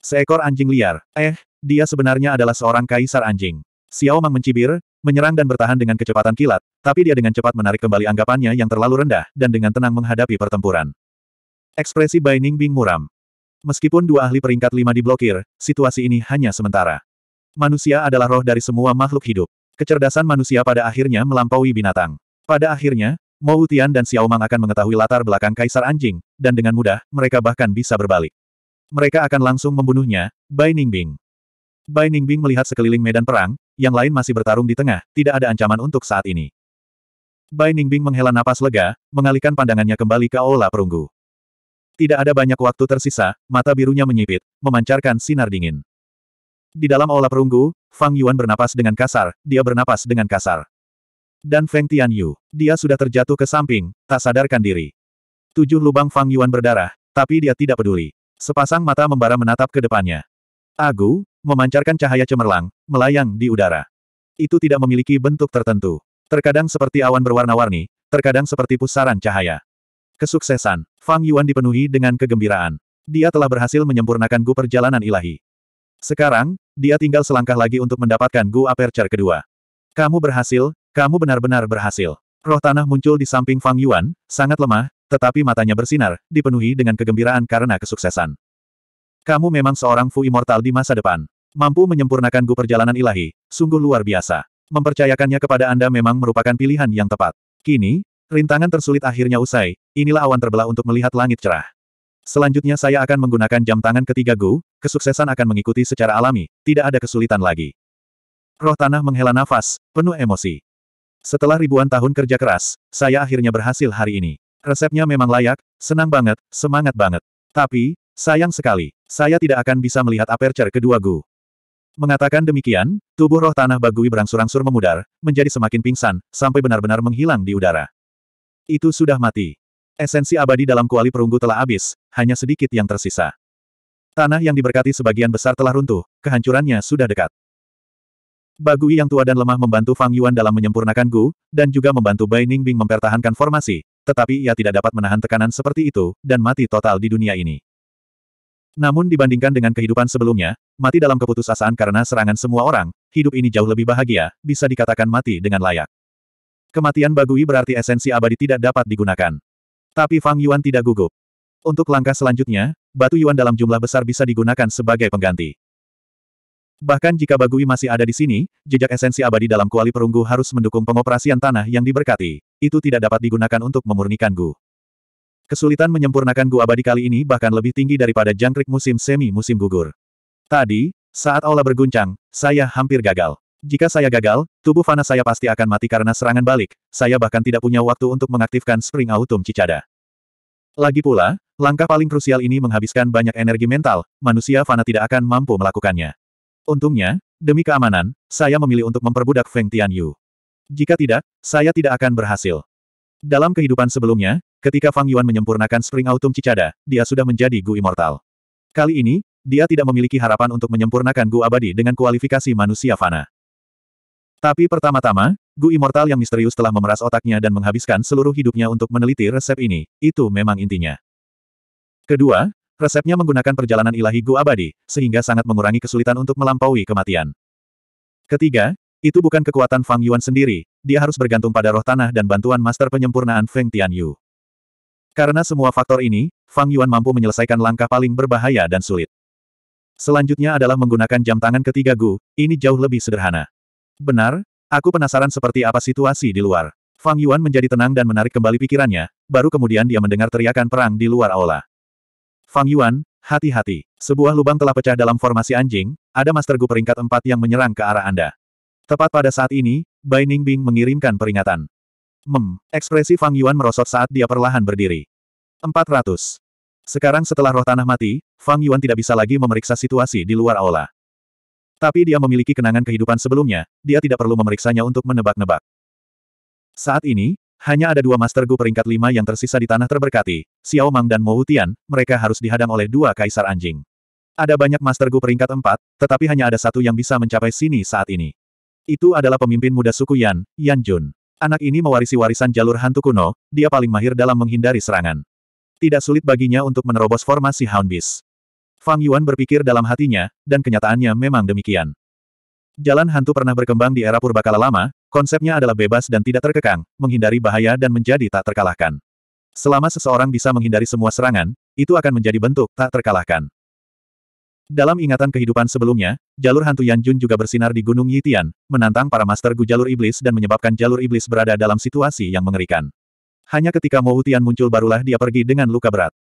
Seekor anjing liar, eh, dia sebenarnya adalah seorang kaisar anjing. Xiao Mang mencibir, menyerang dan bertahan dengan kecepatan kilat, tapi dia dengan cepat menarik kembali anggapannya yang terlalu rendah, dan dengan tenang menghadapi pertempuran. Ekspresi Baining Bing muram. Meskipun dua ahli peringkat lima diblokir, situasi ini hanya sementara. Manusia adalah roh dari semua makhluk hidup. Kecerdasan manusia pada akhirnya melampaui binatang. Pada akhirnya, Mou Tian dan Xiao Mang akan mengetahui latar belakang Kaisar Anjing, dan dengan mudah, mereka bahkan bisa berbalik. Mereka akan langsung membunuhnya, Bai Ningbing. Bai Ningbing melihat sekeliling medan perang, yang lain masih bertarung di tengah, tidak ada ancaman untuk saat ini. Bai Ningbing menghela napas lega, mengalihkan pandangannya kembali ke aula perunggu. Tidak ada banyak waktu tersisa, mata birunya menyipit, memancarkan sinar dingin. Di dalam aula perunggu, Fang Yuan bernapas dengan kasar, dia bernapas dengan kasar. Dan Feng Tianyu, dia sudah terjatuh ke samping, tak sadarkan diri. Tujuh lubang Fang Yuan berdarah, tapi dia tidak peduli. Sepasang mata membara menatap ke depannya. Agu, memancarkan cahaya cemerlang, melayang di udara. Itu tidak memiliki bentuk tertentu. Terkadang seperti awan berwarna-warni, terkadang seperti pusaran cahaya. Kesuksesan, Fang Yuan dipenuhi dengan kegembiraan. Dia telah berhasil menyempurnakan Gu perjalanan ilahi. Sekarang, dia tinggal selangkah lagi untuk mendapatkan Gu Aperture kedua. Kamu berhasil, kamu benar-benar berhasil. Roh tanah muncul di samping Fang Yuan, sangat lemah, tetapi matanya bersinar, dipenuhi dengan kegembiraan karena kesuksesan. Kamu memang seorang Fu Immortal di masa depan. Mampu menyempurnakan Gu perjalanan ilahi, sungguh luar biasa. Mempercayakannya kepada Anda memang merupakan pilihan yang tepat. Kini, Rintangan tersulit akhirnya usai, inilah awan terbelah untuk melihat langit cerah. Selanjutnya saya akan menggunakan jam tangan ketiga Gu, kesuksesan akan mengikuti secara alami, tidak ada kesulitan lagi. Roh tanah menghela nafas, penuh emosi. Setelah ribuan tahun kerja keras, saya akhirnya berhasil hari ini. Resepnya memang layak, senang banget, semangat banget. Tapi, sayang sekali, saya tidak akan bisa melihat aperture kedua Gu. Mengatakan demikian, tubuh roh tanah Bagui berangsur-angsur memudar, menjadi semakin pingsan, sampai benar-benar menghilang di udara. Itu sudah mati. Esensi abadi dalam kuali perunggu telah habis, hanya sedikit yang tersisa. Tanah yang diberkati sebagian besar telah runtuh, kehancurannya sudah dekat. Bagui yang tua dan lemah membantu Fang Yuan dalam menyempurnakan Gu, dan juga membantu Bai Ningbing mempertahankan formasi, tetapi ia tidak dapat menahan tekanan seperti itu, dan mati total di dunia ini. Namun dibandingkan dengan kehidupan sebelumnya, mati dalam keputusasaan karena serangan semua orang, hidup ini jauh lebih bahagia, bisa dikatakan mati dengan layak. Kematian Bagui berarti esensi abadi tidak dapat digunakan. Tapi Fang Yuan tidak gugup. Untuk langkah selanjutnya, batu Yuan dalam jumlah besar bisa digunakan sebagai pengganti. Bahkan jika Bagui masih ada di sini, jejak esensi abadi dalam kuali perunggu harus mendukung pengoperasian tanah yang diberkati. Itu tidak dapat digunakan untuk memurnikan Gu. Kesulitan menyempurnakan Gu abadi kali ini bahkan lebih tinggi daripada jangkrik musim semi musim gugur. Tadi, saat aula berguncang, saya hampir gagal. Jika saya gagal, tubuh fana saya pasti akan mati karena serangan balik, saya bahkan tidak punya waktu untuk mengaktifkan Spring Autumn Cicada. Lagi pula, langkah paling krusial ini menghabiskan banyak energi mental, manusia fana tidak akan mampu melakukannya. Untungnya, demi keamanan, saya memilih untuk memperbudak Feng Tianyu. Jika tidak, saya tidak akan berhasil. Dalam kehidupan sebelumnya, ketika Fang Yuan menyempurnakan Spring Autumn Cicada, dia sudah menjadi Gu Immortal. Kali ini, dia tidak memiliki harapan untuk menyempurnakan Gu Abadi dengan kualifikasi manusia fana. Tapi pertama-tama, Gu Immortal yang misterius telah memeras otaknya dan menghabiskan seluruh hidupnya untuk meneliti resep ini, itu memang intinya. Kedua, resepnya menggunakan perjalanan ilahi Gu abadi, sehingga sangat mengurangi kesulitan untuk melampaui kematian. Ketiga, itu bukan kekuatan Fang Yuan sendiri, dia harus bergantung pada roh tanah dan bantuan master penyempurnaan Feng Tianyu. Karena semua faktor ini, Fang Yuan mampu menyelesaikan langkah paling berbahaya dan sulit. Selanjutnya adalah menggunakan jam tangan ketiga Gu, ini jauh lebih sederhana. Benar, aku penasaran seperti apa situasi di luar. Fang Yuan menjadi tenang dan menarik kembali pikirannya, baru kemudian dia mendengar teriakan perang di luar aula. Fang Yuan, hati-hati. Sebuah lubang telah pecah dalam formasi anjing, ada Master Gu peringkat empat yang menyerang ke arah Anda. Tepat pada saat ini, Bai Ningbing mengirimkan peringatan. Mem, ekspresi Fang Yuan merosot saat dia perlahan berdiri. 400. Sekarang setelah roh tanah mati, Fang Yuan tidak bisa lagi memeriksa situasi di luar aula. Tapi dia memiliki kenangan kehidupan sebelumnya, dia tidak perlu memeriksanya untuk menebak-nebak. Saat ini, hanya ada dua Master Gu peringkat lima yang tersisa di tanah terberkati, Xiao Mang dan Mo Tian, mereka harus dihadang oleh dua kaisar anjing. Ada banyak Master Gu peringkat empat, tetapi hanya ada satu yang bisa mencapai sini saat ini. Itu adalah pemimpin muda suku Yan, Yan Jun. Anak ini mewarisi warisan jalur hantu kuno, dia paling mahir dalam menghindari serangan. Tidak sulit baginya untuk menerobos formasi Hound Beast. Fang Yuan berpikir dalam hatinya, dan kenyataannya memang demikian. Jalan hantu pernah berkembang di era purbakala lama, konsepnya adalah bebas dan tidak terkekang, menghindari bahaya dan menjadi tak terkalahkan. Selama seseorang bisa menghindari semua serangan, itu akan menjadi bentuk tak terkalahkan. Dalam ingatan kehidupan sebelumnya, jalur hantu Yan Jun juga bersinar di Gunung Yitian, menantang para master Gu jalur iblis dan menyebabkan jalur iblis berada dalam situasi yang mengerikan. Hanya ketika Mo Hutian muncul barulah dia pergi dengan luka berat.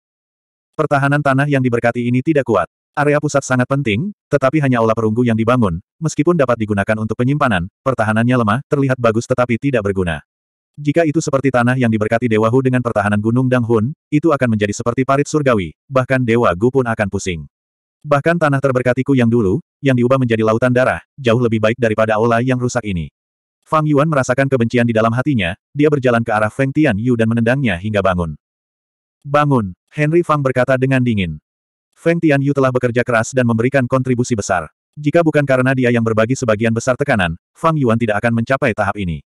Pertahanan tanah yang diberkati ini tidak kuat. Area pusat sangat penting, tetapi hanya aula perunggu yang dibangun, meskipun dapat digunakan untuk penyimpanan, pertahanannya lemah, terlihat bagus tetapi tidak berguna. Jika itu seperti tanah yang diberkati Dewa Hu dengan pertahanan Gunung Dang Hun, itu akan menjadi seperti parit surgawi, bahkan Dewa Gu pun akan pusing. Bahkan tanah terberkatiku yang dulu, yang diubah menjadi lautan darah, jauh lebih baik daripada aula yang rusak ini. Fang Yuan merasakan kebencian di dalam hatinya, dia berjalan ke arah Feng Tian Yu dan menendangnya hingga bangun. Bangun, Henry Fang berkata dengan dingin. Feng Tianyu telah bekerja keras dan memberikan kontribusi besar. Jika bukan karena dia yang berbagi sebagian besar tekanan, Fang Yuan tidak akan mencapai tahap ini.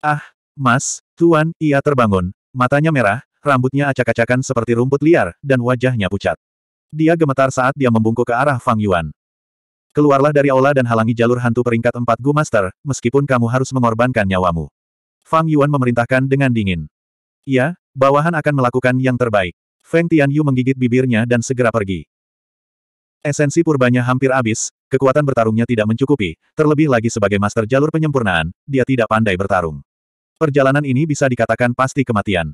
Ah, Mas, Tuan, ia terbangun, matanya merah, rambutnya acak-acakan seperti rumput liar, dan wajahnya pucat. Dia gemetar saat dia membungkuk ke arah Fang Yuan. Keluarlah dari aula dan halangi jalur hantu peringkat empat Gu Master, meskipun kamu harus mengorbankan nyawamu. Fang Yuan memerintahkan dengan dingin. Ya. Bawahan akan melakukan yang terbaik. Feng Tianyu menggigit bibirnya dan segera pergi. Esensi purbanya hampir habis, kekuatan bertarungnya tidak mencukupi, terlebih lagi sebagai master jalur penyempurnaan, dia tidak pandai bertarung. Perjalanan ini bisa dikatakan pasti kematian.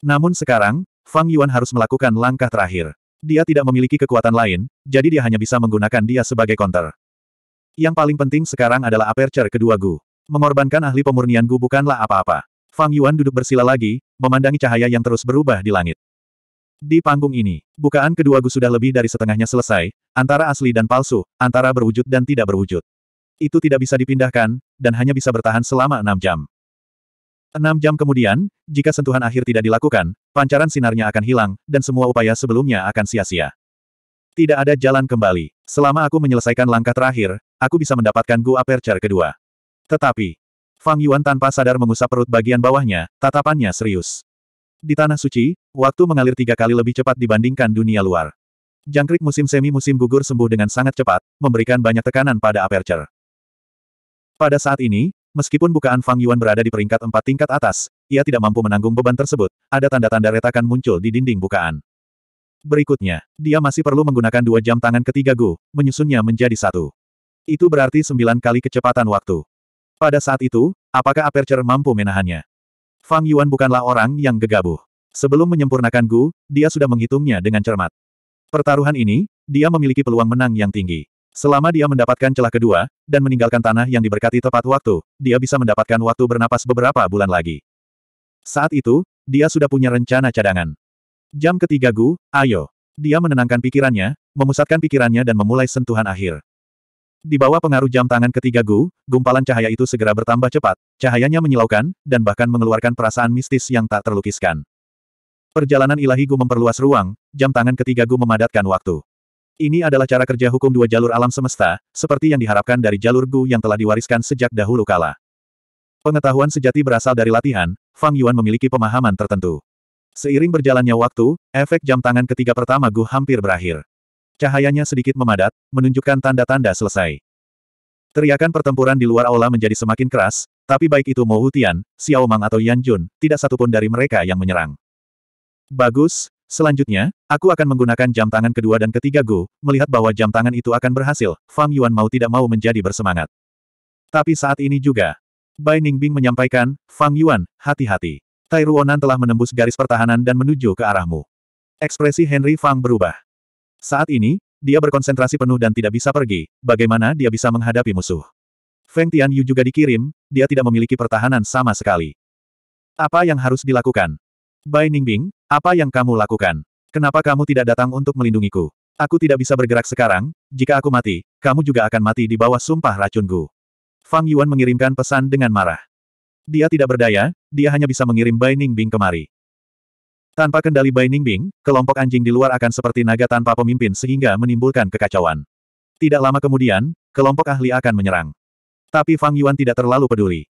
Namun sekarang, Fang Yuan harus melakukan langkah terakhir. Dia tidak memiliki kekuatan lain, jadi dia hanya bisa menggunakan dia sebagai konter. Yang paling penting sekarang adalah aperture kedua Gu. Mengorbankan ahli pemurnian Gu bukanlah apa-apa. Fang Yuan duduk bersila lagi, memandangi cahaya yang terus berubah di langit. Di panggung ini, bukaan kedua Gu sudah lebih dari setengahnya selesai, antara asli dan palsu, antara berwujud dan tidak berwujud. Itu tidak bisa dipindahkan, dan hanya bisa bertahan selama enam jam. Enam jam kemudian, jika sentuhan akhir tidak dilakukan, pancaran sinarnya akan hilang, dan semua upaya sebelumnya akan sia-sia. Tidak ada jalan kembali. Selama aku menyelesaikan langkah terakhir, aku bisa mendapatkan Gu Aperture kedua. Tetapi, Fang Yuan tanpa sadar mengusap perut bagian bawahnya, tatapannya serius. Di Tanah Suci, waktu mengalir tiga kali lebih cepat dibandingkan dunia luar. Jangkrik musim semi-musim gugur sembuh dengan sangat cepat, memberikan banyak tekanan pada aperture. Pada saat ini, meskipun bukaan Fang Yuan berada di peringkat empat tingkat atas, ia tidak mampu menanggung beban tersebut, ada tanda-tanda retakan muncul di dinding bukaan. Berikutnya, dia masih perlu menggunakan dua jam tangan ketiga Gu, menyusunnya menjadi satu. Itu berarti sembilan kali kecepatan waktu. Pada saat itu, apakah Aperture mampu menahannya? Fang Yuan bukanlah orang yang gegabah. Sebelum menyempurnakan Gu, dia sudah menghitungnya dengan cermat. Pertaruhan ini, dia memiliki peluang menang yang tinggi. Selama dia mendapatkan celah kedua, dan meninggalkan tanah yang diberkati tepat waktu, dia bisa mendapatkan waktu bernapas beberapa bulan lagi. Saat itu, dia sudah punya rencana cadangan. Jam ketiga Gu, ayo. Dia menenangkan pikirannya, memusatkan pikirannya dan memulai sentuhan akhir. Di bawah pengaruh jam tangan ketiga Gu, gumpalan cahaya itu segera bertambah cepat, cahayanya menyilaukan, dan bahkan mengeluarkan perasaan mistis yang tak terlukiskan. Perjalanan ilahi Gu memperluas ruang, jam tangan ketiga Gu memadatkan waktu. Ini adalah cara kerja hukum dua jalur alam semesta, seperti yang diharapkan dari jalur Gu yang telah diwariskan sejak dahulu kala. Pengetahuan sejati berasal dari latihan, Fang Yuan memiliki pemahaman tertentu. Seiring berjalannya waktu, efek jam tangan ketiga pertama Gu hampir berakhir. Cahayanya sedikit memadat, menunjukkan tanda-tanda selesai. Teriakan pertempuran di luar aula menjadi semakin keras, tapi baik itu Mo Hutian, Xiao Mang atau Yan Jun, tidak satupun dari mereka yang menyerang. Bagus, selanjutnya, aku akan menggunakan jam tangan kedua dan ketiga Gu, melihat bahwa jam tangan itu akan berhasil, Fang Yuan mau tidak mau menjadi bersemangat. Tapi saat ini juga, Bai Ningbing menyampaikan, Fang Yuan, hati-hati. Tai Ruonan telah menembus garis pertahanan dan menuju ke arahmu. Ekspresi Henry Fang berubah. Saat ini, dia berkonsentrasi penuh dan tidak bisa pergi, bagaimana dia bisa menghadapi musuh. Feng Tianyu juga dikirim, dia tidak memiliki pertahanan sama sekali. Apa yang harus dilakukan? Bai Ningbing, apa yang kamu lakukan? Kenapa kamu tidak datang untuk melindungiku? Aku tidak bisa bergerak sekarang, jika aku mati, kamu juga akan mati di bawah sumpah racunku. Fang Yuan mengirimkan pesan dengan marah. Dia tidak berdaya, dia hanya bisa mengirim Bai Ningbing kemari. Tanpa kendali Bai Ningbing, kelompok anjing di luar akan seperti naga tanpa pemimpin sehingga menimbulkan kekacauan. Tidak lama kemudian, kelompok ahli akan menyerang. Tapi Fang Yuan tidak terlalu peduli.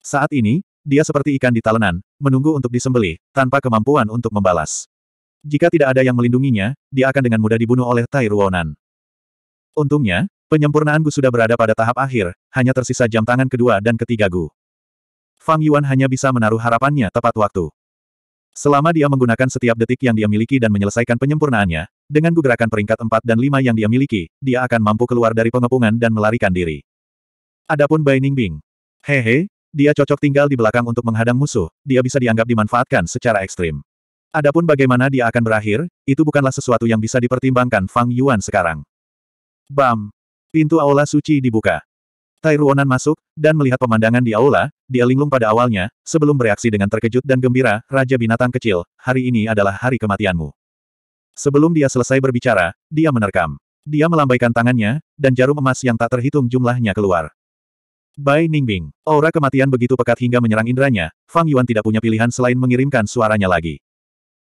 Saat ini, dia seperti ikan di talenan, menunggu untuk disembelih, tanpa kemampuan untuk membalas. Jika tidak ada yang melindunginya, dia akan dengan mudah dibunuh oleh Tai Ruonan. Untungnya, penyempurnaan Gu sudah berada pada tahap akhir, hanya tersisa jam tangan kedua dan ketiga Gu. Fang Yuan hanya bisa menaruh harapannya tepat waktu. Selama dia menggunakan setiap detik yang dia miliki dan menyelesaikan penyempurnaannya, dengan gerakan peringkat 4 dan 5 yang dia miliki, dia akan mampu keluar dari pengepungan dan melarikan diri. Adapun Bai Ningbing. Hehe, dia cocok tinggal di belakang untuk menghadang musuh, dia bisa dianggap dimanfaatkan secara ekstrim. Adapun bagaimana dia akan berakhir, itu bukanlah sesuatu yang bisa dipertimbangkan Fang Yuan sekarang. Bam! Pintu aula suci dibuka. Tai Ruonan masuk, dan melihat pemandangan di aula, dia linglung pada awalnya, sebelum bereaksi dengan terkejut dan gembira, Raja Binatang Kecil, hari ini adalah hari kematianmu. Sebelum dia selesai berbicara, dia menerkam. Dia melambaikan tangannya, dan jarum emas yang tak terhitung jumlahnya keluar. Bai Ningbing, aura kematian begitu pekat hingga menyerang indranya, Fang Yuan tidak punya pilihan selain mengirimkan suaranya lagi.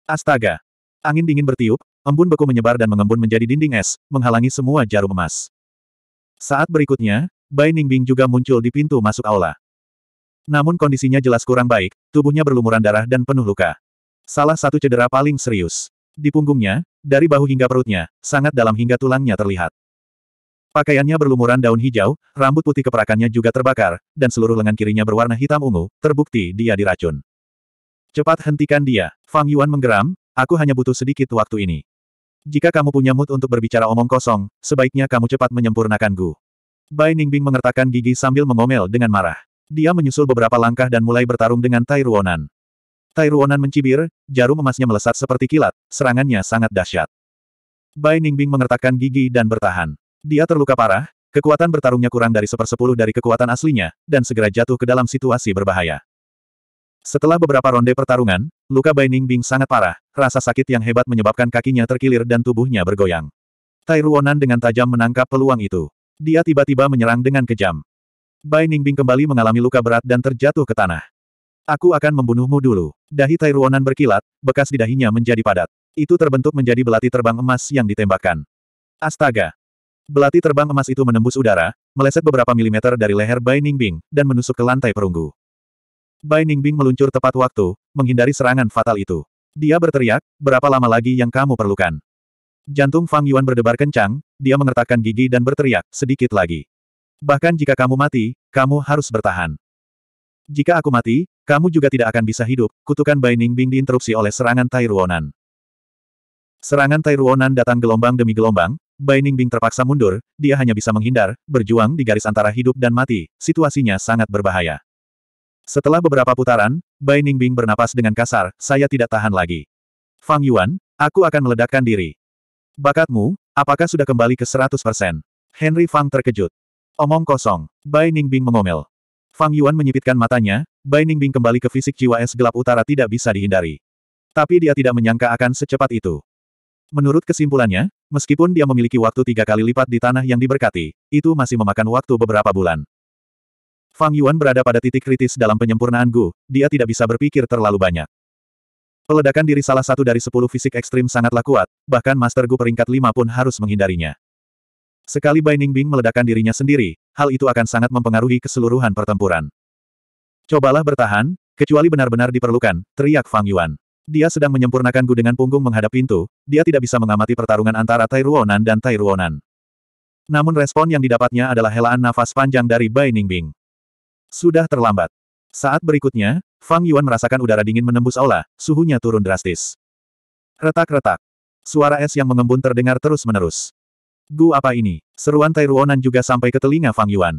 Astaga! Angin dingin bertiup, embun beku menyebar dan mengembun menjadi dinding es, menghalangi semua jarum emas. Saat berikutnya, Bai Ningbing juga muncul di pintu masuk aula. Namun kondisinya jelas kurang baik, tubuhnya berlumuran darah dan penuh luka. Salah satu cedera paling serius. Di punggungnya, dari bahu hingga perutnya, sangat dalam hingga tulangnya terlihat. Pakaiannya berlumuran daun hijau, rambut putih keperakannya juga terbakar, dan seluruh lengan kirinya berwarna hitam ungu, terbukti dia diracun. Cepat hentikan dia, Fang Yuan menggeram, aku hanya butuh sedikit waktu ini. Jika kamu punya mood untuk berbicara omong kosong, sebaiknya kamu cepat menyempurnakan Gu. Bai Ningbing mengertakkan gigi sambil mengomel dengan marah. Dia menyusul beberapa langkah dan mulai bertarung dengan Tai Ruonan. Tai Ruonan mencibir, jarum emasnya melesat seperti kilat, serangannya sangat dahsyat. Bai Ningbing mengertakkan gigi dan bertahan. Dia terluka parah, kekuatan bertarungnya kurang dari sepersepuluh dari kekuatan aslinya, dan segera jatuh ke dalam situasi berbahaya. Setelah beberapa ronde pertarungan, luka Bai Ningbing sangat parah, rasa sakit yang hebat menyebabkan kakinya terkilir dan tubuhnya bergoyang. Tai Ruonan dengan tajam menangkap peluang itu. Dia tiba-tiba menyerang dengan kejam. Bai Ningbing kembali mengalami luka berat dan terjatuh ke tanah. Aku akan membunuhmu dulu. Dahi Tai Ruonan berkilat, bekas di dahinya menjadi padat. Itu terbentuk menjadi belati terbang emas yang ditembakkan. Astaga! Belati terbang emas itu menembus udara, meleset beberapa milimeter dari leher Bai Ningbing, dan menusuk ke lantai perunggu. Bai Ningbing meluncur tepat waktu, menghindari serangan fatal itu. Dia berteriak, berapa lama lagi yang kamu perlukan? Jantung Fang Yuan berdebar kencang, dia mengertakkan gigi dan berteriak, sedikit lagi. Bahkan jika kamu mati, kamu harus bertahan. Jika aku mati, kamu juga tidak akan bisa hidup, kutukan Bai Ningbing diinterupsi oleh serangan Tai Ruonan. Serangan Tai Ruonan datang gelombang demi gelombang, Bai Ningbing terpaksa mundur, dia hanya bisa menghindar, berjuang di garis antara hidup dan mati, situasinya sangat berbahaya. Setelah beberapa putaran, Bai Ningbing bernapas dengan kasar, saya tidak tahan lagi. Fang Yuan, aku akan meledakkan diri. Bakatmu, apakah sudah kembali ke 100%? Henry Fang terkejut. Omong kosong. Bai Ningbing mengomel. Fang Yuan menyipitkan matanya, Bai Ningbing kembali ke fisik jiwa es gelap utara tidak bisa dihindari. Tapi dia tidak menyangka akan secepat itu. Menurut kesimpulannya, meskipun dia memiliki waktu tiga kali lipat di tanah yang diberkati, itu masih memakan waktu beberapa bulan. Fang Yuan berada pada titik kritis dalam penyempurnaan Gu, dia tidak bisa berpikir terlalu banyak. Peledakan diri salah satu dari sepuluh fisik ekstrim sangatlah kuat, bahkan Master Gu peringkat lima pun harus menghindarinya. Sekali Bai Ningbing meledakkan dirinya sendiri, hal itu akan sangat mempengaruhi keseluruhan pertempuran. Cobalah bertahan, kecuali benar-benar diperlukan, teriak Fang Yuan. Dia sedang menyempurnakan Gu dengan punggung menghadap pintu, dia tidak bisa mengamati pertarungan antara Tai Ruonan dan Tai Ruonan. Namun respon yang didapatnya adalah helaan nafas panjang dari Bai Ningbing. Sudah terlambat. Saat berikutnya, Fang Yuan merasakan udara dingin menembus aula, suhunya turun drastis. Retak-retak. Suara es yang mengembun terdengar terus-menerus. Gu apa ini? Seruan Tai Ruonan juga sampai ke telinga Fang Yuan.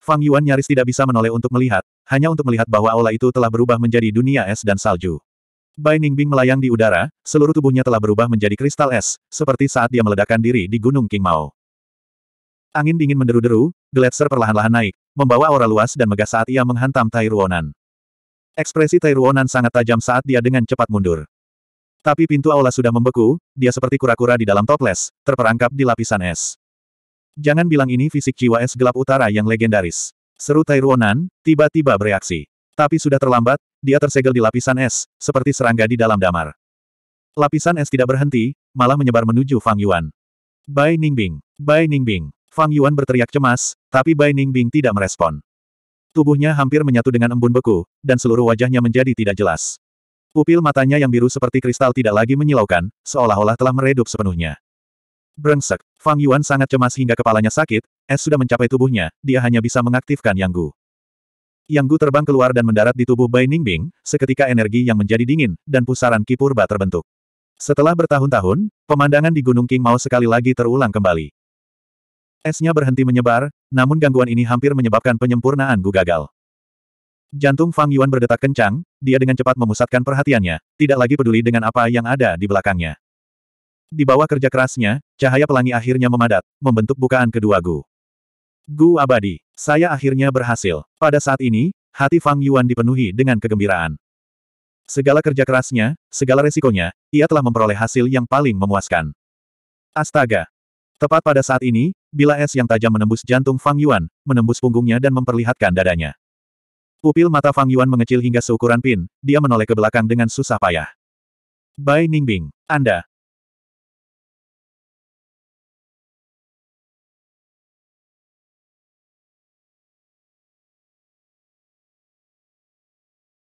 Fang Yuan nyaris tidak bisa menoleh untuk melihat, hanya untuk melihat bahwa aula itu telah berubah menjadi dunia es dan salju. Bai Ningbing melayang di udara, seluruh tubuhnya telah berubah menjadi kristal es, seperti saat dia meledakkan diri di Gunung King Mao. Angin dingin menderu-deru, gletser perlahan-lahan naik, membawa aura luas dan megah saat ia menghantam Tai Tairuonan. Ekspresi Tai Tairuonan sangat tajam saat dia dengan cepat mundur. Tapi pintu aula sudah membeku, dia seperti kura-kura di dalam toples, terperangkap di lapisan es. Jangan bilang ini fisik jiwa es gelap utara yang legendaris. Seru Tai Tairuonan, tiba-tiba bereaksi. Tapi sudah terlambat, dia tersegel di lapisan es, seperti serangga di dalam damar. Lapisan es tidak berhenti, malah menyebar menuju Fang Yuan. Bai Ningbing, Bai Ningbing. Fang Yuan berteriak cemas, tapi Bai Ningbing tidak merespon. Tubuhnya hampir menyatu dengan embun beku, dan seluruh wajahnya menjadi tidak jelas. Pupil matanya yang biru seperti kristal tidak lagi menyilaukan, seolah-olah telah meredup sepenuhnya. Brengsek, Fang Yuan sangat cemas hingga kepalanya sakit, es sudah mencapai tubuhnya, dia hanya bisa mengaktifkan Yang Gu. Yang Gu terbang keluar dan mendarat di tubuh Bai Ningbing, seketika energi yang menjadi dingin, dan pusaran kipurba terbentuk. Setelah bertahun-tahun, pemandangan di Gunung King Mao sekali lagi terulang kembali. Esnya berhenti menyebar, namun gangguan ini hampir menyebabkan penyempurnaan Gu gagal. Jantung Fang Yuan berdetak kencang, dia dengan cepat memusatkan perhatiannya, tidak lagi peduli dengan apa yang ada di belakangnya. Di bawah kerja kerasnya, cahaya pelangi akhirnya memadat, membentuk bukaan kedua Gu. Gu abadi, saya akhirnya berhasil. Pada saat ini, hati Fang Yuan dipenuhi dengan kegembiraan. Segala kerja kerasnya, segala resikonya, ia telah memperoleh hasil yang paling memuaskan. Astaga! Tepat pada saat ini, bila es yang tajam menembus jantung Fang Yuan, menembus punggungnya dan memperlihatkan dadanya. Pupil mata Fang Yuan mengecil hingga seukuran pin, dia menoleh ke belakang dengan susah payah. Bai Ningbing, Anda,